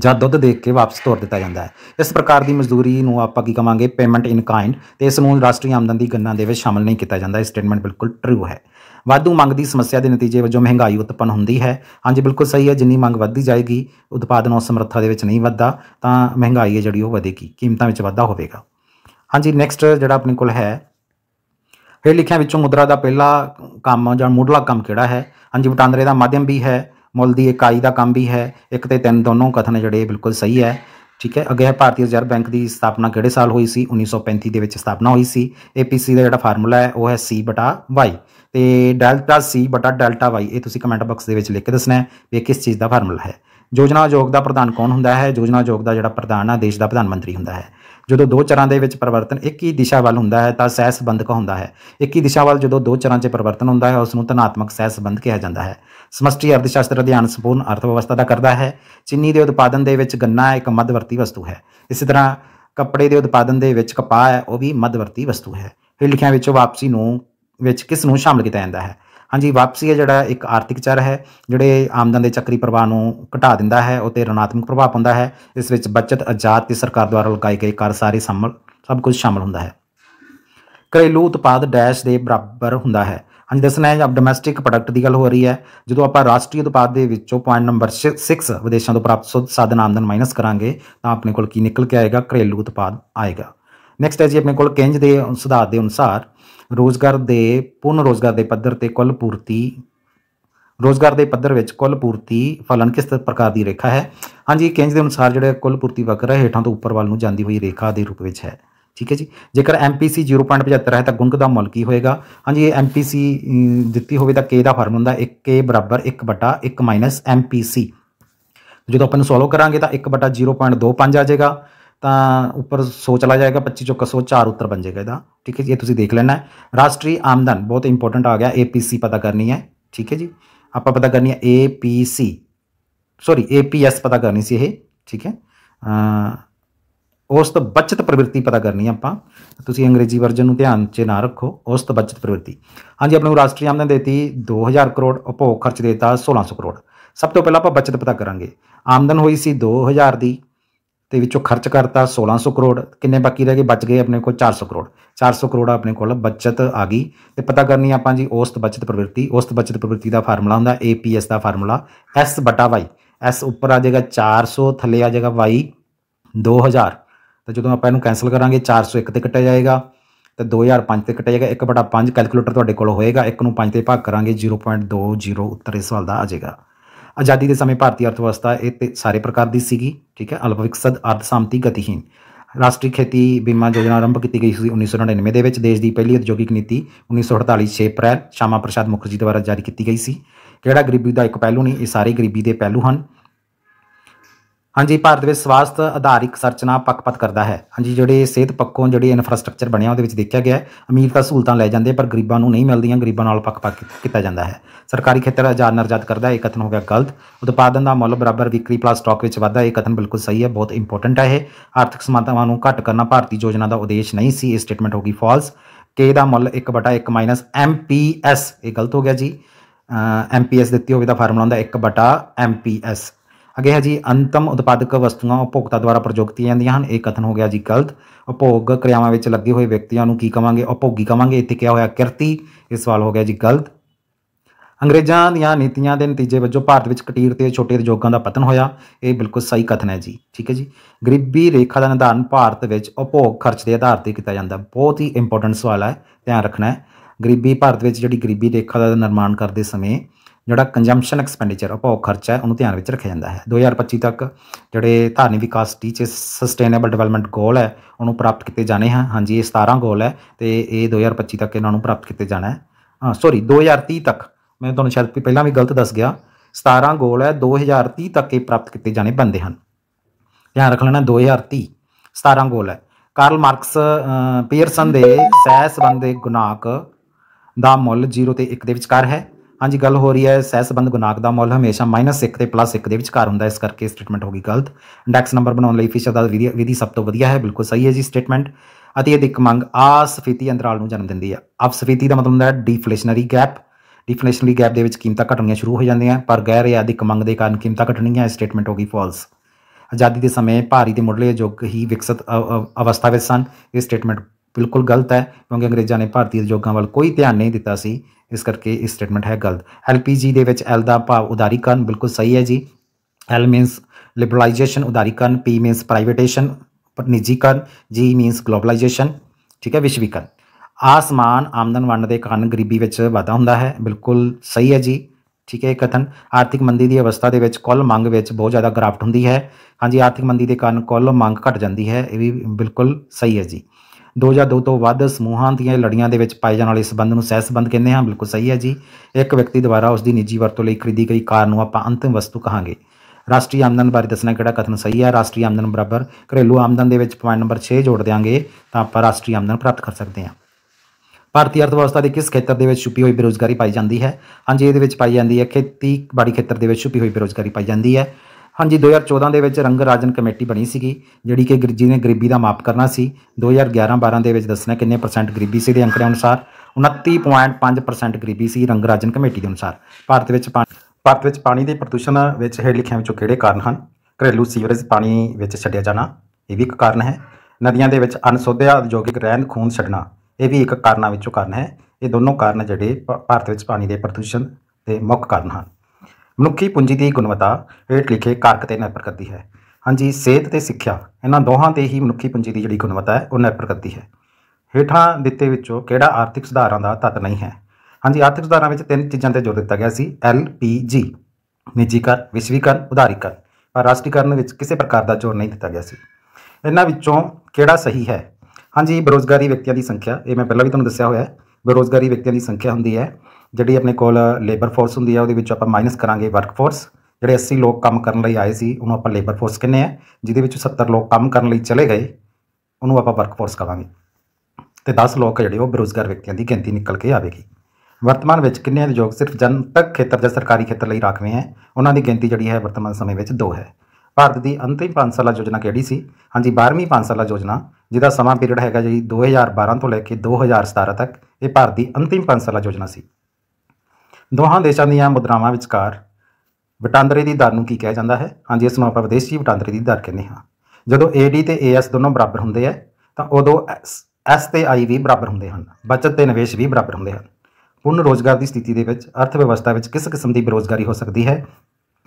ਜਾਂ ਦੁੱਧ ਦੇ ਕੇ ਵਾਪਸ ਤੋਰ ਦਿੱਤਾ ਜਾਂਦਾ ਹੈ ਇਸ ਪ੍ਰਕਾਰ ਦੀ ਮਜ਼ਦੂਰੀ ਨੂੰ ਆਪਾਂ ਕੀ ਕਵਾਂਗੇ ਪੇਮੈਂਟ ਇਨ ਕਾਈਂਡ ਤੇ ਇਸ ਨੂੰ ਰਾਸ਼ਟਰੀ ਆਮਦਨ ਦੀ ਗਣਨਾ ਦੇ ਵਿੱਚ ਸ਼ਾਮਲ ਨਹੀਂ ਕੀਤਾ ਜਾਂਦਾ ਇਹ ਸਟੇਟਮੈਂਟ ਬਿਲਕੁਲ ਟਰੂ ਹੈ ਵਾਧੂ ਮੰਗ ਦੀ ਸਮੱਸਿਆ ਦੇ ਨਤੀਜੇ ਵਜੋਂ ਮਹਿੰਗਾਈ ਉਤਪਨ ਹੁੰਦੀ ਹੈ ਹਾਂਜੀ ਬਿਲਕੁਲ ਸਹੀ ਹੈ ਜਿੰਨੀ ਮੰਗ ਵੱਧਦੀ ਜਾਏਗੀ ਉਤਪਾਦਨ ਉਸ ਸਮਰੱਥਾ ਦੇ ਵਿੱਚ ਨਹੀਂ ਵੱਧਦਾ ਤਾਂ ਮਹਿੰਗਾਈ ਹੈ ਜਿਹੜੀ ਉਹ ਵਧੇਗੀ ਕੀਮਤਾਂ ਵਿੱਚ ਵਾਧਾ ਹੋਵੇਗਾ ਹਾਂਜੀ ਨੈਕਸਟ ਜਿਹੜਾ ਆਪਣੇ ਕੋਲ ਹੈ ਇਹ ਲਿਖਿਆ ਵਿੱਚੋਂ ਮੁਦਰਾ ਦਾ ਪਹਿਲਾ ਕੰਮ ਜਾਂ ਮੁੱਢਲਾ ਕੰਮ ਕਿਹੜਾ ਹੈ ਹਾਂਜੀ ਵਟਾਂਦਰੇ ਦਾ ਮਾਧਿਅਮ ਵੀ ਹੈ ਮੁੱਲ ਦੀ ਇਕਾਈ ਦਾ ਕੰਮ ਵੀ ਹੈ ਇੱਕ ਤੇ ਤਿੰਨ ਦੋਨੋਂ ਕਥਨ ਜਿਹੜੇ ਬਿਲਕੁਲ ਸਹੀ ਹੈ ਠੀਕ ਹੈ ਅੱਗੇ ਹੈ ਭਾਰਤੀ ਰਿਜ਼ਰਵ ਬੈਂਕ ਦੀ ਸਥਾਪਨਾ ਕਿਹੜੇ ਸਾਲ ਹੋਈ ਸੀ 1935 ਦੇ ਵਿੱਚ ਸਥਾਪਨਾ ਹੋਈ ਸੀ APC ਦਾ ਜਿਹੜਾ ਫਾਰਮੂਲਾ ਹੈ ਉਹ ਹੈ C ਬਟਾ Y ਤੇ ਡੈਲਟਾ C ਬਟਾ ਡੈਲਟਾ Y ਇਹ ਤੁਸੀਂ ਕਮੈਂਟ ਬਾਕਸ ਦੇ ਵਿੱਚ ਲਿਖ ਕੇ ਦੱਸਣਾ ਹੈ ਵੀ ਕਿਸ ਚੀਜ਼ ਦਾ ਫਾਰਮੂਲਾ ਹੈ ਯੋਜਨਾ ਆਯੋਗ ਦਾ ਪ੍ਰਧਾਨ ਕੌਣ ਹੁੰਦਾ ਹੈ ਯੋਜਨਾ ਆਯੋਗ ਦਾ ਜਿਹੜਾ ਪ੍ਰਧਾਨ ਆ ਦੇਸ਼ ਦਾ ਪ੍ਰਧਾਨ ਮੰਤਰੀ ਹੁੰਦਾ ਹੈ ਜਦੋਂ ਦੋ ਚਰਾਂ ਦੇ ਵਿੱਚ ਪਰਿਵਰਤਨ ਇੱਕ ਹੀ ਦਿਸ਼ਾ ਵੱਲ ਹੁੰਦਾ ਹੈ ਤਾਂ ਸਹਿ ਸੰਬੰਧਕ ਹੁੰਦਾ ਹੈ ਇੱਕ ਹੀ ਦਿਸ਼ਾ ਵੱਲ ਜਦੋਂ ਦੋ ਚਰਾਂ 'ਚ ਪਰਿਵਰਤਨ ਹੁੰਦਾ ਹੈ ਉਸ ਨੂੰ ਧਨਾਤਮਕ ਸਹਿ ਸੰਬੰਧ ਕਿਹਾ ਜਾਂਦਾ ਹੈ ਸਮਸਤੀ ਅਰਥ ਸ਼ਾਸਤਰ ਅਧਿਐਨ ਸੰਪੂਰਨ ਅਰਥ ਵਿਵਸਥਾ ਦਾ ਕਰਦਾ ਹੈ ਚੀਨੀ ਦੇ ਉਤਪਾਦਨ ਦੇ ਵਿੱਚ ਗੰਨਾ ਇੱਕ ਮੱਧਵਰਤੀ ਵਸਤੂ ਹੈ ਇਸੇ ਤਰ੍ਹਾਂ ਕੱਪੜੇ ਦੇ ਉਤਪਾਦਨ ਦੇ ਵਿੱਚ ਕਪਾਹ ਹੈ ਉਹ ਵੀ ਮੱਧਵਰਤੀ ਵਸਤੂ ਹੈ ਹੇਠ ਲਿਖਿਆਂ ਵਿੱਚੋਂ ਵਾਪਸੀ ਨੂੰ ਵਿੱਚ ਕਿਸ ਨੂੰ ਸ਼ਾਮਲ ਕੀਤਾ ਜਾਂਦਾ ਹੈ ਹਾਂਜੀ ਵਾਪਸੀ ਹੈ ਜਿਹੜਾ ਇੱਕ ਆਰਥਿਕ ਚਰ ਹੈ ਜਿਹੜੇ ਆਮਦਨ ਦੇ ਚੱਕਰੀ ਪ੍ਰਵਾਹ ਨੂੰ ਘਟਾ ਦਿੰਦਾ ਹੈ ਉਤੇ ਰਣਾਤਮਕ ਪ੍ਰਭਾਵ ਪੈਂਦਾ ਹੈ ਇਸ ਵਿੱਚ ਬਚਤ ਆਜ਼ਾਦ ਤੇ ਸਰਕਾਰ ਦੁਆਰਾ ਲਗਾਈ ਗਈ ਕਰ ਸਾਰੇ ਸ਼ਾਮਲ ਸਭ ਕੁਝ ਸ਼ਾਮਲ ਹੁੰਦਾ ਹੈ ਘਰੇਲੂ ਉਤਪਾਦ ਡੈਸ਼ ਦੇ ਬਰਾਬਰ ਹੁੰਦਾ ਹੈ ਹਾਂਜੀ ਦੱਸਣਾ ਹੈ ਜਦ ਡੋਮੈਸਟਿਕ ਪ੍ਰੋਡਕਟ ਦੀ ਗੱਲ ਹੋ ਰਹੀ ਹੈ ਜਦੋਂ ਆਪਾਂ ਰਾਸ਼ਟਰੀ ਉਤਪਾਦ ਦੇ ਵਿੱਚੋਂ ਪੁਆਇੰਟ ਨੰਬਰ 6 ਵਿਦੇਸ਼ਾਂ ਤੋਂ ਪ੍ਰਾਪਤ ਸੁੱਧ ਸਾਧਨ ਆਮਦਨ ਮਾਈਨਸ ਕਰਾਂਗੇ ਤਾਂ ਆਪਣੇ ਕੋਲ ਕੀ ਨਿਕਲ ਕੇ ਆਏਗਾ ਘਰੇਲੂ ਉਤਪਾਦ ਆਏਗਾ ਨੈਕਸਟ ਹੈ ਜੀ ਆਪਣੇ ਕੋਲ ਕੇਂਜ ਦੇ ਸੁਧਾਰ ਦੇ ਅਨੁਸਾਰ ਰੋਜ਼ਗਾਰ ਦੇ ਪੂਰਨ ਰੋਜ਼ਗਾਰ ਦੇ ਪੱਧਰ ਤੇ ਕੁੱਲ ਪੂਰਤੀ ਰੋਜ਼ਗਾਰ ਦੇ ਪੱਧਰ ਵਿੱਚ ਕੁੱਲ ਪੂਰਤੀ ਫਲਨ ਕਿਸ ਪ੍ਰਕਾਰ ਦੀ ਰੇਖਾ ਹੈ ਹਾਂਜੀ ਕੇਂਜ ਦੇ ਅਨੁਸਾਰ ਜਿਹੜਾ ਕੁੱਲ ਪੂਰਤੀ ਵਕਰ ਹੈ ਹੇਠਾਂ ਤੋਂ ਉੱਪਰ ਵੱਲ ਨੂੰ ਜਾਂਦੀ ਹੋਈ ਰੇਖਾ ਦੇ ਰੂਪ ਵਿੱਚ ਹੈ ਠੀਕ ਹੈ ਜੀ ਜੇਕਰ ਐਮਪੀਸੀ 0.75 ਹੈ ਤਾਂ ਗੁਣਕ ਦਾ ਮੁੱਲ ਕੀ ਹੋਏਗਾ ਹਾਂਜੀ ਇਹ ਐਮਪੀਸੀ ਦਿੱਤੀ ਹੋਵੇ ਤਾਂ K ਦਾ ਫਾਰਮੂਲਾ ਹੁੰਦਾ 1K 1 1 MPC ਜਦੋਂ ਆਪਾਂ ਨੂੰ ਸੋਲਵ ਕਰਾਂਗੇ ਤਾਂ 1 0.25 ਆ ਜਾਏਗਾ उपर सो चला जाएगा पच्ची चौका सौ चार उत्तर बन जाएगा यदा ठीक है ये तुम देख लेना राष्ट्रीय आमदन बहुत इंपोर्टेंट आ गया ए पी सी पता करनी है ठीक है जी आप पता करनी है A P C sorry A P S पता करनी सी ठीक है औसत बचत प्रवृत्ति पता करनी है आपकी अंग्रेजी वर्जन ध्यान से ना रखो औसत बचत प्रवृत्ति हाँ जी अपने राष्ट्रीय आमदन देती दो हज़ार करोड़ उपभोग खर्च देता सोलह सौ करोड़ सब तो पहला आप बचत पता करा आमदन हुई सी दो हज़ार की ਤੇ ਵਿੱਚੋਂ ਖਰਚ ਕਰਤਾ 1600 ਕਰੋੜ ਕਿੰਨੇ ਬਾਕੀ ਰਹਿ ਗਏ ਬਚ ਗਏ ਆਪਣੇ ਕੋਲ 400 ਕਰੋੜ 400 ਕਰੋੜ ਆਪਣੇ ਕੋਲ ਬਚਤ ਆ ਗਈ ਤੇ ਪਤਾ ਕਰਨੀ ਆਪਾਂ ਜੀ ਔਸਤ ਬਚਤ ਪ੍ਰਵਿਰਤੀ ਔਸਤ ਬਚਤ ਪ੍ਰਵਿਰਤੀ ਦਾ ਫਾਰਮੂਲਾ ਹੁੰਦਾ APS ਦਾ ਫਾਰਮੂਲਾ S y S ਉੱਪਰ ਆ ਜਾਏਗਾ 400 ਥੱਲੇ ਆ ਜਾਏਗਾ y 2000 ਤਾਂ ਜਦੋਂ ਆਪਾਂ ਇਹਨੂੰ ਕੈਨਸਲ ਕਰਾਂਗੇ 401 ਤੇ ਕੱਟਿਆ ਜਾਏਗਾ ਤੇ 2005 ਤੇ ਕੱਟਿਆ ਜਾਏਗਾ 1/5 ਕੈਲਕੂਲੇਟਰ ਤੁਹਾਡੇ ਕੋਲ ਹੋਏਗਾ 1 ਨੂੰ 5 ਤੇ ਭਾਗ ਕਰਾਂਗੇ 0.20 ਉੱਤਰ ਇਸ ਸਵਾਲ ਦਾ ਆ ਜਾਏਗਾ ਆਜ਼ਾਦੀ ਦੇ ਸਮੇਂ ਭਾਰਤੀ ਅਰਥ ਵਿਵਸਥਾ ਇਹ ਤੇ ਸਾਰੇ ਪ੍ਰਕਾਰ ਦੀ ਸੀਗੀ ਠੀਕ ਹੈ ਅਲਪ ਅਰਥ ਸਾਮਤੀ ਗਤੀਹੀਨ ਰਾਸ਼ਟਰੀ ਖੇਤੀ ਬੀਮਾ ਯੋਜਨਾ ਆਰੰਭ ਕੀਤੀ ਗਈ ਸੀ 1999 ਦੇ ਵਿੱਚ ਦੇਸ਼ ਦੀ ਪਹਿਲੀ ਉਦਯੋਗਿਕ ਨੀਤੀ 1948 6 ਅਪ੍ਰੈਲ ਸ਼ਾਮਾ ਪ੍ਰਸ਼ਾਦ ਮੁਖਰਜੀ ਦੁਆਰਾ ਜਾਰੀ ਕੀਤੀ ਗਈ ਸੀ ਕਿਹੜਾ ਗਰੀਬੀ ਦਾ ਇੱਕ ਪਹਿਲੂ ਨਹੀਂ ਇਹ ਸਾਰੇ ਗਰੀਬੀ ਦੇ ਪਹਿਲੂ ਹਨ ਹਾਂਜੀ ਭਾਰਤ ਵਿੱਚ ਸਵਾਸਥ ਆਧਾਰਿਕ ਸਰਚਨਾ ਪੱਕਪਤ ਕਰਦਾ ਹੈ ਹਾਂਜੀ ਜਿਹੜੇ ਸਿਹਤ ਪੱਕੋਂ ਜਿਹੜੀ ਇਨਫਰਾਸਟ੍ਰਕਚਰ ਬਣਿਆ ਉਹਦੇ ਵਿੱਚ ਦੇਖਿਆ ਗਿਆ ਹੈ ਅਮੀਰ ਤਾਂ ਸਹੂਲਤਾਂ ਲੈ ਜਾਂਦੇ ਪਰ ਗਰੀਬਾਂ ਨੂੰ ਨਹੀਂ ਮਿਲਦੀਆਂ ਗਰੀਬਾਂ ਨਾਲ ਪੱਕਪਤ ਕੀਤਾ ਜਾਂਦਾ ਹੈ ਸਰਕਾਰੀ ਖੇਤਰ ਆਜ਼ਾਦ ਨਰਜਾਦ ਕਰਦਾ ਹੈ ਇਹ ਕਥਨ ਹੋ ਗਿਆ ਗਲਤ ਉਤਪਾਦਨ ਦਾ ਮੁੱਲ ਬਰਾਬਰ ਵਿਕਰੀ ਪਲੱਸ ਸਟਾਕ ਵਿੱਚ ਵਾਧਾ ਇਹ ਕਥਨ ਬਿਲਕੁਲ ਸਹੀ ਹੈ ਬਹੁਤ ਇੰਪੋਰਟੈਂਟ ਹੈ ਇਹ ਆਰਥਿਕ ਸਮਾਨਤਾਵਾਂ ਨੂੰ ਘਟ ਕਰਨਾ ਭਾਰਤੀ ਯੋਜਨਾ ਦਾ ਉਦੇਸ਼ ਨਹੀਂ ਸੀ ਇਹ ਸਟੇਟਮੈਂਟ ਹੋ ਗਈ ਫਾਲਸ ਕੇ ਦਾ ਮੁੱਲ 1/1 MPS ਇਹ ਗਲਤ ਹੋ ਗਿਆ ਜੀ ਐਮਪੀਐਸ ਦਿੱਤੀ ਹੋਵੇ ਤਾਂ ਫਾਰਮੂਲਾ ਹੁੰਦਾ 1/MPS ਅਗੇ ਹੈ ਜੀ ਅੰਤਮ ਉਤਪਾਦਕ ਵਸਤੂਆਂ ਉਪਭੋਗਤਾ ਦੁਆਰਾ ਪ੍ਰਯੋਗ ਕੀਤੀਆਂ ਜਾਂਦੀਆਂ ਹਨ ਇਹ ਕਥਨ ਹੋ ਗਿਆ ਜੀ ਗਲਤ ਉਪਭੋਗ ਕਿਰਿਆਵਾਂ ਵਿੱਚ ਲੱਗੇ ਹੋਏ ਵਿਅਕਤੀਆਂ ਨੂੰ ਕੀ ਕਵਾਂਗੇ ਉਪਭੋਗੀ ਕਵਾਂਗੇ ਇੱਥੇ ਕਿਹਾ ਹੋਇਆ ਕਿਰਤੀ ਇਹ ਸਵਾਲ ਹੋ ਗਿਆ ਜੀ ਗਲਤ ਅੰਗਰੇਜ਼ਾਂ ਦੀਆਂ ਨੀਤੀਆਂ ਦੇ ਨਤੀਜੇ ਵਜੋਂ ਭਾਰਤ ਵਿੱਚ ਕਟੀਰ ਤੇ ਛੋਟੇ ਉਦਯੋਗਾਂ ਦਾ ਪਤਨ ਹੋਇਆ ਇਹ ਬਿਲਕੁਲ ਸਹੀ ਕਥਨ ਹੈ ਜੀ ਠੀਕ ਹੈ ਜੀ ਗਰੀਬੀ ਰੇਖਾ ਦਾ ਨਿਰਧਾਰਨ ਭਾਰਤ ਵਿੱਚ ਉਪਭੋਗ ਖਰਚ ਦੇ ਆਧਾਰ ਤੇ ਕੀਤਾ ਜਾਂਦਾ ਬਹੁਤ ਹੀ ਇੰਪੋਰਟੈਂਟ ਸਵਾਲ ਹੈ ਧਿਆਨ ਰੱਖਣਾ ਹੈ ਗਰੀਬੀ ਭਾਰਤ ਵਿੱਚ ਜਿਹੜੀ ਗਰੀਬੀ ਰੇਖਾ ਦਾ ਨਿਰਮਾਣ ਕਰਦੇ ਸਮੇਂ ਜਿਹੜਾ ਕੰਜ਼ੰਪਸ਼ਨ ਐਕਸਪੈਂਡੀਚਰ ਉਪਭੋਗ ਖਰਚਾ ਹੈ ਉਹਨੂੰ ਧਿਆਨ ਵਿੱਚ ਰੱਖਿਆ ਜਾਂਦਾ ਹੈ 2025 ਤੱਕ ਜਿਹੜੇ ਧਾਰਨੀ ਵਿਕਾਸ ਟੀਚੇ ਸਸਟੇਨੇਬਲ ਡਿਵੈਲਪਮੈਂਟ ਗੋਲ ਹੈ ਉਹਨੂੰ ਪ੍ਰਾਪਤ ਕੀਤੇ ਜਾਣੇ ਹਨ ਹਾਂਜੀ ਇਹ 17 ਗੋਲ ਹੈ ਤੇ ਇਹ 2025 ਤੱਕ ਇਹਨਾਂ ਨੂੰ ਪ੍ਰਾਪਤ ਕੀਤੇ ਜਾਣਾ ਹੈ ਹਾਂ ਸੌਰੀ 2030 ਤੱਕ ਮੈਂ ਤੁਹਾਨੂੰ ਸ਼ਾਇਦ ਪਹਿਲਾਂ ਵੀ ਗਲਤ ਦੱਸ ਗਿਆ 17 ਗੋਲ ਹੈ 2030 ਤੱਕ ਇਹ ਪ੍ਰਾਪਤ ਕੀਤੇ ਜਾਣੇ ਬੰਦੇ ਹਨ ਧਿਆਨ ਰੱਖ ਲੈਣਾ 2030 17 ਗੋਲ ਹੈ ਕਾਰਲ ਮਾਰਕਸ ਪੀਅਰਸਨ ਦੇ ਸਹਿ ਸੰਬੰਧ ਦੇ ਦਾ ਮੁੱਲ 0 ਤੇ 1 ਦੇ ਵਿਚਕਾਰ ਹੈ ਹਾਂਜੀ ਗੱਲ ਹੋ ਰਹੀ ਹੈ ਸਹਿ ਸੰਬੰਧ ਗੁਣਾਕ ਦਾ ਮੁੱਲ ਹਮੇਸ਼ਾ -1 ਤੇ +1 ਦੇ ਵਿਚਕਾਰ ਹੁੰਦਾ ਇਸ ਕਰਕੇ ਸਟੇਟਮੈਂਟ ਹੋਗੀ ਗਲਤ ਇੰਡੈਕਸ ਨੰਬਰ ਬਣਾਉਣ ਲਈ ਫਿਸ਼ਰ ਦਾ ਵਿਧੀ ਸਭ ਤੋਂ ਵਧੀਆ ਹੈ ਬਿਲਕੁਲ ਸਹੀ ਹੈ ਜੀ ਸਟੇਟਮੈਂਟ ਅਤੇ ਇਹ ਦਿੱਕ ਮੰਗ ਆ ਸਫੀਤੀ ਅੰਤਰਾਲ ਨੂੰ ਜਨਮ ਦਿੰਦੀ ਹੈ ਆਪ ਸਫੀਤੀ ਦਾ ਮਤਲਬ ਹੁੰਦਾ ਹੈ ਡੀਫਲੇਸ਼ਨਰੀ ਗੈਪ ਡੀਫਲੇਸ਼ਨਰੀ ਗੈਪ ਦੇ ਵਿੱਚ ਕੀਮਤਾਂ ਘਟਣੀਆਂ ਸ਼ੁਰੂ ਹੋ ਜਾਂਦੀਆਂ ਪਰ ਗੈਰ ਰਿਆਦਿਕ ਮੰਗ ਦੇ ਕਾਰਨ ਕੀਮਤਾਂ ਘਟਣੀਆਂ ਸਟੇਟਮੈਂਟ ਹੋਗੀ ਫਾਲਸ ਆਜ਼ਾਦੀ ਦੇ ਸਮੇਂ ਭਾਰੀ ਦੇ ਮੁੱਢਲੇ ਯੁੱਗ ਹੀ ਵਿਕਸਿਤ ਅਵਸਥਾ ਵਿੱਚ ਸਨ ਇਹ ਸਟੇਟਮੈਂਟ ਬਿਲਕੁਲ ਗਲਤ ਹੈ ਕਿਉਂਕਿ ਅੰਗਰੇਜ਼ਾਂ ਨੇ ਭਾਰਤੀ ਉਦਯੋਗਾਂ ਵੱਲ ਕੋਈ ਧਿਆਨ ਨਹੀਂ ਦਿੱਤਾ ਸੀ ਇਸ ਕਰਕੇ ਇਹ ਸਟੇਟਮੈਂਟ ਹੈ ਗਲਤ ਐਲਪੀਜੀ ਦੇ ਵਿੱਚ ਐਲ ਦਾ ਭਾਵ ਉਦਾਰੀਕਰਨ ਬਿਲਕੁਲ ਸਹੀ ਹੈ ਜੀ ਐਲ ਮੀਨਸ ਲਿਬਰਲਾਈਜੇਸ਼ਨ ਉਦਾਰੀਕਰਨ ਪੀ ਮੀਨਸ ਪ੍ਰਾਈਵੇਟੇਸ਼ਨ ਨਿੱਜੀਕਰਨ ਜੀ ਮੀਨਸ ਗਲੋਬਲਾਈਜੇਸ਼ਨ ਠੀਕ ਹੈ ਵਿਸ਼ਵੀਕਰਨ ਆਸਮਾਨ ਆਮਦਨ ਵੰਡ ਦੇ ਕਾਰਨ ਗਰੀਬੀ ਵਿੱਚ ਵਾਧਾ ਹੁੰਦਾ ਹੈ ਬਿਲਕੁਲ ਸਹੀ ਹੈ ਜੀ ਠੀਕ ਹੈ ਕਥਨ ਆਰਥਿਕ ਮੰਦੀ ਦੀ ਅਵਸਥਾ ਦੇ ਵਿੱਚ ਕੁੱਲ ਮੰਗ ਵਿੱਚ ਬਹੁਤ ਜ਼ਿਆਦਾ ਗਰਾਫਟ ਹੁੰਦੀ ਹੈ ਹਾਂਜੀ ਆਰਥਿਕ ਮੰਦੀ ਦੇ ਕਾਰਨ ਕੁੱਲ ਮੰਗ ਘਟ ਜਾਂਦੀ ਹੈ ਇਹ ਵੀ ਬਿਲਕੁਲ ਸਹੀ ਹੈ ਜੀ ਦੋ ਜਾਂ ਦੋ ਤੋਂ ਵੱਧ ਸਮੂਹਾਂ ਦੀਆਂ ਲੜੀਆਂ ਦੇ ਵਿੱਚ ਪਾਏ ਜਾਣ ਵਾਲੇ ਸਬੰਧ ਨੂੰ ਸਹਿਸਬੰਧ ਕਹਿੰਦੇ ਹਾਂ ਬਿਲਕੁਲ ਸਹੀ ਹੈ ਜੀ ਇੱਕ ਵਿਅਕਤੀ ਦੁਆਰਾ ਉਸ ਦੀ ਨਿੱਜੀ ਵਰਤੋਂ ਲਈ ਖਰੀਦੀ ਗਈ ਕਾਰ ਨੂੰ ਆਪਾਂ ਅੰਤਿਮ ਵਸਤੂ ਕਹਾਂਗੇ ਰਾਸ਼ਟਰੀ ਆਮਦਨ ਬਾਰੇ ਦੱਸਣਾ ਕਿਹੜਾ ਕਥਨ ਸਹੀ ਹੈ ਰਾਸ਼ਟਰੀ ਆਮਦਨ ਬਰਾਬਰ ਘਰੇਲੂ ਆਮਦਨ ਦੇ ਵਿੱਚ ਪੁਆਇੰਟ ਨੰਬਰ 6 ਜੋੜ ਦਿਆਂਗੇ ਤਾਂ ਆਪਾਂ ਰਾਸ਼ਟਰੀ ਆਮਦਨ ਪ੍ਰਾਪਤ ਕਰ ਸਕਦੇ ਹਾਂ ਭਾਰਤੀ ਅਰਥਵਿਵਸਥਾ ਦੇ ਕਿਸ ਖੇਤਰ ਦੇ ਵਿੱਚ ਛੁਪੀ ਹੋਈ ਬੇਰੋਜ਼ਗਾਰੀ ਪਾਈ ਜਾਂਦੀ ਹੈ ਹਾਂਜੀ ਇਹਦੇ ਵਿੱਚ ਪਾਈ ਜਾਂਦੀ ਹੈ ਖੇਤੀ ਬਾੜੀ ਖੇਤਰ ਦੇ ਵਿੱਚ ਛੁਪੀ ਹੋਈ ਬੇਰੋਜ਼ਗਾਰੀ ਪਾਈ ਜਾਂਦੀ ਹੈ ਹਾਂਜੀ 2014 ਦੇ ਵਿੱਚ ਰੰਗ ਰਾਜਨ ਕਮੇਟੀ ਬਣੀ ਸੀਗੀ ਜਿਹੜੀ ਕਿ ਗਿਰਜੀ ਨੇ ਗਰੀਬੀ ਦਾ ਮਾਪ ਕਰਨਾ ਸੀ 2011-12 ਦੇ ਵਿੱਚ ਦੱਸਣਾ ਕਿੰਨੇ ਪਰਸੈਂਟ ਗਰੀਬੀ ਸੀ ਦੇ ਅੰਕੜੇ ਅਨੁਸਾਰ 29.5% ਗਰੀਬੀ ਸੀ ਰੰਗ ਰਾਜਨ ਕਮੇਟੀ ਦੇ ਅਨੁਸਾਰ ਭਾਰਤ ਵਿੱਚ ਭਾਰਤ ਵਿੱਚ ਪਾਣੀ ਦੇ ਪ੍ਰਦੂਸ਼ਣ ਵਿੱਚ ਹੇਠ ਲਿਖਿਆਂ ਵਿੱਚੋਂ ਕਿਹੜੇ ਕਾਰਨ ਹਨ ਘਰੇਲੂ ਸੀਵਰੇਜ ਪਾਣੀ ਵਿੱਚ ਛੱਡਿਆ ਜਾਣਾ ਇਹ ਵੀ ਇੱਕ ਕਾਰਨ ਹੈ ਨਦੀਆਂ ਦੇ ਵਿੱਚ ਅਨਸੋਧਿਆ ਉਦਯੋਗਿਕ ਰਹਿੰਦ ਖੂਨ ਛੱਡਣਾ ਇਹ ਵੀ ਇੱਕ ਕਾਰਨਾਂ ਵਿੱਚੋਂ ਕਾਰਨ ਹੈ ਇਹ ਦੋਨੋਂ ਕਾਰਨ ਜਿਹੜੇ ਭਾਰਤ ਵਿੱਚ ਪਾਣੀ ਦੇ ਪ੍ਰਦੂਸ਼ਣ ਦੇ ਮੁੱਖ ਕਾਰਨ ਹਨ ਮਨੁੱਖੀ ਪੂੰਜੀ ਦੀ ਗੁਣਵੱਤਾ ਹੇਠ ਲਿਖੇ ਕਾਰਕ ਤੇ ਨਿਰਭਰ ਕਰਦੀ ਹੈ ਹਾਂਜੀ ਸਿਹਤ ਤੇ ਸਿੱਖਿਆ ਇਹਨਾਂ ਦੋਹਾਂ ਤੇ ਹੀ ਮਨੁੱਖੀ ਪੂੰਜੀ ਦੀ ਜਿਹੜੀ ਗੁਣਵੱਤਾ ਹੈ ਉਹ ਨਿਰਭਰ ਕਰਦੀ ਹੈ ਹੇਠਾਂ ਦਿੱਤੇ ਵਿੱਚੋਂ ਕਿਹੜਾ ਆਰਥਿਕ ਸੁਧਾਰਾਂ ਦਾ ਤੱਤ ਨਹੀਂ ਹੈ ਹਾਂਜੀ ਆਰਥਿਕ ਸੁਧਾਰਾਂ ਵਿੱਚ ਤਿੰਨ ਚੀਜ਼ਾਂ ਤੇ ਜ਼ੋਰ ਦਿੱਤਾ ਗਿਆ ਸੀ ਐਲ ਪੀ ਜੀ ਨਿੱਜੀਕਰਨ ਵਿਸ਼ਵੀਕਰਨ ਉਦਾਰੀਕਰਨ ਪਰ ਰਾਸ਼ਟਰੀਕਰਨ ਵਿੱਚ ਕਿਸੇ ਪ੍ਰਕਾਰ ਦਾ ਜ਼ੋਰ ਨਹੀਂ ਦਿੱਤਾ ਗਿਆ ਸੀ ਇਹਨਾਂ ਵਿੱਚੋਂ ਕਿਹੜਾ ਸਹੀ ਹੈ ਹਾਂਜੀ ਬੇਰੋਜ਼ਗਾਰੀ ਵਿਅਕਤੀਆਂ ਦੀ ਸੰਖਿਆ ਇਹ ਮੈਂ ਪਹਿਲਾਂ ਵੀ ਤੁਹਾਨੂੰ ਦੱਸਿਆ ਹੋਇਆ ਹੈ ਬੇਰੋਜ਼ਗਾਰੀ ਵਿਅਕਤੀਆਂ ਦੀ ਸੰਖਿਆ ਹੁੰਦੀ ਹੈ ਜਿਹੜੀ ਆਪਣੇ ਕੋਲ ਲੇਬਰ ਫੋਰਸ ਹੁੰਦੀ ਆ ਉਹਦੇ ਵਿੱਚ ਆਪਾਂ ਮਾਈਨਸ ਕਰਾਂਗੇ ਵਰਕ ਫੋਰਸ ਜਿਹੜੇ 80 ਲੋਕ ਕੰਮ ਕਰਨ ਲਈ ਆਏ ਸੀ ਉਹਨੂੰ ਆਪਾਂ ਲੇਬਰ ਫੋਰਸ ਕਹਿੰਦੇ ਆ ਜਿਹਦੇ ਵਿੱਚ 70 ਲੋਕ ਕੰਮ ਕਰਨ ਲਈ ਚਲੇ ਗਏ ਉਹਨੂੰ ਆਪਾਂ ਵਰਕ ਫੋਰਸ ਕਹਾਂਗੇ ਤੇ 10 ਲੋਕ ਜਿਹੜੇ ਉਹ ਬੇਰੋਜ਼ਗਾਰ ਵਿਅਕਤੀਆਂ ਦੀ ਗਿਣਤੀ ਨਿਕਲ ਕੇ ਆਵੇਗੀ ਵਰਤਮਾਨ ਵਿੱਚ ਕਿੰਨੇ ਉਦਯੋਗ ਸਿਰਫ ਜਨਤਕ ਖੇਤਰ ਜਾਂ ਸਰਕਾਰੀ ਖੇਤਰ ਲਈ ਰੱਖਵੇਂ ਹੈ ਉਹਨਾਂ ਦੀ ਗਿਣਤੀ ਜਿਹੜੀ ਹੈ ਵਰਤਮਾਨ ਸਮੇਂ ਵਿੱਚ 2 ਹੈ ਭਾਰਤ ਦੀ ਅੰਤਿਮ 5 ਸਾਲਾ ਯੋਜਨਾ ਕਿਹੜੀ ਸੀ ਹਾਂਜੀ 12ਵੀਂ 5 ਸਾਲਾ ਯੋਜਨਾ ਜਿਹਦਾ ਸਮਾਂ ਪੀਰੀਅਡ ਹੈਗਾ ਜੀ 2012 ਤੋਂ ਲੈ ਕੇ 2017 ਤੱਕ ਇਹ ਭਾਰਤ ਦੀ ਅੰਤਿਮ 5 ਸਾਲਾ ਯੋਜਨਾ ਸੀ ਦੋਹਾਂ ਦੇਸ਼ਾਂ ਦੀਆਂ ਮੁਦਰਾਵਾਂ ਵਿਚਕਾਰ ਵਟਾਂਦਰੇ ਦੀ ਦਰ ਨੂੰ ਕੀ ਕਿਹਾ ਜਾਂਦਾ ਹੈ ਹਾਂਜੀ ਇਸ ਨੂੰ ਆਪਾਂ ਵਿਦੇਸ਼ੀ ਵਟਾਂਦਰੇ ਦੀ ਦਰ ਕਹਿੰਦੇ ਹਾਂ ਜਦੋਂ AD ਤੇ AS ਦੋਨੋਂ ਬਰਾਬਰ ਹੁੰਦੇ ਆ ਤਾਂ ਉਦੋਂ S ਤੇ I ਵੀ ਬਰਾਬਰ ਹੁੰਦੇ ਹਨ ਬਚਤ ਤੇ ਨਿਵੇਸ਼ ਵੀ ਬਰਾਬਰ ਹੁੰਦੇ ਹਨ ਪੂਰਨ ਰੋਜ਼ਗਾਰ ਦੀ ਸਥਿਤੀ ਦੇ ਵਿੱਚ ਅਰਥ ਵਿਵਸਥਾ ਵਿੱਚ ਕਿਸ ਕਿਸਮ ਦੀ ਬੇਰੋਜ਼ਗਾਰੀ ਹੋ ਸਕਦੀ ਹੈ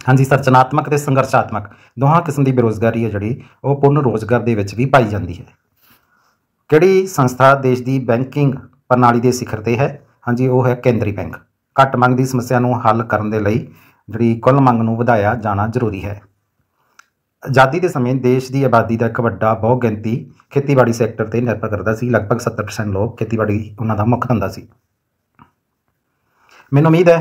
ਹਾਂਜੀ ਸਰਚਨਾਤਮਕ ਤੇ ਸੰਘਰਸ਼ਾਤਮਕ ਦੋਹਾਂ ਕਿਸਮ ਦੀ ਬੇਰੋਜ਼ਗਾਰੀ ਹੈ ਜਿਹੜੀ ਉਹ ਪੂਰਨ ਰੋਜ਼ਗਾਰ ਦੇ ਵਿੱਚ ਵੀ ਪਾਈ ਜਾਂਦੀ ਹੈ ਕਿਹੜੀ ਸੰਸਥਾ ਦੇਸ਼ ਦੀ ਬੈਂਕਿੰਗ ਪ੍ਰਣਾਲੀ ਦੇ ਸਿਖਰ ਤੇ ਹੈ ਹਾਂਜੀ ਉਹ ਹੈ ਕੇਂਦਰੀ ਬੈਂਕ ਘੱਟ ਮੰਗ ਦੀ ਸਮੱਸਿਆ ਨੂੰ ਹੱਲ ਕਰਨ ਦੇ ਲਈ ਜਿਹੜੀ ਕੁੱਲ ਮੰਗ ਨੂੰ ਵਧਾਇਆ ਜਾਣਾ ਜ਼ਰੂਰੀ ਹੈ ਆਜ਼ਾਦੀ ਦੇ ਸਮੇਂ ਦੇਸ਼ ਦੀ ਆਬਾਦੀ ਦਾ ਇੱਕ ਵੱਡਾ ਗਿਣਤੀ ਖੇਤੀਬਾੜੀ ਸੈਕਟਰ ਤੇ ਨਿਰਭਰ ਕਰਦਾ ਸੀ ਲਗਭਗ 70% ਲੋਕ ਖੇਤੀਬਾੜੀ ਉਹਨਾਂ ਦਾ ਮੁੱਖ ਧੰਦਾ ਸੀ ਮੈਨੂੰ ਉਮੀਦ ਹੈ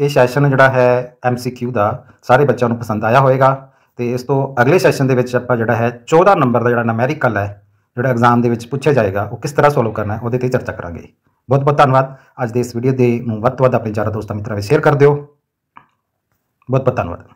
ਇਹ ਸੈਸ਼ਨ ਜਿਹੜਾ ਹੈ ਐਮਸੀਕਿਊ ਦਾ ਸਾਰੇ ਬੱਚਿਆਂ ਨੂੰ ਪਸੰਦ ਆਇਆ ਹੋਵੇਗਾ ਤੇ ਇਸ ਤੋਂ ਅਗਲੇ ਸੈਸ਼ਨ ਦੇ ਵਿੱਚ ਆਪਾਂ ਜਿਹੜਾ ਹੈ 14 ਨੰਬਰ ਦਾ ਜਿਹੜਾ ਨਮੈਰੀਕਲ ਹੈ ਜਿਹੜਾ ਐਗਜ਼ਾਮ ਦੇ ਵਿੱਚ ਪੁੱਛਿਆ ਜਾਏਗਾ ਉਹ ਕਿਸ ਤਰ੍ਹਾਂ ਸੋਲਵ ਕਰਨਾ ਹੈ ਉਹਦੇ ਤੇ ਚਰਚਾ ਕਰਾਂਗੇ ਬਹੁਤ ਬਹੁਤ ਧੰਨਵਾਦ ਅੱਜ ਦੇ ਇਸ ਵੀਡੀਓ ਦੇ ਨੂੰ ਵੱਧ ਤੋਂ ਵੱਧ ਆਪਣੇ ਯਾਰਾਂ ਦੋਸਤਾਂ ਮਿੱਤਰਾਂ ਵਿੱਚ ਸ਼ੇਅਰ ਕਰ ਦਿਓ ਬਹੁਤ ਬਹੁਤ ਧੰਨਵਾਦ